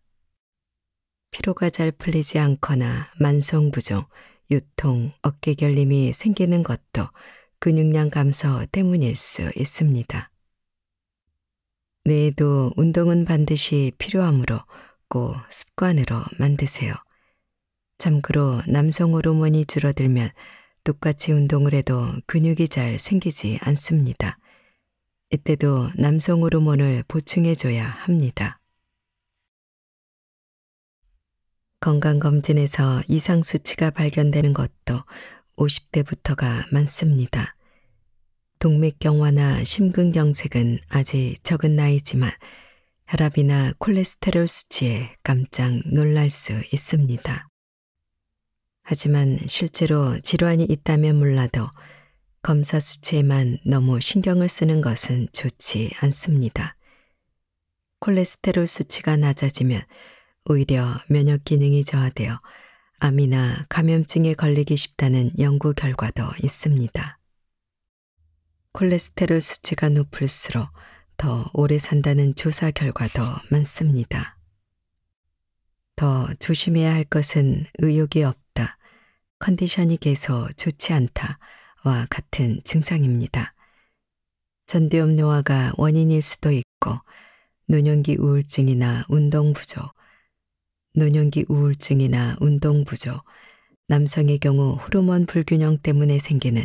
피로가 잘 풀리지 않거나 만성부종, 유통, 어깨결림이 생기는 것도 근육량 감소 때문일 수 있습니다. 뇌에도 운동은 반드시 필요하므로 꼭 습관으로 만드세요. 참고로 남성 호르몬이 줄어들면 똑같이 운동을 해도 근육이 잘 생기지 않습니다. 이때도 남성 호르몬을 보충해줘야 합니다. 건강검진에서 이상 수치가 발견되는 것도 50대부터가 많습니다. 동맥경화나 심근경색은 아직 적은 나이지만 혈압이나 콜레스테롤 수치에 깜짝 놀랄 수 있습니다. 하지만 실제로 질환이 있다면 몰라도 검사 수치에만 너무 신경을 쓰는 것은 좋지 않습니다. 콜레스테롤 수치가 낮아지면 오히려 면역 기능이 저하되어 암이나 감염증에 걸리기 쉽다는 연구 결과도 있습니다. 콜레스테롤 수치가 높을수록 더 오래 산다는 조사 결과도 많습니다. 더 조심해야 할 것은 의욕이 없다. 컨디션이 계속 좋지 않다와 같은 증상입니다. 전두엽 노화가 원인일 수도 있고 노년기 우울증이나 운동 부족, 노년기 우울증이나 운동 부족, 남성의 경우 호르몬 불균형 때문에 생기는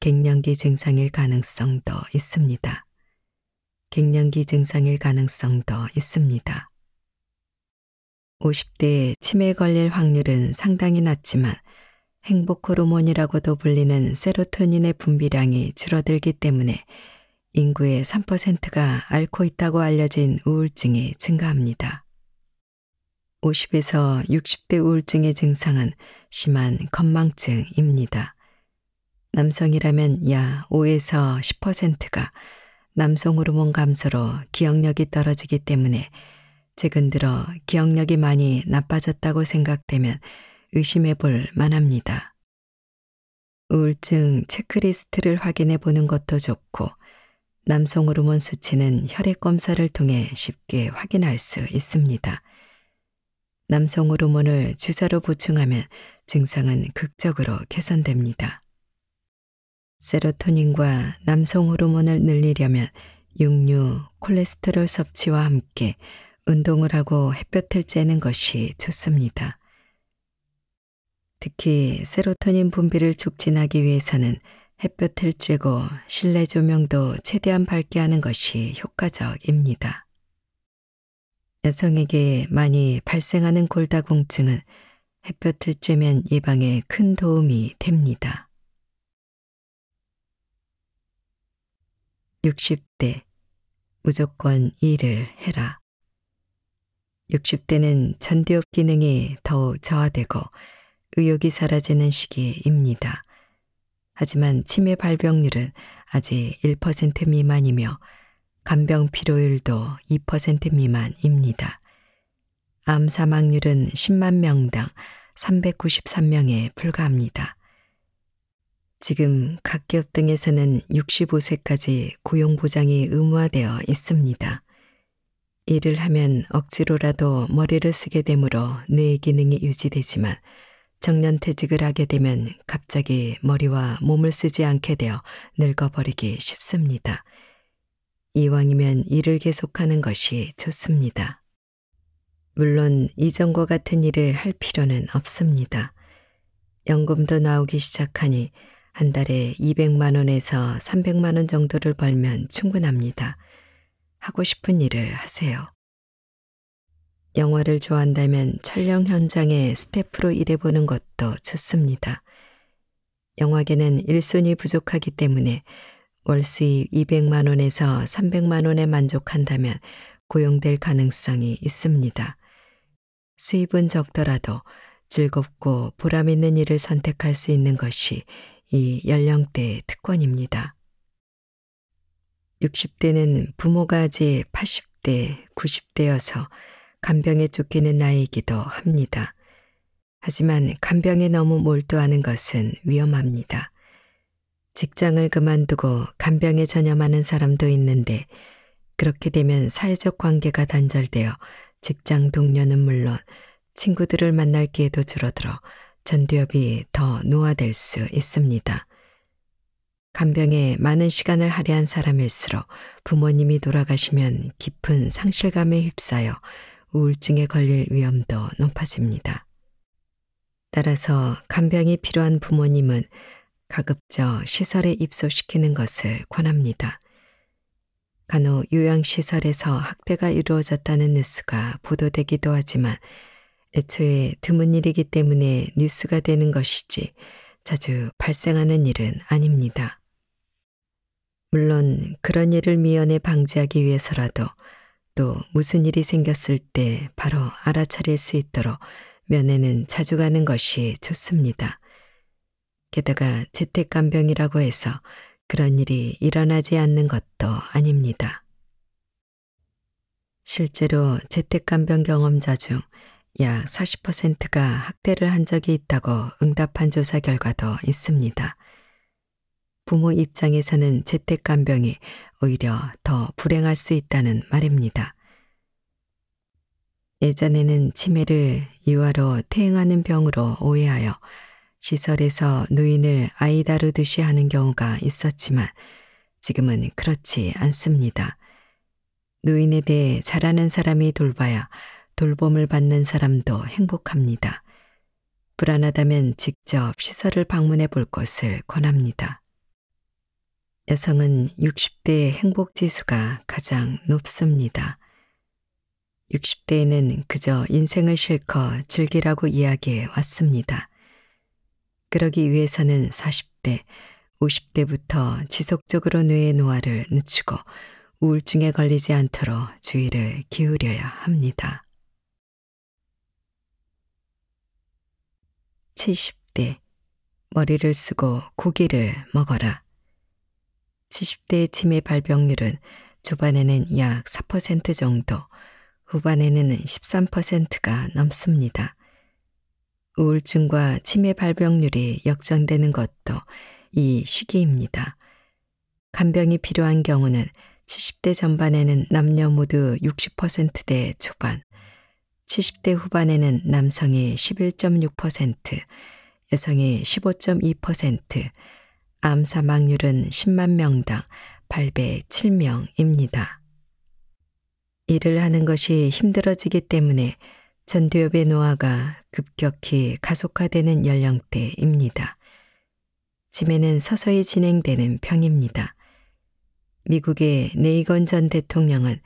갱년기 증상일 가능성도 있습니다. 갱년기 증상일 가능성도 있습니다. 50대에 치매 걸릴 확률은 상당히 낮지만 행복 호르몬이라고도 불리는 세로토닌의 분비량이 줄어들기 때문에 인구의 3%가 앓고 있다고 알려진 우울증이 증가합니다. 50에서 60대 우울증의 증상은 심한 건망증입니다. 남성이라면 약 5에서 10%가 남성 호르몬 감소로 기억력이 떨어지기 때문에 최근 들어 기억력이 많이 나빠졌다고 생각되면 의심해 볼 만합니다. 우울증 체크리스트를 확인해 보는 것도 좋고 남성 호르몬 수치는 혈액 검사를 통해 쉽게 확인할 수 있습니다. 남성 호르몬을 주사로 보충하면 증상은 극적으로 개선됩니다. 세로토닌과 남성 호르몬을 늘리려면 육류, 콜레스테롤 섭취와 함께 운동을 하고 햇볕을 쬐는 것이 좋습니다. 특히 세로토닌 분비를 촉진하기 위해서는 햇볕을 쬐고 실내 조명도 최대한 밝게 하는 것이 효과적입니다. 여성에게 많이 발생하는 골다공증은 햇볕을 쬐면 예방에 큰 도움이 됩니다. 60대 무조건 일을 해라. 60대는 전두엽 기능이 더욱 저하되고 의욕이 사라지는 시기입니다. 하지만 치매 발병률은 아직 1% 미만이며 간병 피로율도 2% 미만입니다. 암 사망률은 10만 명당 393명에 불과합니다. 지금 각 기업 등에서는 65세까지 고용보장이 의무화되어 있습니다. 일을 하면 억지로라도 머리를 쓰게 되므로 뇌 기능이 유지되지만 정년퇴직을 하게 되면 갑자기 머리와 몸을 쓰지 않게 되어 늙어버리기 쉽습니다. 이왕이면 일을 계속하는 것이 좋습니다. 물론 이전과 같은 일을 할 필요는 없습니다. 연금도 나오기 시작하니 한 달에 200만 원에서 300만 원 정도를 벌면 충분합니다. 하고 싶은 일을 하세요. 영화를 좋아한다면 촬영 현장에 스태프로 일해보는 것도 좋습니다. 영화계는 일손이 부족하기 때문에 월 수입 200만 원에서 300만 원에 만족한다면 고용될 가능성이 있습니다. 수입은 적더라도 즐겁고 보람 있는 일을 선택할 수 있는 것이 이 연령대의 특권입니다. 60대는 부모가 제 80대, 90대여서 간병에 쫓기는 나이이기도 합니다. 하지만 간병에 너무 몰두하는 것은 위험합니다. 직장을 그만두고 간병에 전념하는 사람도 있는데 그렇게 되면 사회적 관계가 단절되어 직장 동료는 물론 친구들을 만날 기회도 줄어들어 전두엽이 더 노화될 수 있습니다. 간병에 많은 시간을 할애한 사람일수록 부모님이 돌아가시면 깊은 상실감에 휩싸여 우울증에 걸릴 위험도 높아집니다. 따라서 간병이 필요한 부모님은 가급적 시설에 입소시키는 것을 권합니다. 간혹 요양시설에서 학대가 이루어졌다는 뉴스가 보도되기도 하지만 애초에 드문 일이기 때문에 뉴스가 되는 것이지 자주 발생하는 일은 아닙니다. 물론 그런 일을 미연에 방지하기 위해서라도 또 무슨 일이 생겼을 때 바로 알아차릴 수 있도록 면회는 자주 가는 것이 좋습니다. 게다가 재택간병이라고 해서 그런 일이 일어나지 않는 것도 아닙니다. 실제로 재택간병 경험자 중 약 40%가 학대를 한 적이 있다고 응답한 조사 결과도 있습니다. 부모 입장에서는 재택간병이 오히려 더 불행할 수 있다는 말입니다. 예전에는 치매를 유아로 퇴행하는 병으로 오해하여 시설에서 노인을 아이 다루듯이 하는 경우가 있었지만 지금은 그렇지 않습니다. 노인에 대해 잘하는 사람이 돌봐야 돌봄을 받는 사람도 행복합니다. 불안하다면 직접 시설을 방문해 볼 것을 권합니다. 여성은 60대의 행복지수가 가장 높습니다. 60대에는 그저 인생을 실컷 즐기라고 이야기해 왔습니다. 그러기 위해서는 40대, 50대부터 지속적으로 뇌의 노화를 늦추고 우울증에 걸리지 않도록 주의를 기울여야 합니다. 70대 머리를 쓰고 고기를 먹어라. 70대 치매 발병률은 초반에는 약 4% 정도, 후반에는 13%가 넘습니다. 우울증과 치매 발병률이 역전되는 것도 이 시기입니다. 간병이 필요한 경우는 70대 전반에는 남녀 모두 60%대 초반, 70대 후반에는 남성의 11.6%, 여성의 15.2%, 암 사망률은 10만 명당 8배 7명입니다. 일을 하는 것이 힘들어지기 때문에 전두엽의 노화가 급격히 가속화되는 연령대입니다. 지매는 서서히 진행되는 병입니다. 미국의 네이건 전 대통령은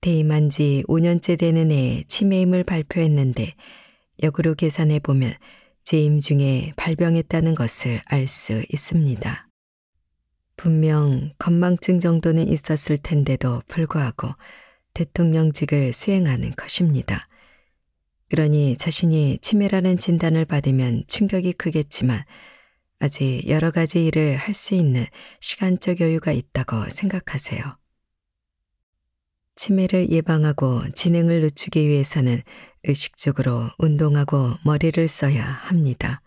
대임한 지 5년째 되는 해에 치매임을 발표했는데 역으로 계산해 보면 재임 중에 발병했다는 것을 알 수 있습니다. 분명 건망증 정도는 있었을 텐데도 불구하고 대통령직을 수행하는 것입니다. 그러니 자신이 치매라는 진단을 받으면 충격이 크겠지만 아직 여러 가지 일을 할 수 있는 시간적 여유가 있다고 생각하세요. 치매를 예방하고 진행을 늦추기 위해서는 의식적으로 운동하고 머리를 써야 합니다.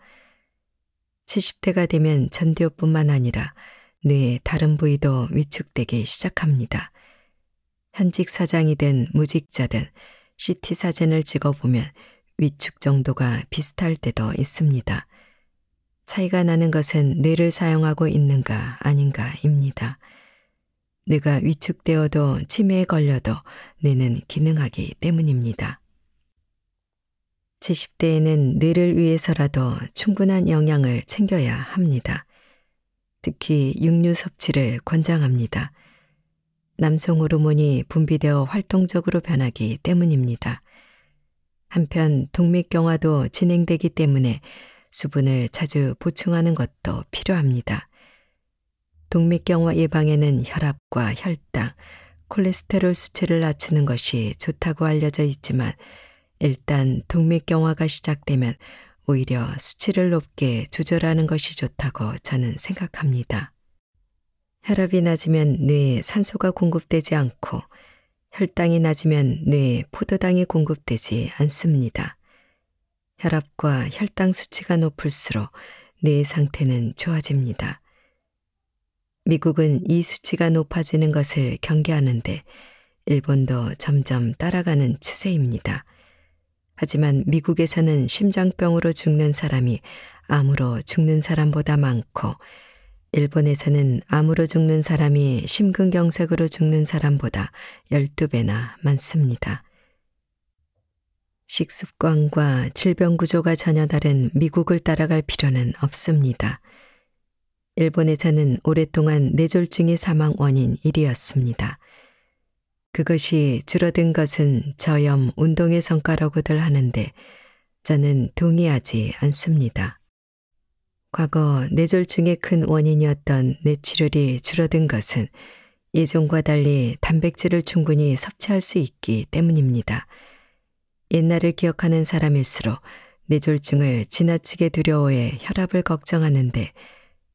70대가 되면 전두엽뿐만 아니라 뇌의 다른 부위도 위축되기 시작합니다. 현직 사장이든 무직자든 CT 사진을 찍어보면 위축 정도가 비슷할 때도 있습니다. 차이가 나는 것은 뇌를 사용하고 있는가 아닌가입니다. 뇌가 위축되어도 치매에 걸려도 뇌는 기능하기 때문입니다. 70대에는 뇌를 위해서라도 충분한 영양을 챙겨야 합니다. 특히 육류 섭취를 권장합니다. 남성 호르몬이 분비되어 활동적으로 변하기 때문입니다. 한편 동맥경화도 진행되기 때문에 수분을 자주 보충하는 것도 필요합니다. 동맥경화 예방에는 혈압과 혈당, 콜레스테롤 수치를 낮추는 것이 좋다고 알려져 있지만 일단 동맥경화가 시작되면 오히려 수치를 높게 조절하는 것이 좋다고 저는 생각합니다. 혈압이 낮으면 뇌에 산소가 공급되지 않고 혈당이 낮으면 뇌에 포도당이 공급되지 않습니다. 혈압과 혈당 수치가 높을수록 뇌의 상태는 좋아집니다. 미국은 이 수치가 높아지는 것을 경계하는데 일본도 점점 따라가는 추세입니다. 하지만 미국에서는 심장병으로 죽는 사람이 암으로 죽는 사람보다 많고 일본에서는 암으로 죽는 사람이 심근경색으로 죽는 사람보다 12배나 많습니다. 식습관과 질병 구조가 전혀 다른 미국을 따라갈 필요는 없습니다. 일본에서는 오랫동안 뇌졸중의 사망 원인 1위였습니다. 그것이 줄어든 것은 저염 운동의 성과라고들 하는데 저는 동의하지 않습니다. 과거 뇌졸중의 큰 원인이었던 뇌출혈이 줄어든 것은 예전과 달리 단백질을 충분히 섭취할 수 있기 때문입니다. 옛날을 기억하는 사람일수록 뇌졸중을 지나치게 두려워해 혈압을 걱정하는데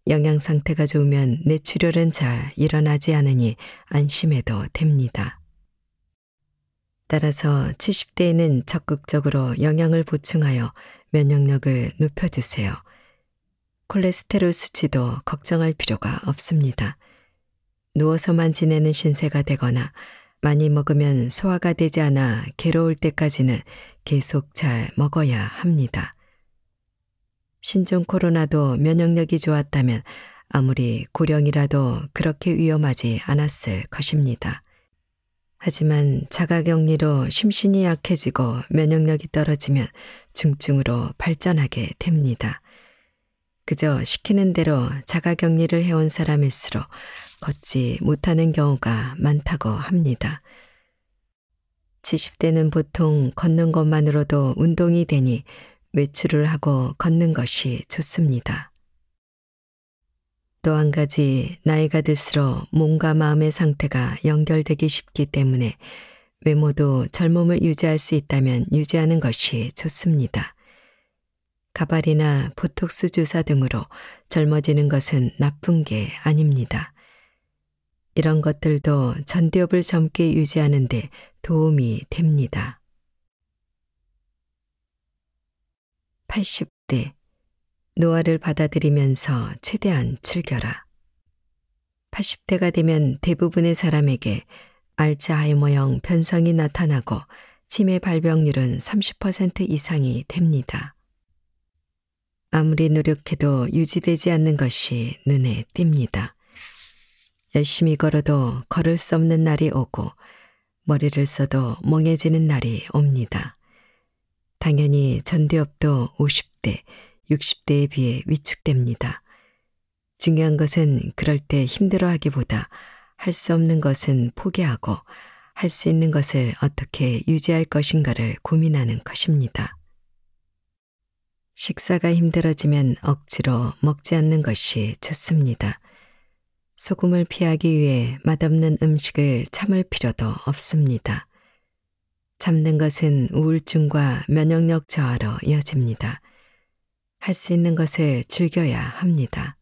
영양 상태가 좋으면 뇌출혈은 잘 일어나지 않으니 안심해도 됩니다. 따라서 70대에는 적극적으로 영양을 보충하여 면역력을 높여주세요. 콜레스테롤 수치도 걱정할 필요가 없습니다. 누워서만 지내는 신세가 되거나 많이 먹으면 소화가 되지 않아 괴로울 때까지는 계속 잘 먹어야 합니다. 신종 코로나도 면역력이 좋았다면 아무리 고령이라도 그렇게 위험하지 않았을 것입니다. 하지만 자가격리로 심신이 약해지고 면역력이 떨어지면 중증으로 발전하게 됩니다. 그저 시키는 대로 자가격리를 해온 사람일수록 걷지 못하는 경우가 많다고 합니다. 70대는 보통 걷는 것만으로도 운동이 되니 외출을 하고 걷는 것이 좋습니다. 또 한 가지 나이가 들수록 몸과 마음의 상태가 연결되기 쉽기 때문에 외모도 젊음을 유지할 수 있다면 유지하는 것이 좋습니다. 가발이나 보톡스 주사 등으로 젊어지는 것은 나쁜 게 아닙니다. 이런 것들도 전두엽을 젊게 유지하는 데 도움이 됩니다. 80대 노화를 받아들이면서 최대한 즐겨라. 80대가 되면 대부분의 사람에게 알츠하이머형 변성이 나타나고 치매 발병률은 30% 이상이 됩니다. 아무리 노력해도 유지되지 않는 것이 눈에 띕니다. 열심히 걸어도 걸을 수 없는 날이 오고 머리를 써도 멍해지는 날이 옵니다. 당연히 전두엽도 50대, 60대에 비해 위축됩니다. 중요한 것은 그럴 때 힘들어하기보다 할 수 없는 것은 포기하고 할 수 있는 것을 어떻게 유지할 것인가를 고민하는 것입니다. 식사가 힘들어지면 억지로 먹지 않는 것이 좋습니다. 소금을 피하기 위해 맛없는 음식을 참을 필요도 없습니다. 참는 것은 우울증과 면역력 저하로 이어집니다. 할 수 있는 것을 즐겨야 합니다.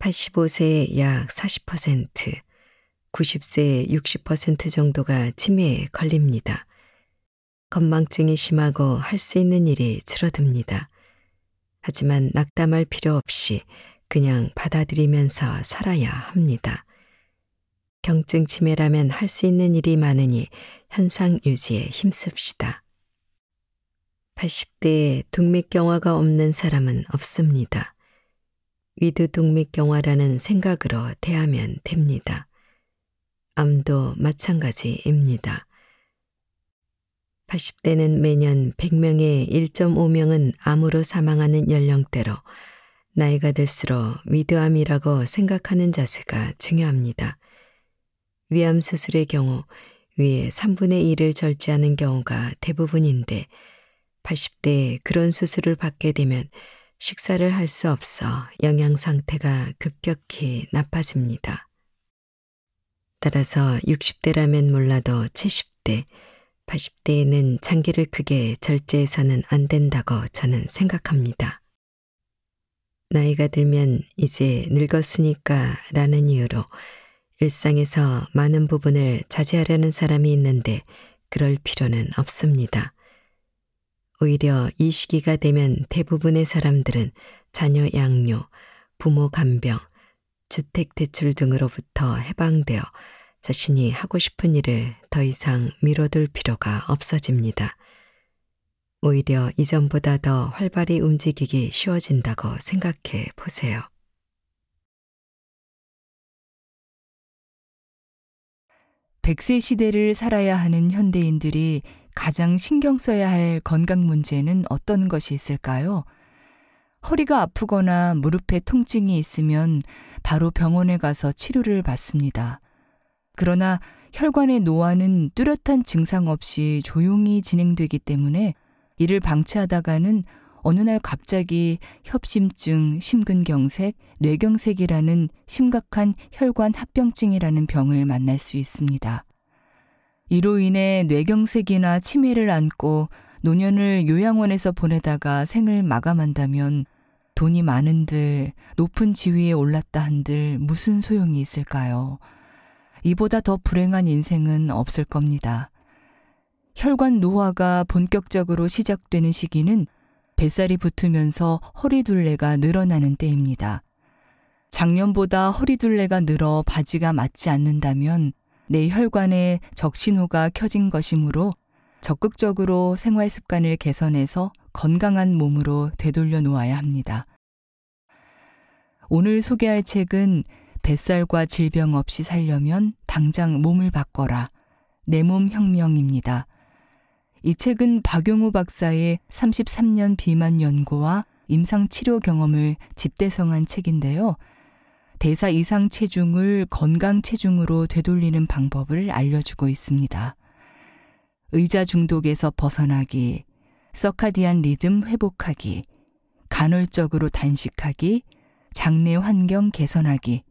85세의 약 40%, 90세의 60% 정도가 치매에 걸립니다. 건망증이 심하고 할 수 있는 일이 줄어듭니다. 하지만 낙담할 필요 없이 그냥 받아들이면서 살아야 합니다. 경증 치매라면 할 수 있는 일이 많으니 현상 유지에 힘씁시다. 80대에 동맥경화가 없는 사람은 없습니다. 위드 동맥경화라는 생각으로 대하면 됩니다. 암도 마찬가지입니다. 80대는 매년 100명의 1.5명은 암으로 사망하는 연령대로 나이가 들수록 위드암이라고 생각하는 자세가 중요합니다. 위암 수술의 경우 위에 3분의 1을 절제하는 경우가 대부분인데 80대에 그런 수술을 받게 되면 식사를 할 수 없어 영양 상태가 급격히 나빠집니다. 따라서 60대라면 몰라도 70대, 80대에는 장기를 크게 절제해서는 안 된다고 저는 생각합니다. 나이가 들면 이제 늙었으니까 라는 이유로 일상에서 많은 부분을 자제하려는 사람이 있는데 그럴 필요는 없습니다. 오히려 이 시기가 되면 대부분의 사람들은 자녀 양료, 부모 간병, 주택 대출 등으로부터 해방되어 자신이 하고 싶은 일을 더 이상 미뤄둘 필요가 없어집니다. 오히려 이전보다 더 활발히 움직이기 쉬워진다고 생각해 보세요. 백세 시대를 살아야 하는 현대인들이 가장 신경 써야 할 건강 문제는 어떤 것이 있을까요? 허리가 아프거나 무릎에 통증이 있으면 바로 병원에 가서 치료를 받습니다. 그러나 혈관의 노화는 뚜렷한 증상 없이 조용히 진행되기 때문에 이를 방치하다가는 어느 날 갑자기 협심증, 심근경색, 뇌경색이라는 심각한 혈관 합병증이라는 병을 만날 수 있습니다. 이로 인해 뇌경색이나 치매를 안고 노년을 요양원에서 보내다가 생을 마감한다면 돈이 많은들 높은 지위에 올랐다 한들 무슨 소용이 있을까요? 이보다 더 불행한 인생은 없을 겁니다. 혈관 노화가 본격적으로 시작되는 시기는 뱃살이 붙으면서 허리둘레가 늘어나는 때입니다. 작년보다 허리둘레가 늘어 바지가 맞지 않는다면 내 혈관에 적신호가 켜진 것이므로 적극적으로 생활 습관을 개선해서 건강한 몸으로 되돌려 놓아야 합니다. 오늘 소개할 책은 뱃살과 질병 없이 살려면 당장 몸을 바꿔라. 내 몸 혁명입니다. 이 책은 박용우 박사의 33년 비만 연구와 임상 치료 경험을 집대성한 책인데요. 대사 이상 체중을 건강 체중으로 되돌리는 방법을 알려주고 있습니다. 의자 중독에서 벗어나기, 서카디안 리듬 회복하기, 간헐적으로 단식하기, 장내 환경 개선하기,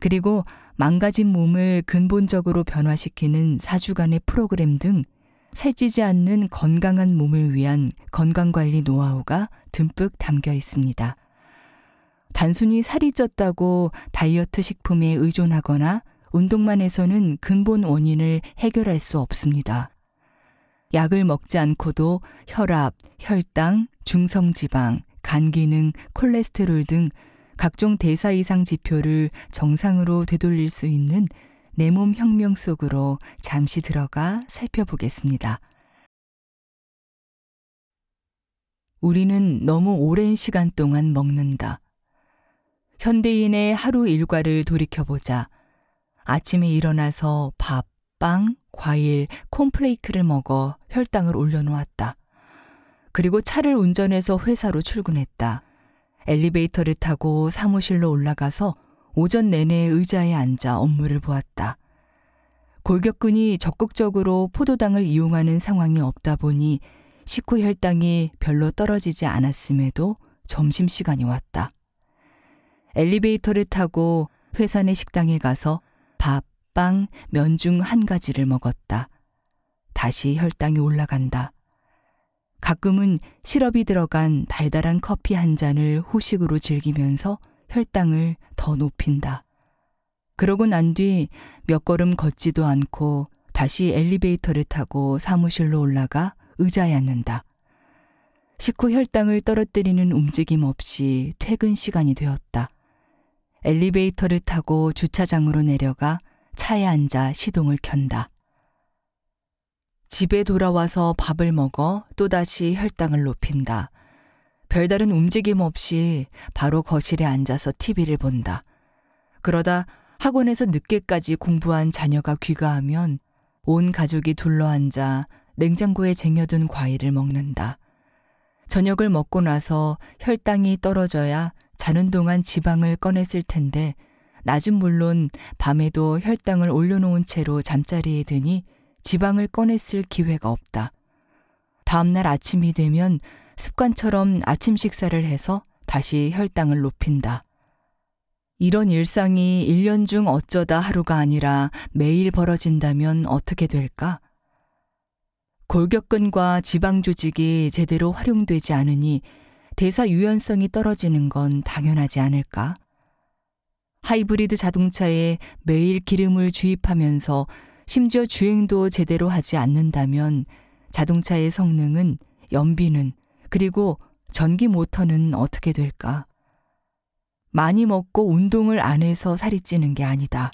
그리고 망가진 몸을 근본적으로 변화시키는 4주간의 프로그램 등 살찌지 않는 건강한 몸을 위한 건강관리 노하우가 듬뿍 담겨 있습니다. 단순히 살이 쪘다고 다이어트 식품에 의존하거나 운동만 해서는 근본 원인을 해결할 수 없습니다. 약을 먹지 않고도 혈압, 혈당, 중성지방, 간 기능, 콜레스테롤 등 각종 대사 이상 지표를 정상으로 되돌릴 수 있는 내몸 혁명 속으로 잠시 들어가 살펴보겠습니다. 우리는 너무 오랜 시간 동안 먹는다. 현대인의 하루 일과를 돌이켜보자. 아침에 일어나서 밥, 빵, 과일, 콘플레이크를 먹어 혈당을 올려놓았다. 그리고 차를 운전해서 회사로 출근했다. 엘리베이터를 타고 사무실로 올라가서 오전 내내 의자에 앉아 업무를 보았다. 골격근이 적극적으로 포도당을 이용하는 상황이 없다 보니 식후 혈당이 별로 떨어지지 않았음에도 점심시간이 왔다. 엘리베이터를 타고 회사 내 식당에 가서 밥, 빵, 면 중 한 가지를 먹었다. 다시 혈당이 올라간다. 가끔은 시럽이 들어간 달달한 커피 한 잔을 후식으로 즐기면서 혈당을 더 높인다. 그러고 난 뒤 몇 걸음 걷지도 않고 다시 엘리베이터를 타고 사무실로 올라가 의자에 앉는다. 식후 혈당을 떨어뜨리는 움직임 없이 퇴근 시간이 되었다. 엘리베이터를 타고 주차장으로 내려가 차에 앉아 시동을 켠다. 집에 돌아와서 밥을 먹어 또다시 혈당을 높인다. 별다른 움직임 없이 바로 거실에 앉아서 TV를 본다. 그러다 학원에서 늦게까지 공부한 자녀가 귀가하면 온 가족이 둘러앉아 냉장고에 쟁여둔 과일을 먹는다. 저녁을 먹고 나서 혈당이 떨어져야 자는 동안 지방을 꺼냈을 텐데 낮은 물론 밤에도 혈당을 올려놓은 채로 잠자리에 드니 지방을 꺼냈을 기회가 없다. 다음날 아침이 되면 습관처럼 아침 식사를 해서 다시 혈당을 높인다. 이런 일상이 1년 중 어쩌다 하루가 아니라 매일 벌어진다면 어떻게 될까? 골격근과 지방 조직이 제대로 활용되지 않으니 대사 유연성이 떨어지는 건 당연하지 않을까? 하이브리드 자동차에 매일 기름을 주입하면서 심지어 주행도 제대로 하지 않는다면 자동차의 성능은 연비는 그리고 전기 모터는 어떻게 될까? 많이 먹고 운동을 안 해서 살이 찌는 게 아니다.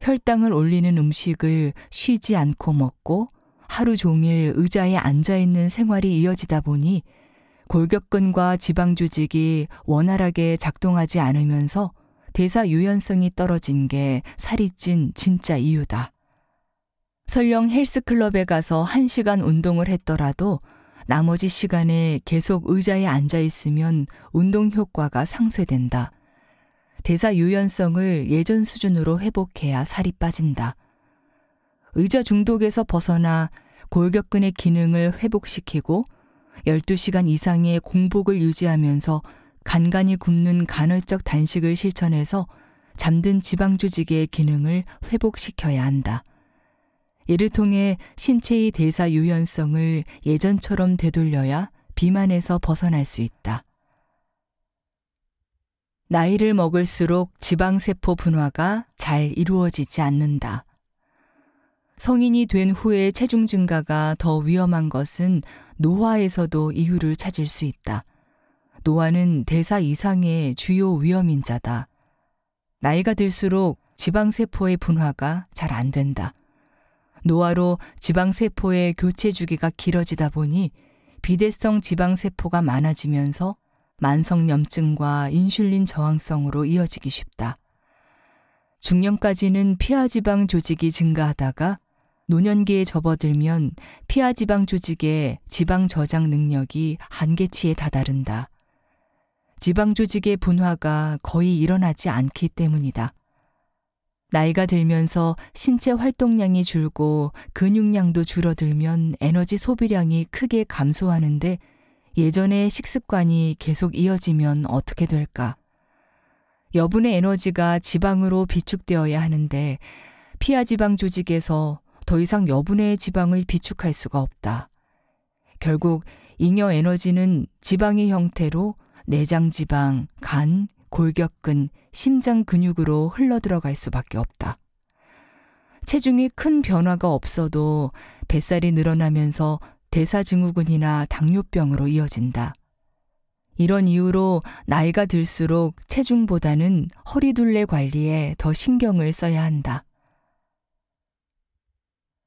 혈당을 올리는 음식을 쉬지 않고 먹고 하루 종일 의자에 앉아 있는 생활이 이어지다 보니 골격근과 지방 조직이 원활하게 작동하지 않으면서 대사 유연성이 떨어진 게 살이 찐 진짜 이유다. 설령 헬스클럽에 가서 1시간 운동을 했더라도 나머지 시간에 계속 의자에 앉아 있으면 운동 효과가 상쇄된다. 대사 유연성을 예전 수준으로 회복해야 살이 빠진다. 의자 중독에서 벗어나 골격근의 기능을 회복시키고 12시간 이상의 공복을 유지하면서 간간이굶는 간헐적 단식을 실천해서 잠든 지방 조직의 기능을 회복시켜야 한다. 이를 통해 신체의 대사 유연성을 예전처럼 되돌려야 비만에서 벗어날 수 있다. 나이를 먹을수록 지방세포 분화가 잘 이루어지지 않는다. 성인이 된 후에 체중 증가가 더 위험한 것은 노화에서도 이유를 찾을 수 있다. 노화는 대사 이상의 주요 위험인자다. 나이가 들수록 지방세포의 분화가 잘 안 된다. 노화로 지방세포의 교체 주기가 길어지다 보니 비대성 지방세포가 많아지면서 만성염증과 인슐린 저항성으로 이어지기 쉽다. 중년까지는 피하지방 조직이 증가하다가 노년기에 접어들면 피하지방 조직의 지방 저장 능력이 한계치에 다다른다. 지방 조직의 분화가 거의 일어나지 않기 때문이다. 나이가 들면서 신체 활동량이 줄고 근육량도 줄어들면 에너지 소비량이 크게 감소하는데 예전의 식습관이 계속 이어지면 어떻게 될까? 여분의 에너지가 지방으로 비축되어야 하는데 피하 지방 조직에서 더 이상 여분의 지방을 비축할 수가 없다. 결국 잉여 에너지는 지방의 형태로 내장 지방, 간, 골격근, 심장 근육으로 흘러들어갈 수밖에 없다. 체중이 큰 변화가 없어도 뱃살이 늘어나면서 대사증후군이나 당뇨병으로 이어진다. 이런 이유로 나이가 들수록 체중보다는 허리둘레 관리에 더 신경을 써야 한다.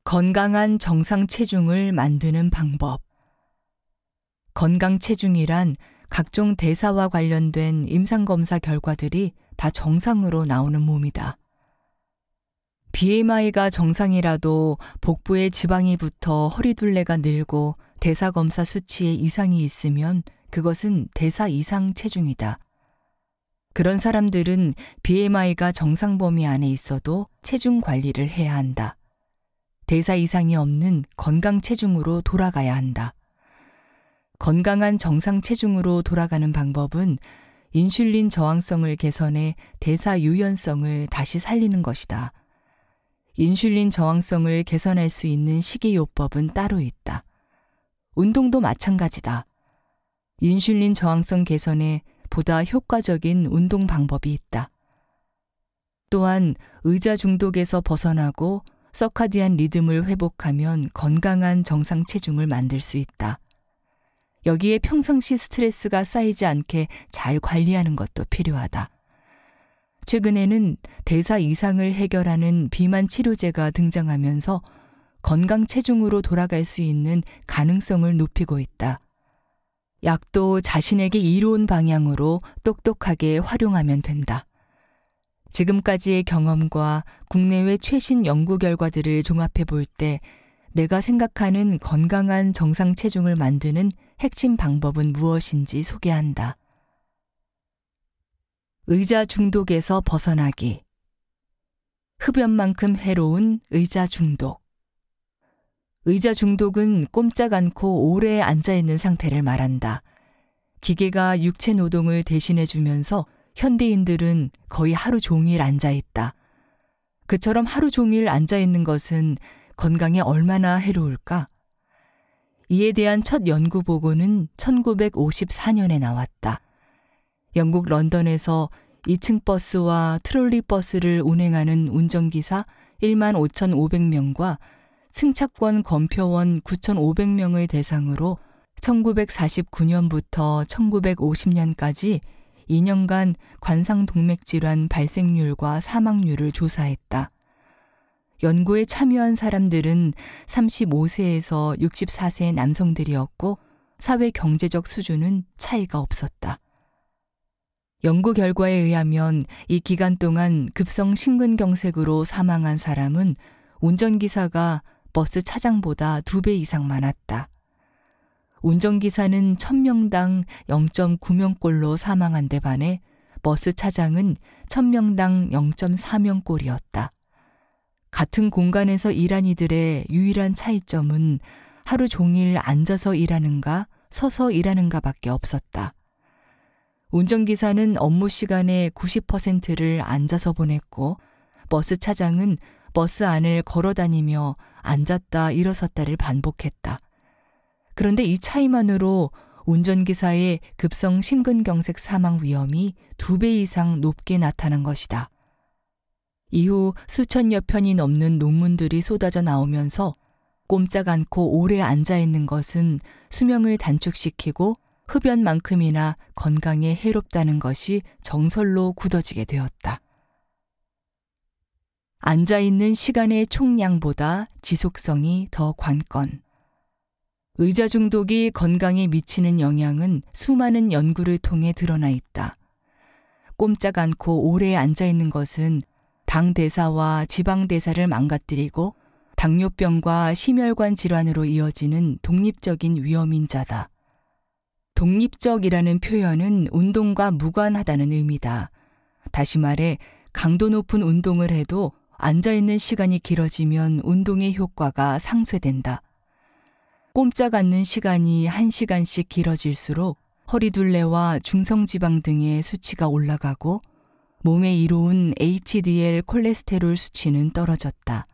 건강한 정상 체중을 만드는 방법. 건강 체중이란 각종 대사와 관련된 임상검사 결과들이 다 정상으로 나오는 몸이다. BMI가 정상이라도 복부에 지방이 붙어 허리둘레가 늘고 대사검사 수치에 이상이 있으면 그것은 대사 이상 체중이다. 그런 사람들은 BMI가 정상 범위 안에 있어도 체중 관리를 해야 한다. 대사 이상이 없는 건강 체중으로 돌아가야 한다. 건강한 정상 체중으로 돌아가는 방법은 인슐린 저항성을 개선해 대사 유연성을 다시 살리는 것이다. 인슐린 저항성을 개선할 수 있는 식이요법은 따로 있다. 운동도 마찬가지다. 인슐린 저항성 개선에 보다 효과적인 운동 방법이 있다. 또한 의자 중독에서 벗어나고 서카디안 리듬을 회복하면 건강한 정상 체중을 만들 수 있다. 여기에 평상시 스트레스가 쌓이지 않게 잘 관리하는 것도 필요하다. 최근에는 대사 이상을 해결하는 비만 치료제가 등장하면서 건강 체중으로 돌아갈 수 있는 가능성을 높이고 있다. 약도 자신에게 이로운 방향으로 똑똑하게 활용하면 된다. 지금까지의 경험과 국내외 최신 연구 결과들을 종합해 볼때 내가 생각하는 건강한 정상 체중을 만드는 핵심 방법은 무엇인지 소개한다. 의자 중독에서 벗어나기. 흡연만큼 해로운 의자 중독. 의자 중독은 꼼짝 않고 오래 앉아 있는 상태를 말한다. 기계가 육체 노동을 대신해 주면서 현대인들은 거의 하루 종일 앉아 있다. 그처럼 하루 종일 앉아 있는 것은 건강에 얼마나 해로울까? 이에 대한 첫 연구 보고는 1954년에 나왔다. 영국 런던에서 2층 버스와 트롤리 버스를 운행하는 운전기사 1만 5,500명과 승차권 검표원 9,500명을 대상으로 1949년부터 1950년까지 2년간 관상동맥질환 발생률과 사망률을 조사했다. 연구에 참여한 사람들은 35세에서 64세 남성들이었고 사회 경제적 수준은 차이가 없었다. 연구 결과에 의하면 이 기간 동안 급성 심근경색으로 사망한 사람은 운전기사가 버스 차장보다 두 배 이상 많았다. 운전기사는 1000명당 0.9명꼴로 사망한 데 반해 버스 차장은 1000명당 0.4명꼴이었다. 같은 공간에서 일한 이들의 유일한 차이점은 하루 종일 앉아서 일하는가 서서 일하는가 밖에 없었다. 운전기사는 업무 시간의 90%를 앉아서 보냈고 버스 차장은 버스 안을 걸어 다니며 앉았다 일어섰다를 반복했다. 그런데 이 차이만으로 운전기사의 급성 심근경색 사망 위험이 두 배 이상 높게 나타난 것이다. 이후 수천여 편이 넘는 논문들이 쏟아져 나오면서 꼼짝 않고 오래 앉아 있는 것은 수명을 단축시키고 흡연만큼이나 건강에 해롭다는 것이 정설로 굳어지게 되었다. 앉아 있는 시간의 총량보다 지속성이 더 관건. 의자 중독이 건강에 미치는 영향은 수많은 연구를 통해 드러나 있다. 꼼짝 않고 오래 앉아 있는 것은 당 대사와 지방 대사를 망가뜨리고 당뇨병과 심혈관 질환으로 이어지는 독립적인 위험인자다. 독립적이라는 표현은 운동과 무관하다는 의미다. 다시 말해 강도 높은 운동을 해도 앉아있는 시간이 길어지면 운동의 효과가 상쇄된다. 꼼짝 않는 시간이 1시간씩 길어질수록 허리둘레와 중성지방 등의 수치가 올라가고 몸에 이로운 HDL 콜레스테롤 수치는 떨어졌다.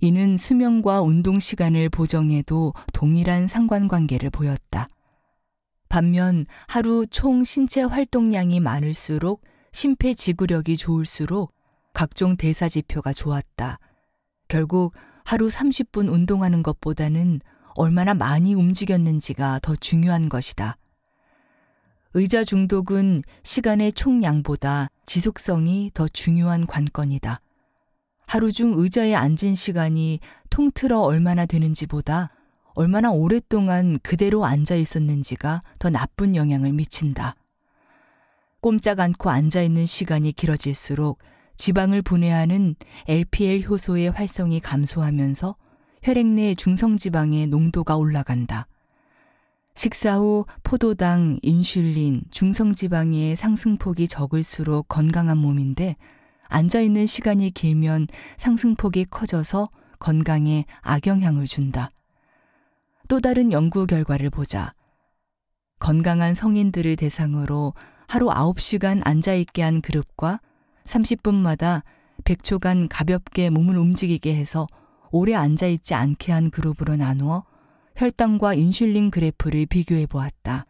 이는 수명과 운동 시간을 보정해도 동일한 상관관계를 보였다. 반면 하루 총 신체 활동량이 많을수록 심폐지구력이 좋을수록 각종 대사 지표가 좋았다. 결국 하루 30분 운동하는 것보다는 얼마나 많이 움직였는지가 더 중요한 것이다. 의자 중독은 시간의 총량보다 지속성이 더 중요한 관건이다. 하루 중 의자에 앉은 시간이 통틀어 얼마나 되는지보다 얼마나 오랫동안 그대로 앉아 있었는지가 더 나쁜 영향을 미친다. 꼼짝 않고 앉아 있는 시간이 길어질수록 지방을 분해하는 LPL 효소의 활성이 감소하면서 혈액 내 중성지방의 농도가 올라간다. 식사 후 포도당, 인슐린, 중성지방의 상승폭이 적을수록 건강한 몸인데 앉아있는 시간이 길면 상승폭이 커져서 건강에 악영향을 준다. 또 다른 연구 결과를 보자. 건강한 성인들을 대상으로 하루 9시간 앉아있게 한 그룹과 30분마다 100초간 가볍게 몸을 움직이게 해서 오래 앉아있지 않게 한 그룹으로 나누어 혈당과 인슐린 그래프를 비교해 보았다.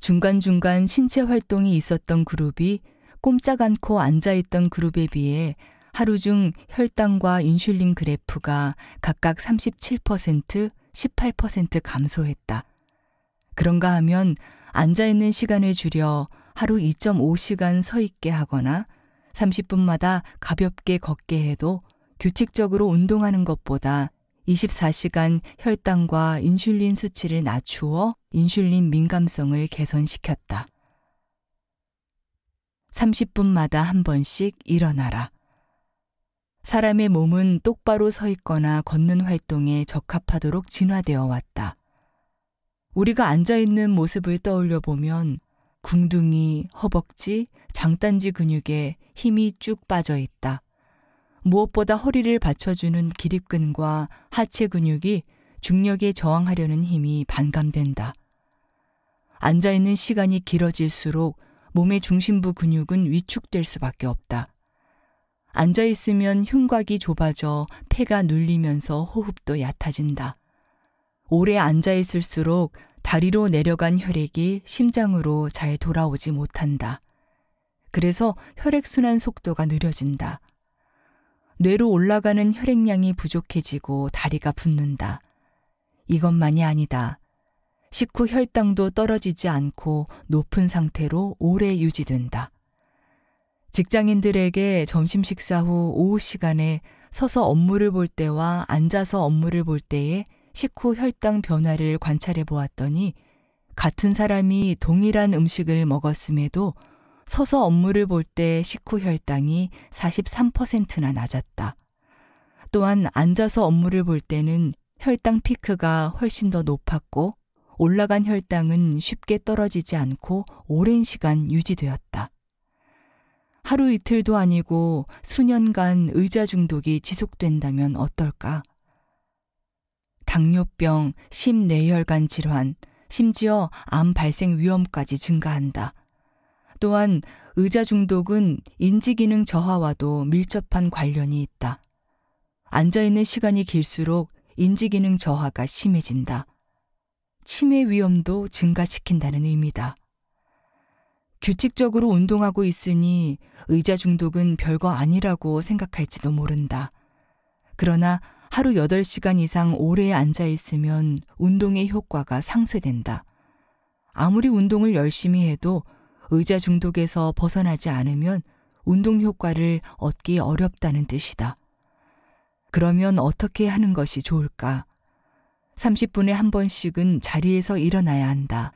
중간중간 신체 활동이 있었던 그룹이 꼼짝 않고 앉아있던 그룹에 비해 하루 중 혈당과 인슐린 그래프가 각각 37%, 18% 감소했다. 그런가 하면 앉아있는 시간을 줄여 하루 2.5시간 서 있게 하거나 30분마다 가볍게 걷게 해도 규칙적으로 운동하는 것보다 24시간 혈당과 인슐린 수치를 낮추어 인슐린 민감성을 개선시켰다. 30분마다 한 번씩 일어나라. 사람의 몸은 똑바로 서 있거나 걷는 활동에 적합하도록 진화되어 왔다. 우리가 앉아 있는 모습을 떠올려 보면 궁둥이, 허벅지, 장단지 근육에 힘이 쭉 빠져 있다. 무엇보다 허리를 받쳐주는 기립근과 하체 근육이 중력에 저항하려는 힘이 반감된다. 앉아있는 시간이 길어질수록 몸의 중심부 근육은 위축될 수밖에 없다. 앉아있으면 흉곽이 좁아져 폐가 눌리면서 호흡도 얕아진다. 오래 앉아있을수록 다리로 내려간 혈액이 심장으로 잘 돌아오지 못한다. 그래서 혈액순환 속도가 느려진다. 뇌로 올라가는 혈액량이 부족해지고 다리가 붓는다. 이것만이 아니다. 식후 혈당도 떨어지지 않고 높은 상태로 오래 유지된다. 직장인들에게 점심 식사 후 오후 시간에 서서 업무를 볼 때와 앉아서 업무를 볼 때의 식후 혈당 변화를 관찰해 보았더니 같은 사람이 동일한 음식을 먹었음에도 서서 업무를 볼 때 식후 혈당이 43%나 낮았다. 또한 앉아서 업무를 볼 때는 혈당 피크가 훨씬 더 높았고 올라간 혈당은 쉽게 떨어지지 않고 오랜 시간 유지되었다. 하루 이틀도 아니고 수년간 의자 중독이 지속된다면 어떨까? 당뇨병, 심뇌혈관 질환, 심지어 암 발생 위험까지 증가한다. 또한 의자 중독은 인지기능 저하와도 밀접한 관련이 있다. 앉아있는 시간이 길수록 인지기능 저하가 심해진다. 치매 위험도 증가시킨다는 의미다. 규칙적으로 운동하고 있으니 의자 중독은 별거 아니라고 생각할지도 모른다. 그러나 하루 8시간 이상 오래 앉아 있으면 운동의 효과가 상쇄된다. 아무리 운동을 열심히 해도 의자 중독에서 벗어나지 않으면 운동 효과를 얻기 어렵다는 뜻이다. 그러면 어떻게 하는 것이 좋을까? 30분에 한 번씩은 자리에서 일어나야 한다.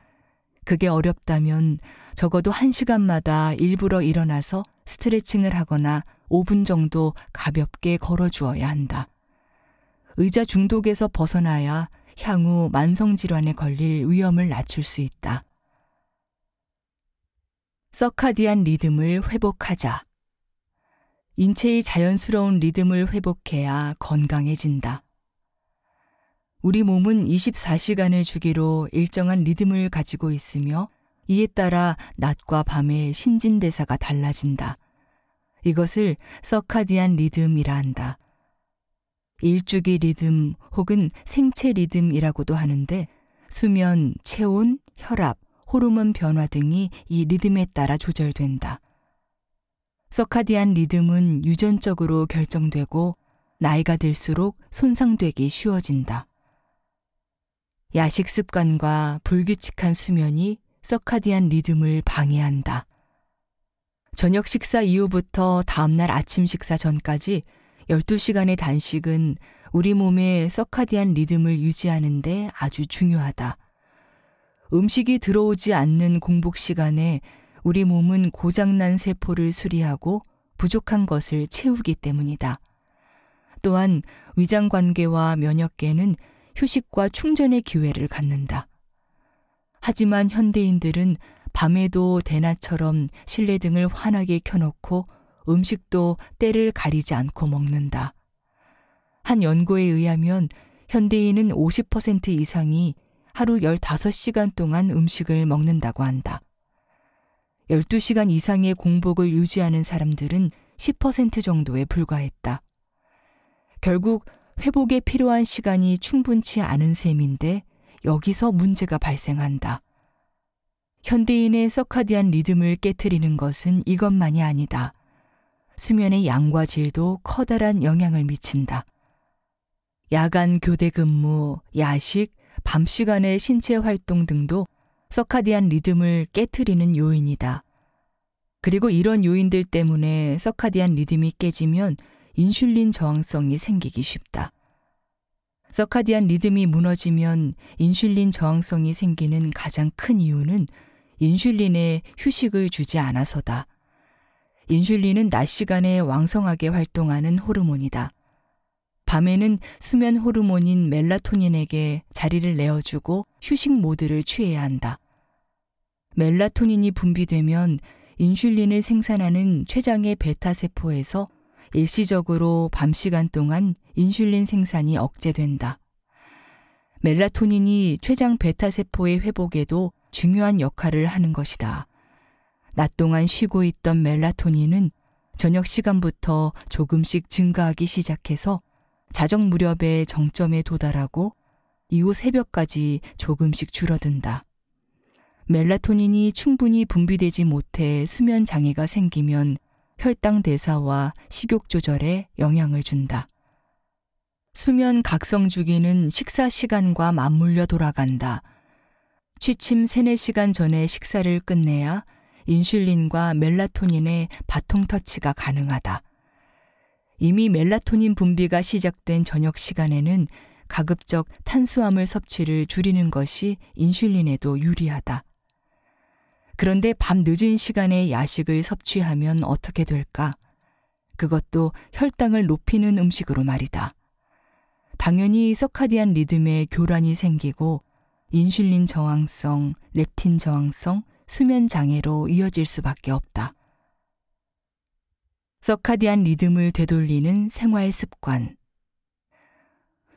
그게 어렵다면 적어도 1시간마다 일부러 일어나서 스트레칭을 하거나 5분 정도 가볍게 걸어 주어야 한다. 의자 중독에서 벗어나야 향후 만성질환에 걸릴 위험을 낮출 수 있다. 서카디안 리듬을 회복하자. 인체의 자연스러운 리듬을 회복해야 건강해진다. 우리 몸은 24시간을 주기로 일정한 리듬을 가지고 있으며 이에 따라 낮과 밤의 신진대사가 달라진다. 이것을 서카디안 리듬이라 한다. 일주기 리듬 혹은 생체 리듬이라고도 하는데 수면, 체온, 혈압, 호르몬 변화 등이 이 리듬에 따라 조절된다. 서카디안 리듬은 유전적으로 결정되고 나이가 들수록 손상되기 쉬워진다. 야식 습관과 불규칙한 수면이 서카디안 리듬을 방해한다. 저녁 식사 이후부터 다음날 아침 식사 전까지 12시간의 단식은 우리 몸의 서카디안 리듬을 유지하는데 아주 중요하다. 음식이 들어오지 않는 공복 시간에 우리 몸은 고장난 세포를 수리하고 부족한 것을 채우기 때문이다. 또한 위장 관계와 면역계는 휴식과 충전의 기회를 갖는다. 하지만 현대인들은 밤에도 대낮처럼 실내 등을 환하게 켜놓고 음식도 때를 가리지 않고 먹는다. 한 연구에 의하면 현대인은 50% 이상이 하루 15시간 동안 음식을 먹는다고 한다. 12시간 이상의 공복을 유지하는 사람들은 10% 정도에 불과했다. 결국 회복에 필요한 시간이 충분치 않은 셈인데 여기서 문제가 발생한다. 현대인의 서카디안 리듬을 깨뜨리는 것은 이것만이 아니다. 수면의 양과 질도 커다란 영향을 미친다. 야간 교대 근무, 야식, 밤 시간의 신체 활동 등도 서카디안 리듬을 깨뜨리는 요인이다. 그리고 이런 요인들 때문에 서카디안 리듬이 깨지면 인슐린 저항성이 생기기 쉽다. 서카디안 리듬이 무너지면 인슐린 저항성이 생기는 가장 큰 이유는 인슐린에 휴식을 주지 않아서다. 인슐린은 낮 시간에 왕성하게 활동하는 호르몬이다. 밤에는 수면 호르몬인 멜라토닌에게 자리를 내어주고 휴식 모드를 취해야 한다. 멜라토닌이 분비되면 인슐린을 생산하는 췌장의 베타세포에서 일시적으로 밤 시간 동안 인슐린 생산이 억제된다. 멜라토닌이 췌장 베타세포의 회복에도 중요한 역할을 하는 것이다. 낮 동안 쉬고 있던 멜라토닌은 저녁 시간부터 조금씩 증가하기 시작해서 자정 무렵에 정점에 도달하고 이후 새벽까지 조금씩 줄어든다. 멜라토닌이 충분히 분비되지 못해 수면 장애가 생기면 혈당 대사와 식욕 조절에 영향을 준다. 수면 각성 주기는 식사 시간과 맞물려 돌아간다. 취침 3, 4시간 전에 식사를 끝내야 인슐린과 멜라토닌의 바통 터치가 가능하다. 이미 멜라토닌 분비가 시작된 저녁 시간에는 가급적 탄수화물 섭취를 줄이는 것이 인슐린에도 유리하다. 그런데 밤 늦은 시간에 야식을 섭취하면 어떻게 될까? 그것도 혈당을 높이는 음식으로 말이다. 당연히 서카디안 리듬에 교란이 생기고 인슐린 저항성, 렙틴 저항성, 수면 장애로 이어질 수밖에 없다. 서카디안 리듬을 되돌리는 생활 습관.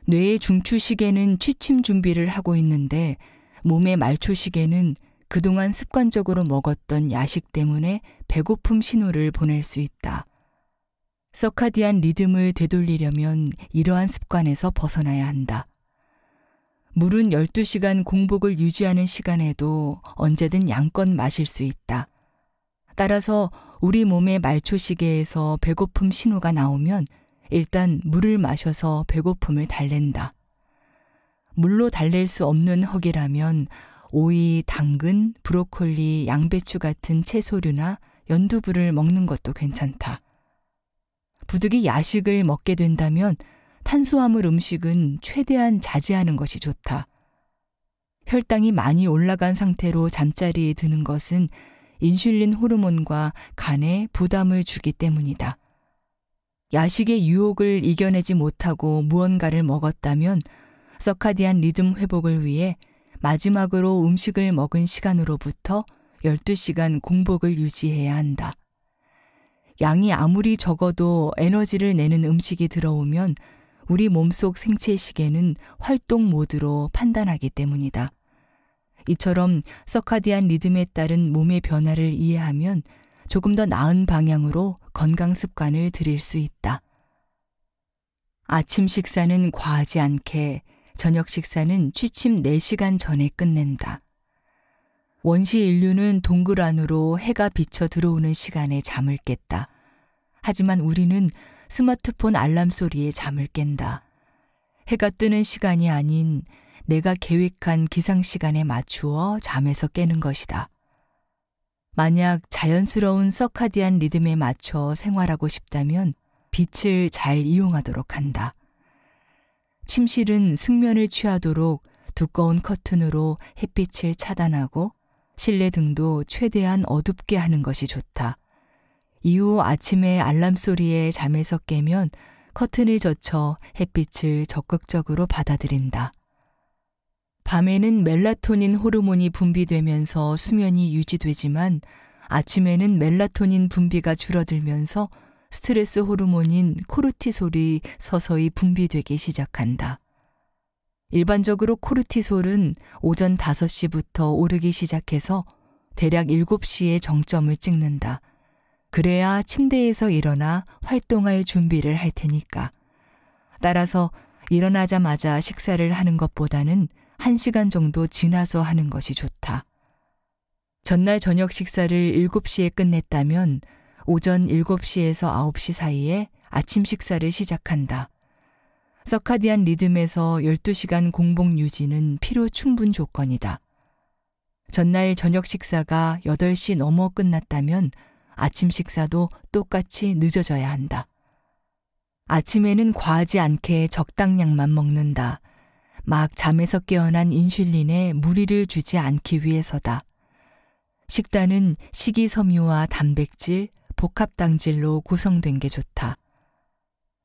뇌의 중추 시계는 취침 준비를 하고 있는데 몸의 말초 시계는 그동안 습관적으로 먹었던 야식 때문에 배고픔 신호를 보낼 수 있다. 서카디안 리듬을 되돌리려면 이러한 습관에서 벗어나야 한다. 물은 12시간 공복을 유지하는 시간에도 언제든 양껏 마실 수 있다. 따라서 우리 몸의 말초시계에서 배고픔 신호가 나오면 일단 물을 마셔서 배고픔을 달랜다. 물로 달랠 수 없는 허기라면 오이, 당근, 브로콜리, 양배추 같은 채소류나 연두부를 먹는 것도 괜찮다. 부득이 야식을 먹게 된다면 탄수화물 음식은 최대한 자제하는 것이 좋다. 혈당이 많이 올라간 상태로 잠자리에 드는 것은 인슐린 호르몬과 간에 부담을 주기 때문이다. 야식의 유혹을 이겨내지 못하고 무언가를 먹었다면 서카디안 리듬 회복을 위해 마지막으로 음식을 먹은 시간으로부터 12시간 공복을 유지해야 한다. 양이 아무리 적어도 에너지를 내는 음식이 들어오면 우리 몸속 생체 시계는 활동 모드로 판단하기 때문이다. 이처럼 서카디안 리듬에 따른 몸의 변화를 이해하면 조금 더 나은 방향으로 건강 습관을 들일 수 있다. 아침 식사는 과하지 않게 저녁 식사는 취침 4시간 전에 끝낸다. 원시 인류는 동굴 안으로 해가 비쳐 들어오는 시간에 잠을 깼다. 하지만 우리는 스마트폰 알람 소리에 잠을 깬다. 해가 뜨는 시간이 아닌 내가 계획한 기상 시간에 맞추어 잠에서 깨는 것이다. 만약 자연스러운 서카디안 리듬에 맞춰 생활하고 싶다면 빛을 잘 이용하도록 한다. 침실은 숙면을 취하도록 두꺼운 커튼으로 햇빛을 차단하고 실내 등도 최대한 어둡게 하는 것이 좋다. 이후 아침에 알람 소리에 잠에서 깨면 커튼을 젖혀 햇빛을 적극적으로 받아들인다. 밤에는 멜라토닌 호르몬이 분비되면서 수면이 유지되지만 아침에는 멜라토닌 분비가 줄어들면서 스트레스 호르몬인 코르티솔이 서서히 분비되기 시작한다. 일반적으로 코르티솔은 오전 5시부터 오르기 시작해서 대략 7시에 정점을 찍는다. 그래야 침대에서 일어나 활동할 준비를 할 테니까. 따라서 일어나자마자 식사를 하는 것보다는 한시간 정도 지나서 하는 것이 좋다. 전날 저녁 식사를 7시에 끝냈다면 오전 7시에서 9시 사이에 아침 식사를 시작한다. 서카디안 리듬에서 12시간 공복 유지는 필요 충분 조건이다. 전날 저녁 식사가 8시 넘어 끝났다면 아침 식사도 똑같이 늦어져야 한다. 아침에는 과하지 않게 적당량만 먹는다. 막 잠에서 깨어난 인슐린에 무리를 주지 않기 위해서다. 식단은 식이섬유와 단백질, 복합당질로 구성된 게 좋다.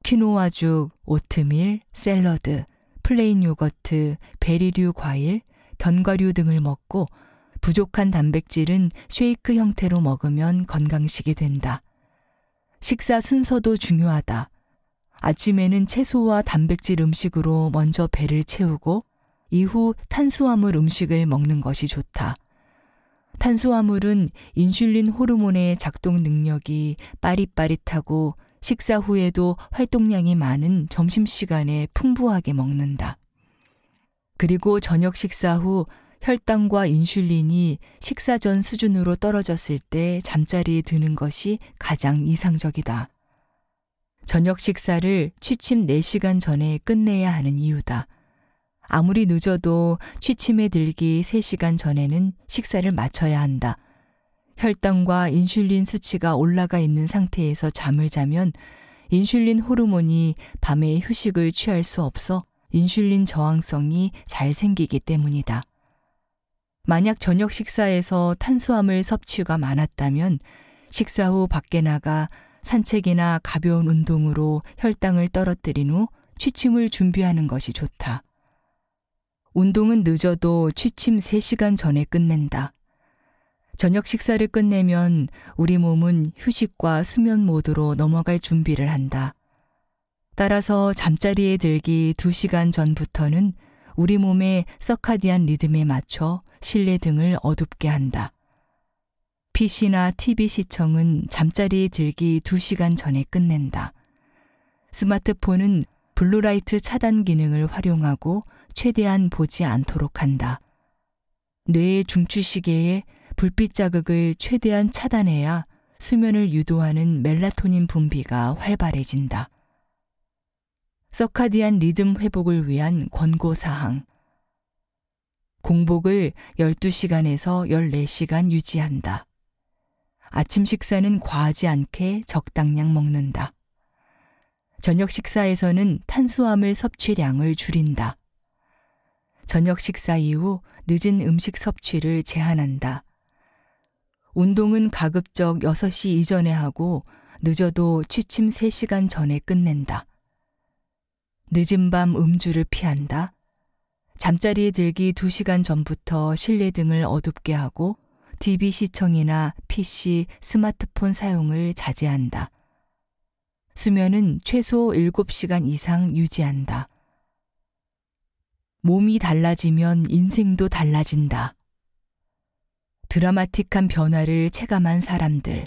퀴노아죽, 오트밀, 샐러드, 플레인 요거트, 베리류 과일, 견과류 등을 먹고 부족한 단백질은 쉐이크 형태로 먹으면 건강식이 된다. 식사 순서도 중요하다. 아침에는 채소와 단백질 음식으로 먼저 배를 채우고 이후 탄수화물 음식을 먹는 것이 좋다. 탄수화물은 인슐린 호르몬의 작동 능력이 빠릿빠릿하고 식사 후에도 활동량이 많은 점심시간에 풍부하게 먹는다. 그리고 저녁 식사 후 혈당과 인슐린이 식사 전 수준으로 떨어졌을 때 잠자리에 드는 것이 가장 이상적이다. 저녁 식사를 취침 4시간 전에 끝내야 하는 이유다. 아무리 늦어도 취침에 들기 3시간 전에는 식사를 마쳐야 한다. 혈당과 인슐린 수치가 올라가 있는 상태에서 잠을 자면 인슐린 호르몬이 밤에 휴식을 취할 수 없어 인슐린 저항성이 잘 생기기 때문이다. 만약 저녁 식사에서 탄수화물 섭취가 많았다면 식사 후 밖에 나가 산책이나 가벼운 운동으로 혈당을 떨어뜨린 후 취침을 준비하는 것이 좋다. 운동은 늦어도 취침 3시간 전에 끝낸다. 저녁 식사를 끝내면 우리 몸은 휴식과 수면 모드로 넘어갈 준비를 한다. 따라서 잠자리에 들기 2시간 전부터는 우리 몸의 서카디안 리듬에 맞춰 실내 등을 어둡게 한다. PC나 TV 시청은 잠자리 에 들기 2시간 전에 끝낸다. 스마트폰은 블루라이트 차단 기능을 활용하고 최대한 보지 않도록 한다. 뇌의 중추시계에 불빛 자극을 최대한 차단해야 수면을 유도하는 멜라토닌 분비가 활발해진다. 서카디안 리듬 회복을 위한 권고 사항. 공복을 12시간에서 14시간 유지한다. 아침 식사는 과하지 않게 적당량 먹는다. 저녁 식사에서는 탄수화물 섭취량을 줄인다. 저녁 식사 이후 늦은 음식 섭취를 제한한다. 운동은 가급적 6시 이전에 하고 늦어도 취침 3시간 전에 끝낸다. 늦은 밤 음주를 피한다. 잠자리에 들기 2시간 전부터 실내 등을 어둡게 하고 DB 시청이나 PC, 스마트폰 사용을 자제한다. 수면은 최소 7시간 이상 유지한다. 몸이 달라지면 인생도 달라진다. 드라마틱한 변화를 체감한 사람들.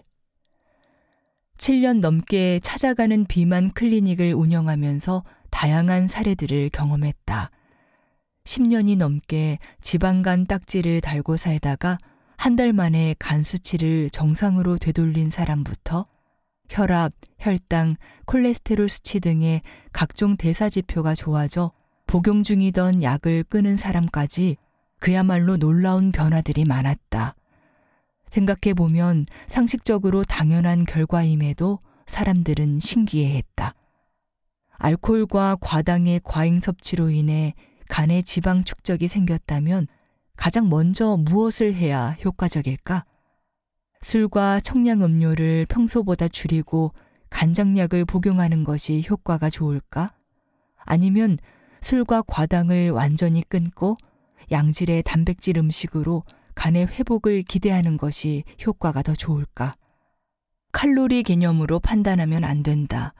7년 넘게 찾아가는 비만 클리닉을 운영하면서 다양한 사례들을 경험했다. 10년이 넘게 지방간 딱지를 달고 살다가 한달 만에 간 수치를 정상으로 되돌린 사람부터 혈압, 혈당, 콜레스테롤 수치 등의 각종 대사 지표가 좋아져 복용 중이던 약을 끊은 사람까지 그야말로 놀라운 변화들이 많았다. 생각해 보면 상식적으로 당연한 결과임에도 사람들은 신기해했다. 알코올과 과당의 과잉 섭취로 인해 간에 지방 축적이 생겼다면 가장 먼저 무엇을 해야 효과적일까? 술과 청량 음료를 평소보다 줄이고 간장약을 복용하는 것이 효과가 좋을까? 아니면 술과 과당을 완전히 끊고 양질의 단백질 음식으로 간의 회복을 기대하는 것이 효과가 더 좋을까? 칼로리 개념으로 판단하면 안 된다.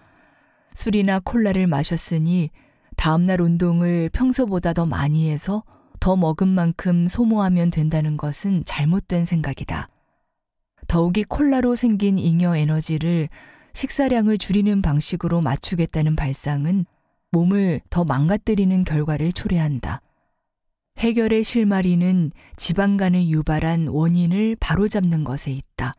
술이나 콜라를 마셨으니 다음날 운동을 평소보다 더 많이 해서 더 먹은 만큼 소모하면 된다는 것은 잘못된 생각이다. 더욱이 콜라로 생긴 잉여 에너지를 식사량을 줄이는 방식으로 맞추겠다는 발상은 몸을 더 망가뜨리는 결과를 초래한다. 해결의 실마리는 지방간을 유발한 원인을 바로잡는 것에 있다.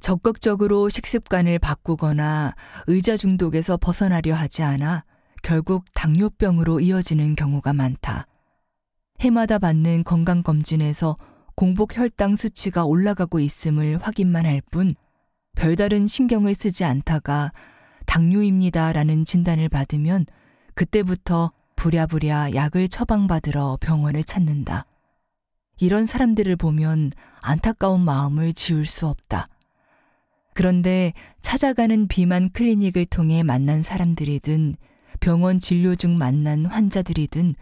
적극적으로 식습관을 바꾸거나 의자 중독에서 벗어나려 하지 않아 결국 당뇨병으로 이어지는 경우가 많다. 해마다 받는 건강검진에서 공복 혈당 수치가 올라가고 있음을 확인만 할 뿐 별다른 신경을 쓰지 않다가 당뇨입니다 라는 진단을 받으면 그때부터 부랴부랴 약을 처방받으러 병원을 찾는다. 이런 사람들을 보면 안타까운 마음을 지울 수 없다. 그런데 찾아가는 비만 클리닉을 통해 만난 사람들이든 병원 진료 중 만난 환자들이든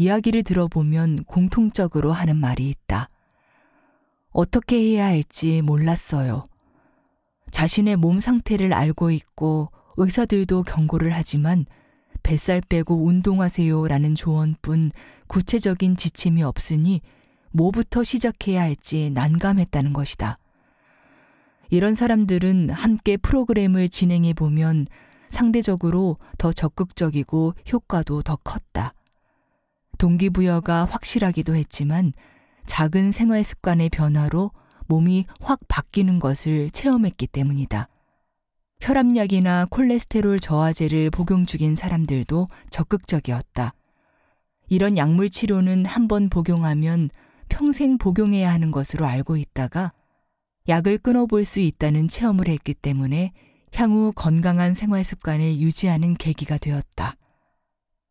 이야기를 들어보면 공통적으로 하는 말이 있다. 어떻게 해야 할지 몰랐어요. 자신의 몸 상태를 알고 있고 의사들도 경고를 하지만 뱃살 빼고 운동하세요라는 조언뿐 구체적인 지침이 없으니 뭐부터 시작해야 할지 난감했다는 것이다. 이런 사람들은 함께 프로그램을 진행해 보면 상대적으로 더 적극적이고 효과도 더 컸다. 동기부여가 확실하기도 했지만 작은 생활 습관의 변화로 몸이 확 바뀌는 것을 체험했기 때문이다. 혈압약이나 콜레스테롤 저하제를 복용 중인 사람들도 적극적이었다. 이런 약물 치료는 한 번 복용하면 평생 복용해야 하는 것으로 알고 있다가 약을 끊어볼 수 있다는 체험을 했기 때문에 향후 건강한 생활 습관을 유지하는 계기가 되었다.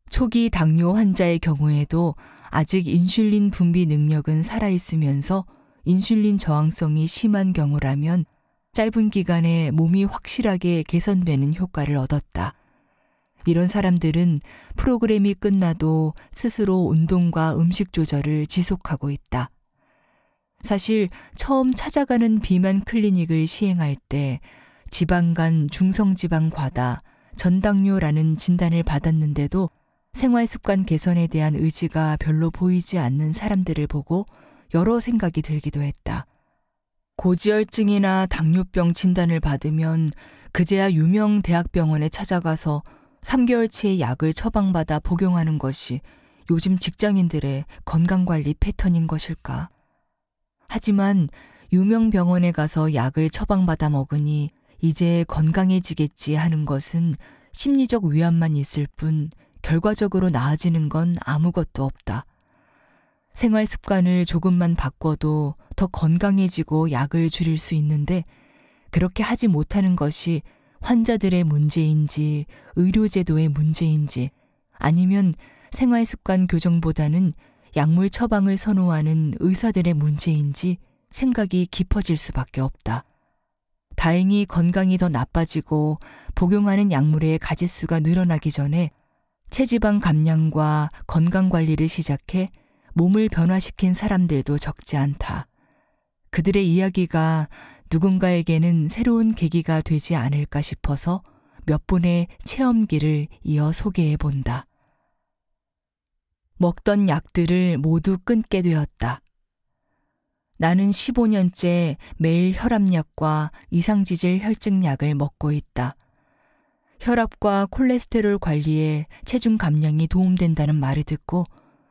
초기 당뇨 환자의 경우에도 아직 인슐린 분비 능력은 살아있으면서 인슐린 저항성이 심한 경우라면 짧은 기간에 몸이 확실하게 개선되는 효과를 얻었다. 이런 사람들은 프로그램이 끝나도 스스로 운동과 음식 조절을 지속하고 있다. 사실 처음 찾아가는 비만 클리닉을 시행할 때 지방간 중성지방 과다, 전당뇨라는 진단을 받았는데도 생활 습관 개선에 대한 의지가 별로 보이지 않는 사람들을 보고 여러 생각이 들기도 했다. 고지혈증이나 당뇨병 진단을 받으면 그제야 유명 대학병원에 찾아가서 3개월치의 약을 처방받아 복용하는 것이 요즘 직장인들의 건강관리 패턴인 것일까? 하지만 유명 병원에 가서 약을 처방받아 먹으니 이제 건강해지겠지 하는 것은 심리적 위안만 있을 뿐 결과적으로 나아지는 건 아무것도 없다. 생활 습관을 조금만 바꿔도 더 건강해지고 약을 줄일 수 있는데 그렇게 하지 못하는 것이 환자들의 문제인지 의료제도의 문제인지 아니면 생활 습관 교정보다는 약물 처방을 선호하는 의사들의 문제인지 생각이 깊어질 수밖에 없다. 다행히 건강이 더 나빠지고 복용하는 약물의 가짓수가 늘어나기 전에 체지방 감량과 건강 관리를 시작해 몸을 변화시킨 사람들도 적지 않다. 그들의 이야기가 누군가에게는 새로운 계기가 되지 않을까 싶어서 몇 분의 체험기를 이어 소개해 본다. 먹던 약들을 모두 끊게 되었다. 나는 15년째 매일 혈압약과 이상지질 혈증약을 먹고 있다. 혈압과 콜레스테롤 관리에 체중 감량이 도움된다는 말을 듣고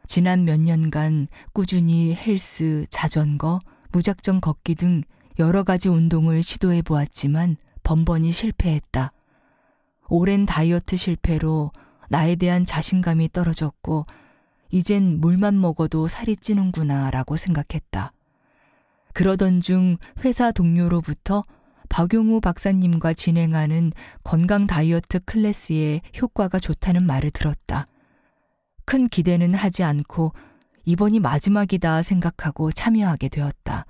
지난 몇 년간 꾸준히 헬스, 자전거, 무작정 걷기 등 여러 가지 운동을 시도해 보았지만 번번이 실패했다. 오랜 다이어트 실패로 나에 대한 자신감이 떨어졌고 이젠 물만 먹어도 살이 찌는구나 라고 생각했다. 그러던 중 회사 동료로부터 박용우 박사님과 진행하는 건강 다이어트 클래스에 효과가 좋다는 말을 들었다. 큰 기대는 하지 않고 이번이 마지막이다 생각하고 참여하게 되었다.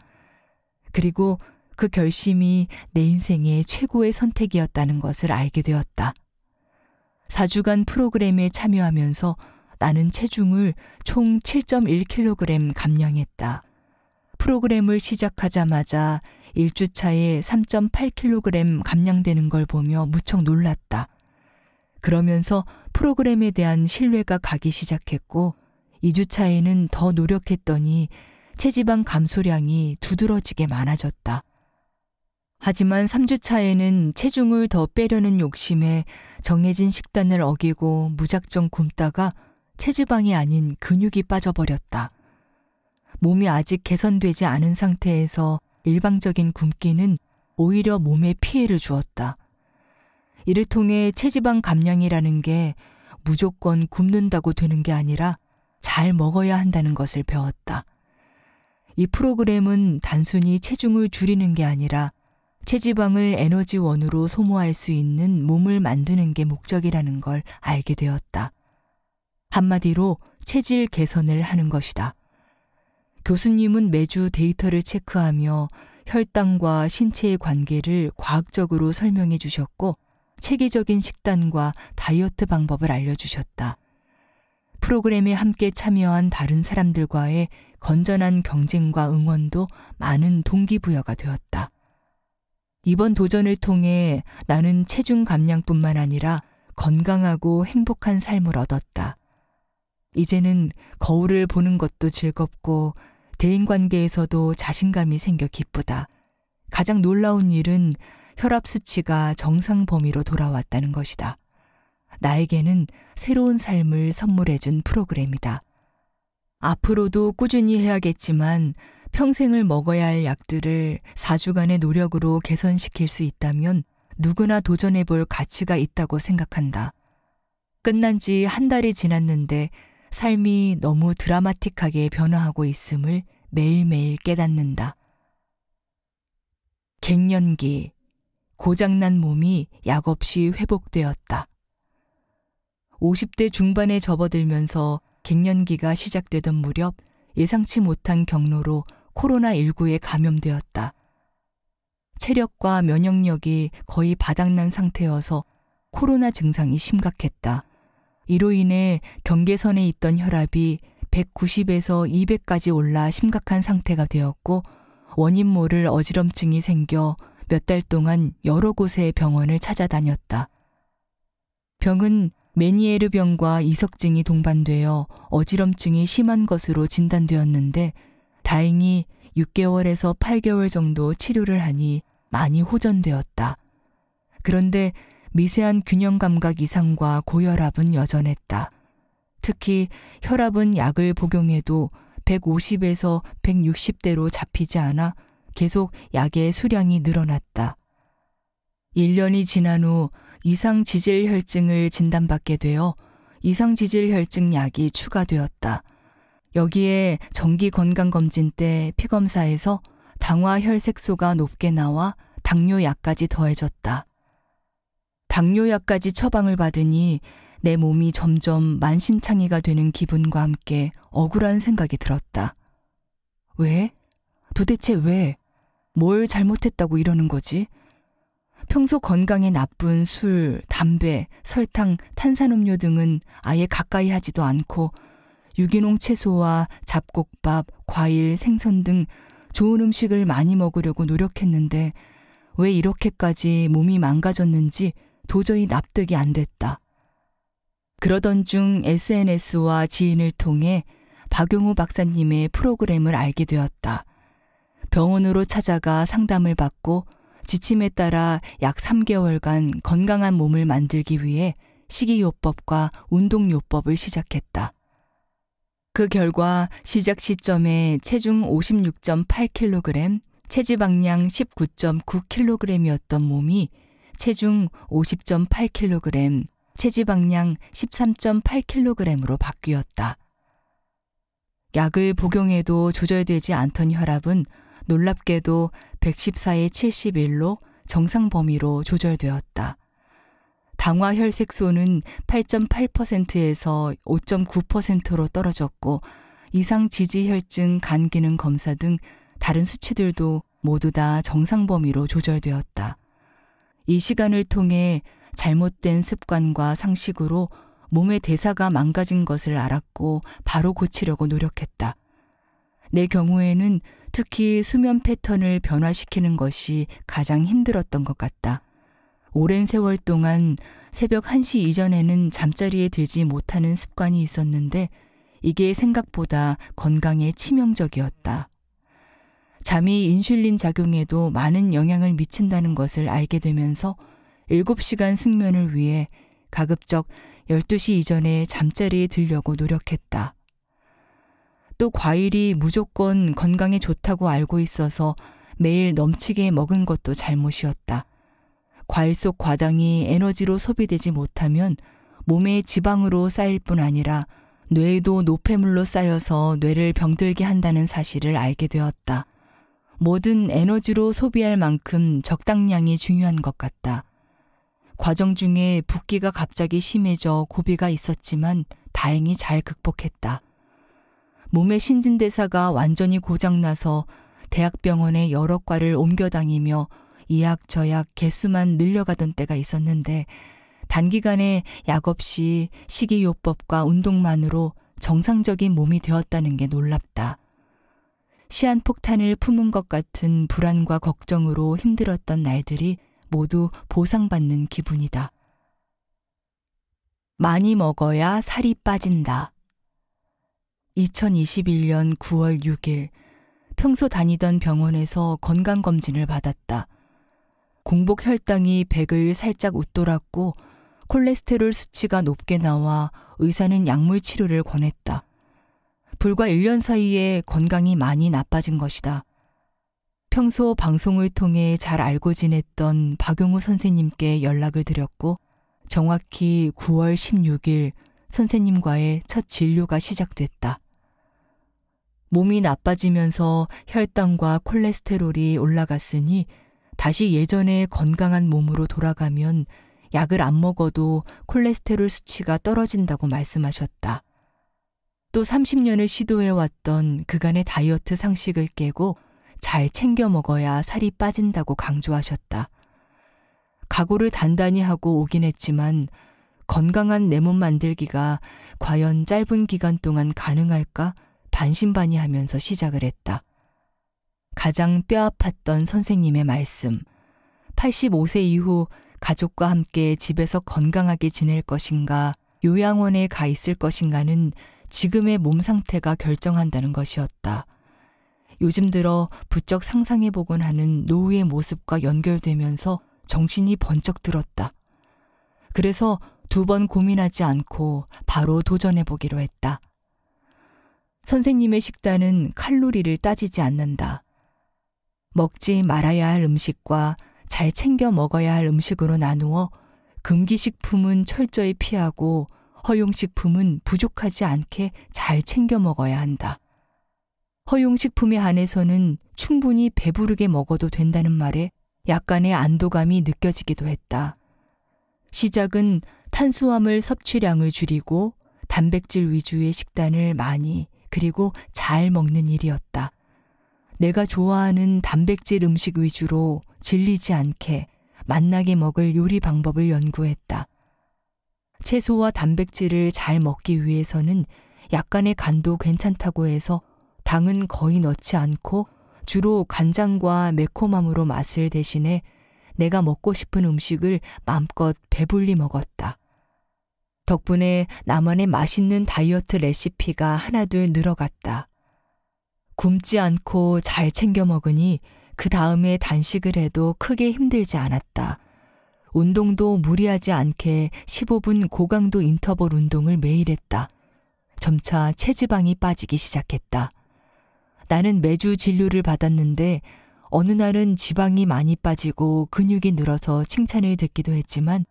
그리고 그 결심이 내 인생의 최고의 선택이었다는 것을 알게 되었다. 4주간 프로그램에 참여하면서 나는 체중을 총 7.1kg 감량했다. 프로그램을 시작하자마자 1주차에 3.8kg 감량되는 걸 보며 무척 놀랐다. 그러면서 프로그램에 대한 신뢰가 가기 시작했고 2주차에는 더 노력했더니 체지방 감소량이 두드러지게 많아졌다. 하지만 3주차에는 체중을 더 빼려는 욕심에 정해진 식단을 어기고 무작정 굶다가 체지방이 아닌 근육이 빠져버렸다. 몸이 아직 개선되지 않은 상태에서 일방적인 굶기는 오히려 몸에 피해를 주었다. 이를 통해 체지방 감량이라는 게 무조건 굶는다고 되는 게 아니라 잘 먹어야 한다는 것을 배웠다. 이 프로그램은 단순히 체중을 줄이는 게 아니라 체지방을 에너지원으로 소모할 수 있는 몸을 만드는 게 목적이라는 걸 알게 되었다. 한마디로 체질 개선을 하는 것이다. 교수님은 매주 데이터를 체크하며 혈당과 신체의 관계를 과학적으로 설명해 주셨고 체계적인 식단과 다이어트 방법을 알려주셨다. 프로그램에 함께 참여한 다른 사람들과의 건전한 경쟁과 응원도 많은 동기부여가 되었다. 이번 도전을 통해 나는 체중 감량뿐만 아니라 건강하고 행복한 삶을 얻었다. 이제는 거울을 보는 것도 즐겁고 대인 관계에서도 자신감이 생겨 기쁘다. 가장 놀라운 일은 혈압 수치가 정상 범위로 돌아왔다는 것이다. 나에게는 새로운 삶을 선물해준 프로그램이다. 앞으로도 꾸준히 해야겠지만 평생을 먹어야 할 약들을 4주간의 노력으로 개선시킬 수 있다면 누구나 도전해 볼 가치가 있다고 생각한다. 끝난 지 한 달이 지났는데 삶이 너무 드라마틱하게 변화하고 있음을 매일매일 깨닫는다. 갱년기, 고장난 몸이 약없이 회복되었다. 50대 중반에 접어들면서 갱년기가 시작되던 무렵 예상치 못한 경로로 코로나19에 감염되었다. 체력과 면역력이 거의 바닥난 상태여서 코로나 증상이 심각했다. 이로 인해 경계선에 있던 혈압이 190에서 200까지 올라 심각한 상태가 되었고 원인 모를 어지럼증이 생겨 몇 달 동안 여러 곳의 병원을 찾아다녔다. 병은 메니에르 병과 이석증이 동반되어 어지럼증이 심한 것으로 진단되었는데 다행히 6개월에서 8개월 정도 치료를 하니 많이 호전되었다. 그런데 미세한 균형 감각 이상과 고혈압은 여전했다. 특히 혈압은 약을 복용해도 150에서 160대로 잡히지 않아 계속 약의 수량이 늘어났다. 1년이 지난 후 이상 지질 혈증을 진단받게 되어 이상 지질 혈증 약이 추가되었다. 여기에 정기 건강 검진 때 피검사에서 당화 혈색소가 높게 나와 당뇨약까지 더해졌다. 당뇨약까지 처방을 받으니 내 몸이 점점 만신창이가 되는 기분과 함께 억울한 생각이 들었다. 왜? 도대체 왜? 뭘 잘못했다고 이러는 거지? 평소 건강에 나쁜 술, 담배, 설탕, 탄산음료 등은 아예 가까이 하지도 않고 유기농 채소와 잡곡밥, 과일, 생선 등 좋은 음식을 많이 먹으려고 노력했는데 왜 이렇게까지 몸이 망가졌는지 도저히 납득이 안 됐다. 그러던 중 SNS와 지인을 통해 박용우 박사님의 프로그램을 알게 되었다. 병원으로 찾아가 상담을 받고 지침에 따라 약 3개월간 건강한 몸을 만들기 위해 식이요법과 운동요법을 시작했다. 그 결과 시작 시점에 체중 56.8kg, 체지방량 19.9kg이었던 몸이 체중 50.8kg, 체지방량 13.8kg으로 바뀌었다. 약을 복용해도 조절되지 않던 혈압은 놀랍게도 114에 71로 정상 범위로 조절되었다. 당화 혈색소는 8.8%에서 5.9%로 떨어졌고 이상 지지혈증 간 기능 검사 등 다른 수치들도 모두 다 정상 범위로 조절되었다. 이 시간을 통해 잘못된 습관과 상식으로 몸의 대사가 망가진 것을 알았고 바로 고치려고 노력했다. 내 경우에는 특히 수면 패턴을 변화시키는 것이 가장 힘들었던 것 같다. 오랜 세월 동안 새벽 1시 이전에는 잠자리에 들지 못하는 습관이 있었는데 이게 생각보다 건강에 치명적이었다. 잠이 인슐린 작용에도 많은 영향을 미친다는 것을 알게 되면서 7시간 숙면을 위해 가급적 12시 이전에 잠자리에 들려고 노력했다. 또 과일이 무조건 건강에 좋다고 알고 있어서 매일 넘치게 먹은 것도 잘못이었다. 과일 속 과당이 에너지로 소비되지 못하면 몸에 지방으로 쌓일 뿐 아니라 뇌에도 노폐물로 쌓여서 뇌를 병들게 한다는 사실을 알게 되었다. 모든 에너지로 소비할 만큼 적당량이 중요한 것 같다. 과정 중에 붓기가 갑자기 심해져 고비가 있었지만 다행히 잘 극복했다. 몸의 신진대사가 완전히 고장나서 대학병원에 여러 과를 옮겨 다니며 이 약 저 약 개수만 늘려가던 때가 있었는데 단기간에 약 없이 식이요법과 운동만으로 정상적인 몸이 되었다는 게 놀랍다. 시한폭탄을 품은 것 같은 불안과 걱정으로 힘들었던 날들이 모두 보상받는 기분이다. 많이 먹어야 살이 빠진다. 2021년 9월 6일 평소 다니던 병원에서 건강검진을 받았다. 공복 혈당이 100을 살짝 웃돌았고 콜레스테롤 수치가 높게 나와 의사는 약물 치료를 권했다. 불과 1년 사이에 건강이 많이 나빠진 것이다. 평소 방송을 통해 잘 알고 지냈던 박용우 선생님께 연락을 드렸고 정확히 9월 16일 선생님과의 첫 진료가 시작됐다. 몸이 나빠지면서 혈당과 콜레스테롤이 올라갔으니 다시 예전의 건강한 몸으로 돌아가면 약을 안 먹어도 콜레스테롤 수치가 떨어진다고 말씀하셨다. 또 30년을 시도해왔던 그간의 다이어트 상식을 깨고 잘 챙겨 먹어야 살이 빠진다고 강조하셨다. 각오를 단단히 하고 오긴 했지만 건강한 내 몸 만들기가 과연 짧은 기간 동안 가능할까 반신반의 하면서 시작을 했다. 가장 뼈 아팠던 선생님의 말씀. 85세 이후 가족과 함께 집에서 건강하게 지낼 것인가, 요양원에 가 있을 것인가는 지금의 몸 상태가 결정한다는 것이었다. 요즘 들어 부쩍 상상해보곤 하는 노후의 모습과 연결되면서 정신이 번쩍 들었다. 그래서 두 번 고민하지 않고 바로 도전해보기로 했다. 선생님의 식단은 칼로리를 따지지 않는다. 먹지 말아야 할 음식과 잘 챙겨 먹어야 할 음식으로 나누어 금기식품은 철저히 피하고 허용식품은 부족하지 않게 잘 챙겨 먹어야 한다. 허용식품에 한해서는 충분히 배부르게 먹어도 된다는 말에 약간의 안도감이 느껴지기도 했다. 시작은 탄수화물 섭취량을 줄이고 단백질 위주의 식단을 많이 그리고 잘 먹는 일이었다. 내가 좋아하는 단백질 음식 위주로 질리지 않게 만나게 먹을 요리 방법을 연구했다. 채소와 단백질을 잘 먹기 위해서는 약간의 간도 괜찮다고 해서 당은 거의 넣지 않고 주로 간장과 매콤함으로 맛을 대신해 내가 먹고 싶은 음식을 마음껏 배불리 먹었다. 덕분에 나만의 맛있는 다이어트 레시피가 하나둘 늘어갔다. 굶지 않고 잘 챙겨 먹으니 그 다음에 단식을 해도 크게 힘들지 않았다. 운동도 무리하지 않게 15분 고강도 인터벌 운동을 매일 했다. 점차 체지방이 빠지기 시작했다. 나는 매주 진료를 받았는데 어느 날은 지방이 많이 빠지고 근육이 늘어서 칭찬을 듣기도 했지만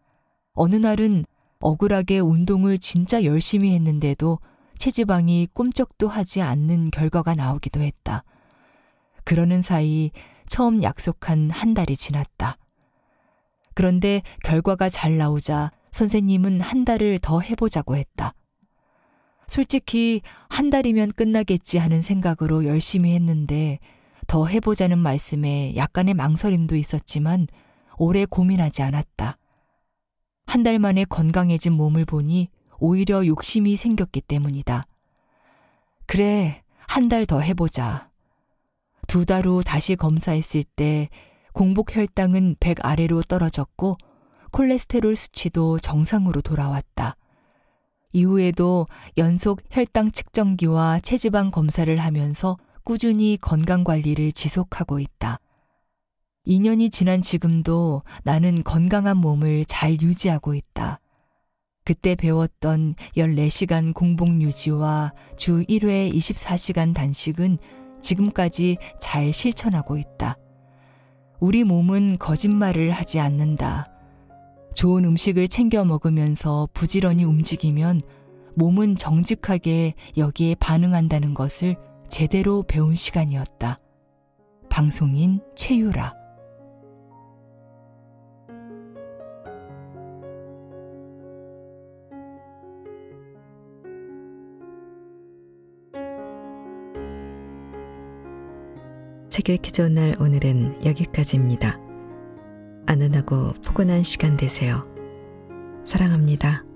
어느 날은 억울하게 운동을 진짜 열심히 했는데도 체지방이 꿈쩍도 하지 않는 결과가 나오기도 했다. 그러는 사이 처음 약속한 한 달이 지났다. 그런데 결과가 잘 나오자 선생님은 한 달을 더 해보자고 했다. 솔직히 한 달이면 끝나겠지 하는 생각으로 열심히 했는데 더 해보자는 말씀에 약간의 망설임도 있었지만 오래 고민하지 않았다. 한 달 만에 건강해진 몸을 보니 오히려 욕심이 생겼기 때문이다. 그래, 한 달 더 해보자. 두 달 후 다시 검사했을 때 공복 혈당은 100 아래로 떨어졌고 콜레스테롤 수치도 정상으로 돌아왔다. 이후에도 연속 혈당 측정기와 체지방 검사를 하면서 꾸준히 건강 관리를 지속하고 있다. 2년이 지난 지금도 나는 건강한 몸을 잘 유지하고 있다. 그때 배웠던 14시간 공복 유지와 주 1회 24시간 단식은 지금까지 잘 실천하고 있다. 우리 몸은 거짓말을 하지 않는다. 좋은 음식을 챙겨 먹으면서 부지런히 움직이면 몸은 정직하게 여기에 반응한다는 것을 제대로 배운 시간이었다. 방송인 최유라 책 읽기 좋은 날 오늘은 여기까지입니다. 아는하고 포근한 시간 되세요. 사랑합니다.